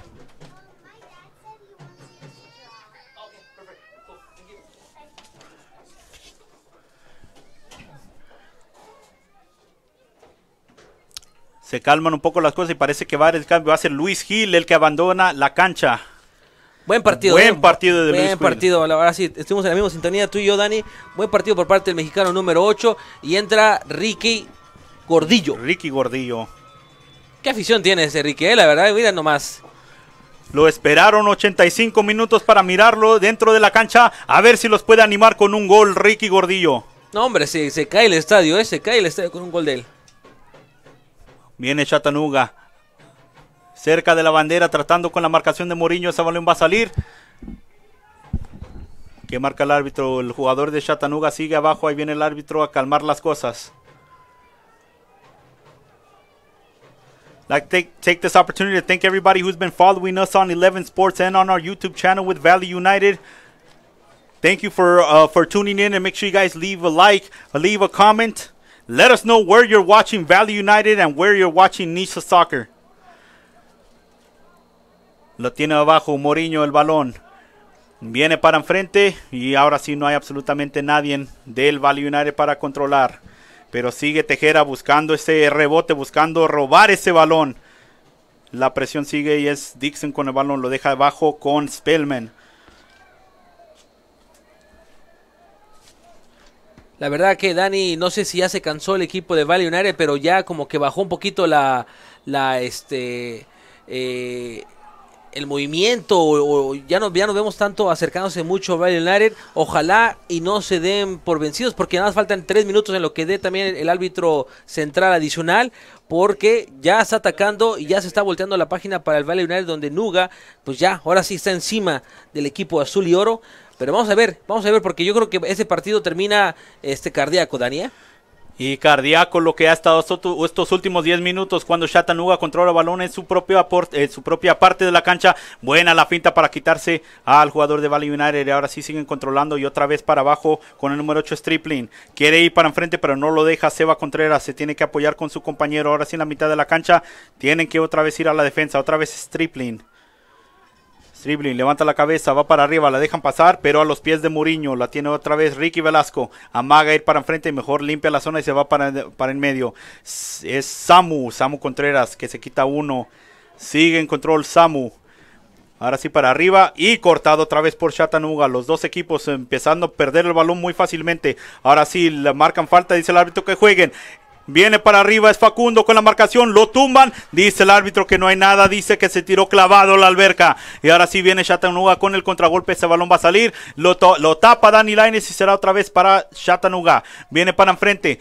se calman un poco las cosas y parece que va a cambio. ser Luis Gil el que abandona la cancha. Buen partido. Buen eh. partido de Buen partido, ahora sí, estuvimos en la misma sintonía tú y yo, Dani. Buen partido por parte del mexicano número 8 y entra Ricky Gordillo. Ricky Gordillo. ¿Qué afición tiene ese Ricky? Eh? La verdad, mira nomás. Lo esperaron 85 minutos para mirarlo dentro de la cancha, a ver si los puede animar con un gol Ricky Gordillo. No, hombre, se, cae el estadio, eh, se cae el estadio con un gol de él. Viene Chattanooga. Cerca de la bandera, tratando con la marcación de Mourinho. Ese va a salir. Que marca el árbitro? El jugador de Chattanooga sigue abajo. Ahí viene el árbitro a calmar las cosas. Like take, take this opportunity to thank everybody who's been following us on 11 Sports and on our YouTube channel with Valley United. Thank you for uh, for tuning in and make sure you guys leave a like, leave a comment. Let us know where you're watching Valley United and where you're watching Nisha Soccer. Lo tiene abajo Moriño el balón. Viene para enfrente y ahora sí no hay absolutamente nadie del Valley United para controlar. Pero sigue Tejera buscando ese rebote, buscando robar ese balón. La presión sigue y es Dixon con el balón. Lo deja abajo con Spellman. La verdad que Dani, no sé si ya se cansó el equipo de Valle pero ya como que bajó un poquito la, la este, eh, el movimiento, o, ya, no, ya vemos tanto acercándose mucho a Valle United. Ojalá y no se den por vencidos, porque nada más faltan tres minutos en lo que dé también el árbitro central adicional, porque ya está atacando y ya se está volteando la página para el Valle United, donde Nuga, pues ya, ahora sí está encima del equipo azul y oro. Pero vamos a ver, vamos a ver, porque yo creo que ese partido termina este cardíaco, Daniel. Y cardíaco lo que ha estado estos últimos 10 minutos cuando Chattanooga controla el balón en su, propio aporte, en su propia parte de la cancha. Buena la finta para quitarse al jugador de Valley ahora sí siguen controlando y otra vez para abajo con el número 8 Stripling. Quiere ir para enfrente pero no lo deja Seba Contreras. Se tiene que apoyar con su compañero. Ahora sí en la mitad de la cancha tienen que otra vez ir a la defensa. Otra vez Stripling. Stribling levanta la cabeza, va para arriba, la dejan pasar, pero a los pies de Muriño. La tiene otra vez Ricky Velasco. Amaga ir para enfrente y mejor limpia la zona y se va para, para en medio. Es Samu, Samu Contreras, que se quita uno. Sigue en control Samu. Ahora sí para arriba y cortado otra vez por Chattanooga. Los dos equipos empezando a perder el balón muy fácilmente. Ahora sí le marcan falta, dice el árbitro que jueguen. Viene para arriba, es Facundo con la marcación, lo tumban. Dice el árbitro que no hay nada, dice que se tiró clavado la alberca. Y ahora sí viene Chatanuga con el contragolpe, ese balón va a salir. Lo, tapa Dani Lines y será otra vez para Shatanuga. Viene para enfrente.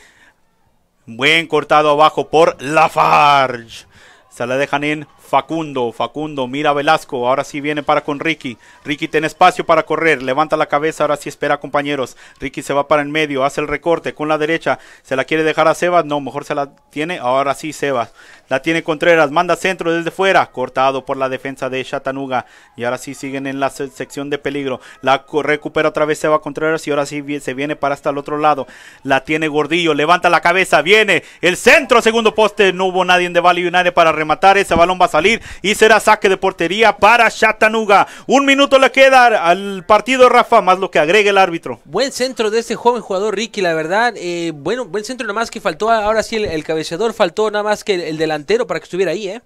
Buen cortado abajo por Lafarge. Se la dejan en Facundo, Facundo, mira Velasco, ahora sí viene para con Ricky. Ricky tiene espacio para correr, levanta la cabeza, ahora sí espera compañeros. Ricky se va para el medio, hace el recorte con la derecha, se la quiere dejar a Sebas, no, mejor se la tiene, ahora sí Sebas. La tiene Contreras, manda centro desde fuera, cortado por la defensa de Chatanuga. Y ahora sí siguen en la sección de peligro. La recupera otra vez se Seba Contreras y ahora sí se viene para hasta el otro lado. La tiene Gordillo, levanta la cabeza, viene el centro, segundo poste. No hubo nadie en de Valle United para rematar. Ese balón va a salir y será saque de portería para Chatanuga. Un minuto le queda al partido, Rafa, más lo que agregue el árbitro. Buen centro de este joven jugador, Ricky, la verdad. Eh, bueno, buen centro, nada más que faltó ahora sí el, cabeceador, faltó nada más que el, el delantero para que estuviera ahí, ¿eh?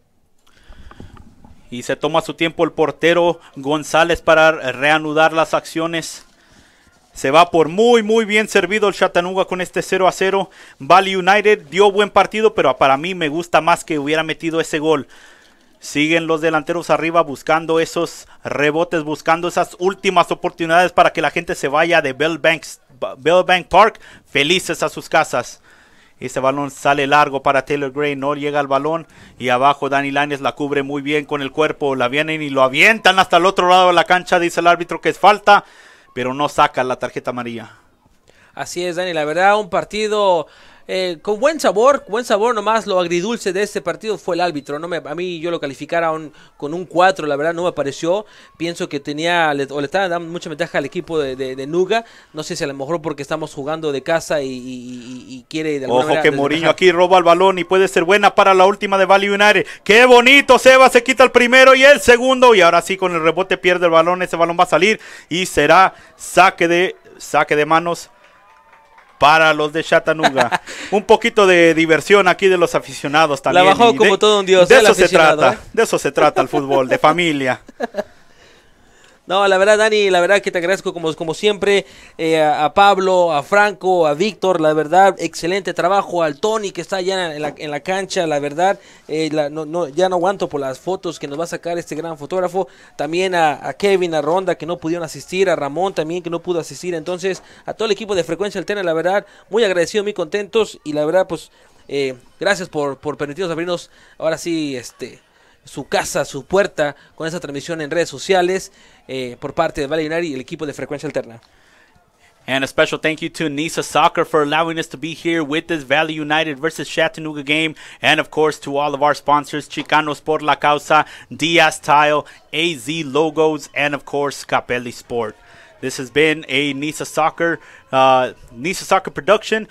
Y se toma su tiempo el portero González para reanudar las acciones. Se va por muy, muy bien servido el Chattanooga con este 0 a 0. Valley United dio buen partido, pero para mí me gusta más que hubiera metido ese gol. Siguen los delanteros arriba buscando esos rebotes, buscando esas últimas oportunidades para que la gente se vaya de Bell, Bell Bank Park felices a sus casas. Ese balón sale largo para Taylor Gray. No llega al balón. Y abajo Dani Lanes la cubre muy bien con el cuerpo. La vienen y lo avientan hasta el otro lado de la cancha. Dice el árbitro que es falta. Pero no saca la tarjeta amarilla. Así es, Dani. La verdad, un partido eh, con buen sabor, buen sabor nomás lo agridulce de este partido fue el árbitro. No me, a mí yo lo calificara con un 4, la verdad no me pareció. Pienso que tenía le, o le estaba dando mucha ventaja al equipo de, Nuga. No sé si a lo mejor porque estamos jugando de casa y, quiere de Ojo manera, que Moriño aquí roba el balón y puede ser buena para la última de Valley Qué bonito, Seba se quita el primero y el segundo. Y ahora sí con el rebote pierde el balón, ese balón va a salir y será saque de saque de manos para los de Chattanooga. un poquito de diversión aquí de los aficionados también. La bajó como todo un dios. De ¿eh? eso se trata, ¿eh? de eso se trata el fútbol, de familia. No, la verdad, Dani, la verdad que te agradezco como, como siempre eh, a, Pablo, a Franco, a Víctor, la verdad, excelente trabajo, al Tony que está allá en la, en la cancha, la verdad, eh, ya no aguanto por las fotos que nos va a sacar este gran fotógrafo, también a, Kevin, a Ronda que no pudieron asistir, a Ramón también que no pudo asistir, entonces a todo el equipo de Frecuencia Altena, la verdad, muy agradecido, muy contentos y la verdad, pues eh, gracias por, por permitirnos abrirnos ahora sí, este su casa, su puerta con esa transmisión en redes sociales eh, por parte de Valley United y el equipo de Frecuencia Alterna. And a special thank you to Nisa Soccer for allowing us to be here with this Valley United versus Chattanooga game. And of course, to all of our sponsors Chicanos por la Causa, Diaz Tile, AZ Logos, and of course, Capelli Sport. This has been a Nisa Soccer, uh, Nisa Soccer production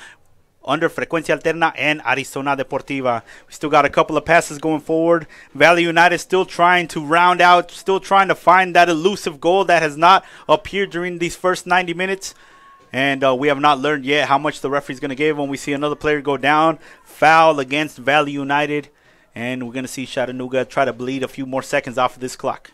under Frecuencia Alterna and Arizona Deportiva. We still got a couple of passes going forward. Valley United still trying to round out, still trying to find that elusive goal that has not appeared during these first 90 minutes. And uh, we have not learned yet how much the referee is going to give when we see another player go down. Foul against Valley United. And we're going to see Chattanooga try to bleed a few more seconds off of this clock.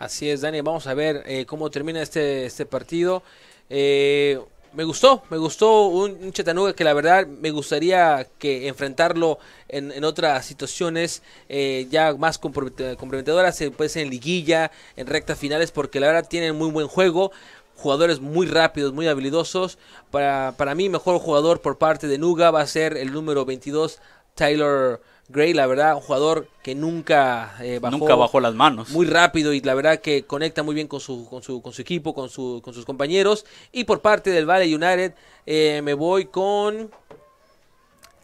Así es, Dani. Vamos a ver eh, cómo termina este, este partido. Eh, me gustó, me gustó un, Chetanuga que la verdad me gustaría que enfrentarlo en, otras situaciones eh, ya más comprometedoras, eh, puede ser en liguilla, en rectas finales, porque la verdad tienen muy buen juego, jugadores muy rápidos, muy habilidosos. Para, para mí, mejor jugador por parte de Nuga va a ser el número 22, Tyler. Gray, la verdad, un jugador que nunca, eh, bajó, nunca bajó las manos. Muy rápido y la verdad que conecta muy bien con su, con su, equipo, con, su, con sus compañeros. Y por parte del Valley United eh, me voy con...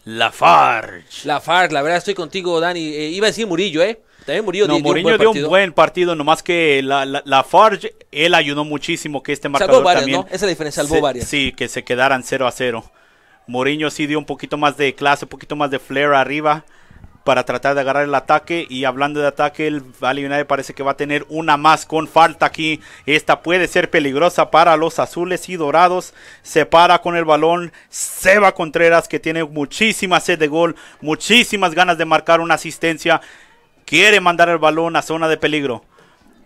La Lafarge, la la verdad estoy contigo, Dani. Eh, iba a decir Murillo, ¿eh? También Murillo dio, un buen partido. dio un nomás que la, la, Lafarge, él ayudó muchísimo que este marcador varias, también... ¿no? Esa diferencia salvó Sí, que se quedaran 0 a 0. Mourinho sí dio un poquito más de clase, un poquito más de flair arriba para tratar de agarrar el ataque. Y hablando de ataque, el Valley parece que va a tener una más con falta aquí. Esta puede ser peligrosa para los azules y dorados. Se para con el balón Seba Contreras, que tiene muchísima sed de gol, muchísimas ganas de marcar una asistencia. Quiere mandar el balón a zona de peligro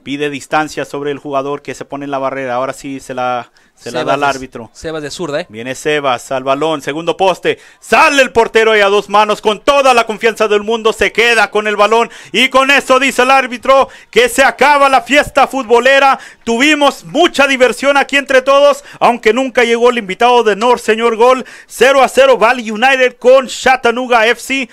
pide distancia sobre el jugador que se pone en la barrera. Ahora sí se la, da al árbitro. Sebas de zurda, ¿eh? Viene Sebas al balón, segundo poste. Sale el portero y a dos manos con toda la confianza del mundo se queda con el balón. Y con eso dice el árbitro que se acaba la fiesta futbolera. Tuvimos mucha diversión aquí entre todos, aunque nunca llegó el invitado de North, señor Gol. 0 a 0 Valley United con Chattanooga FC.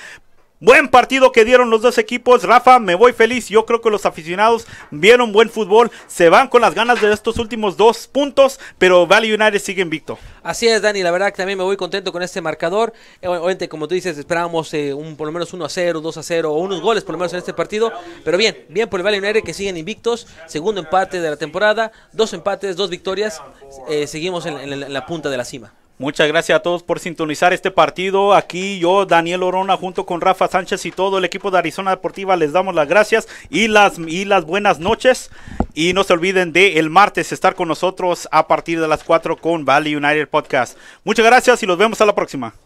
Buen partido que dieron los dos equipos. Rafa, me voy feliz. Yo creo que los aficionados vieron buen fútbol. Se van con las ganas de estos últimos dos puntos, pero Valley United sigue invicto. Así es, Dani. La verdad que también me voy contento con este marcador. Eh, obviamente, como tú dices, esperábamos eh, un, por lo menos 1 a 0, 2 a 0, o unos goles por lo menos en este partido. Pero bien, bien por el Valley United que siguen invictos. Segundo empate de la temporada, dos empates, dos victorias. Eh, seguimos en la punta de la cima. Muchas gracias a todos por sintonizar este partido. Aquí yo, Daniel Orona, junto con Rafa Sánchez y todo el equipo de Arizona Deportiva, les damos las gracias y las, y las buenas noches. Y no se olviden de el martes estar con nosotros a partir de las 4 con Valley United Podcast. Muchas gracias y los vemos a la próxima.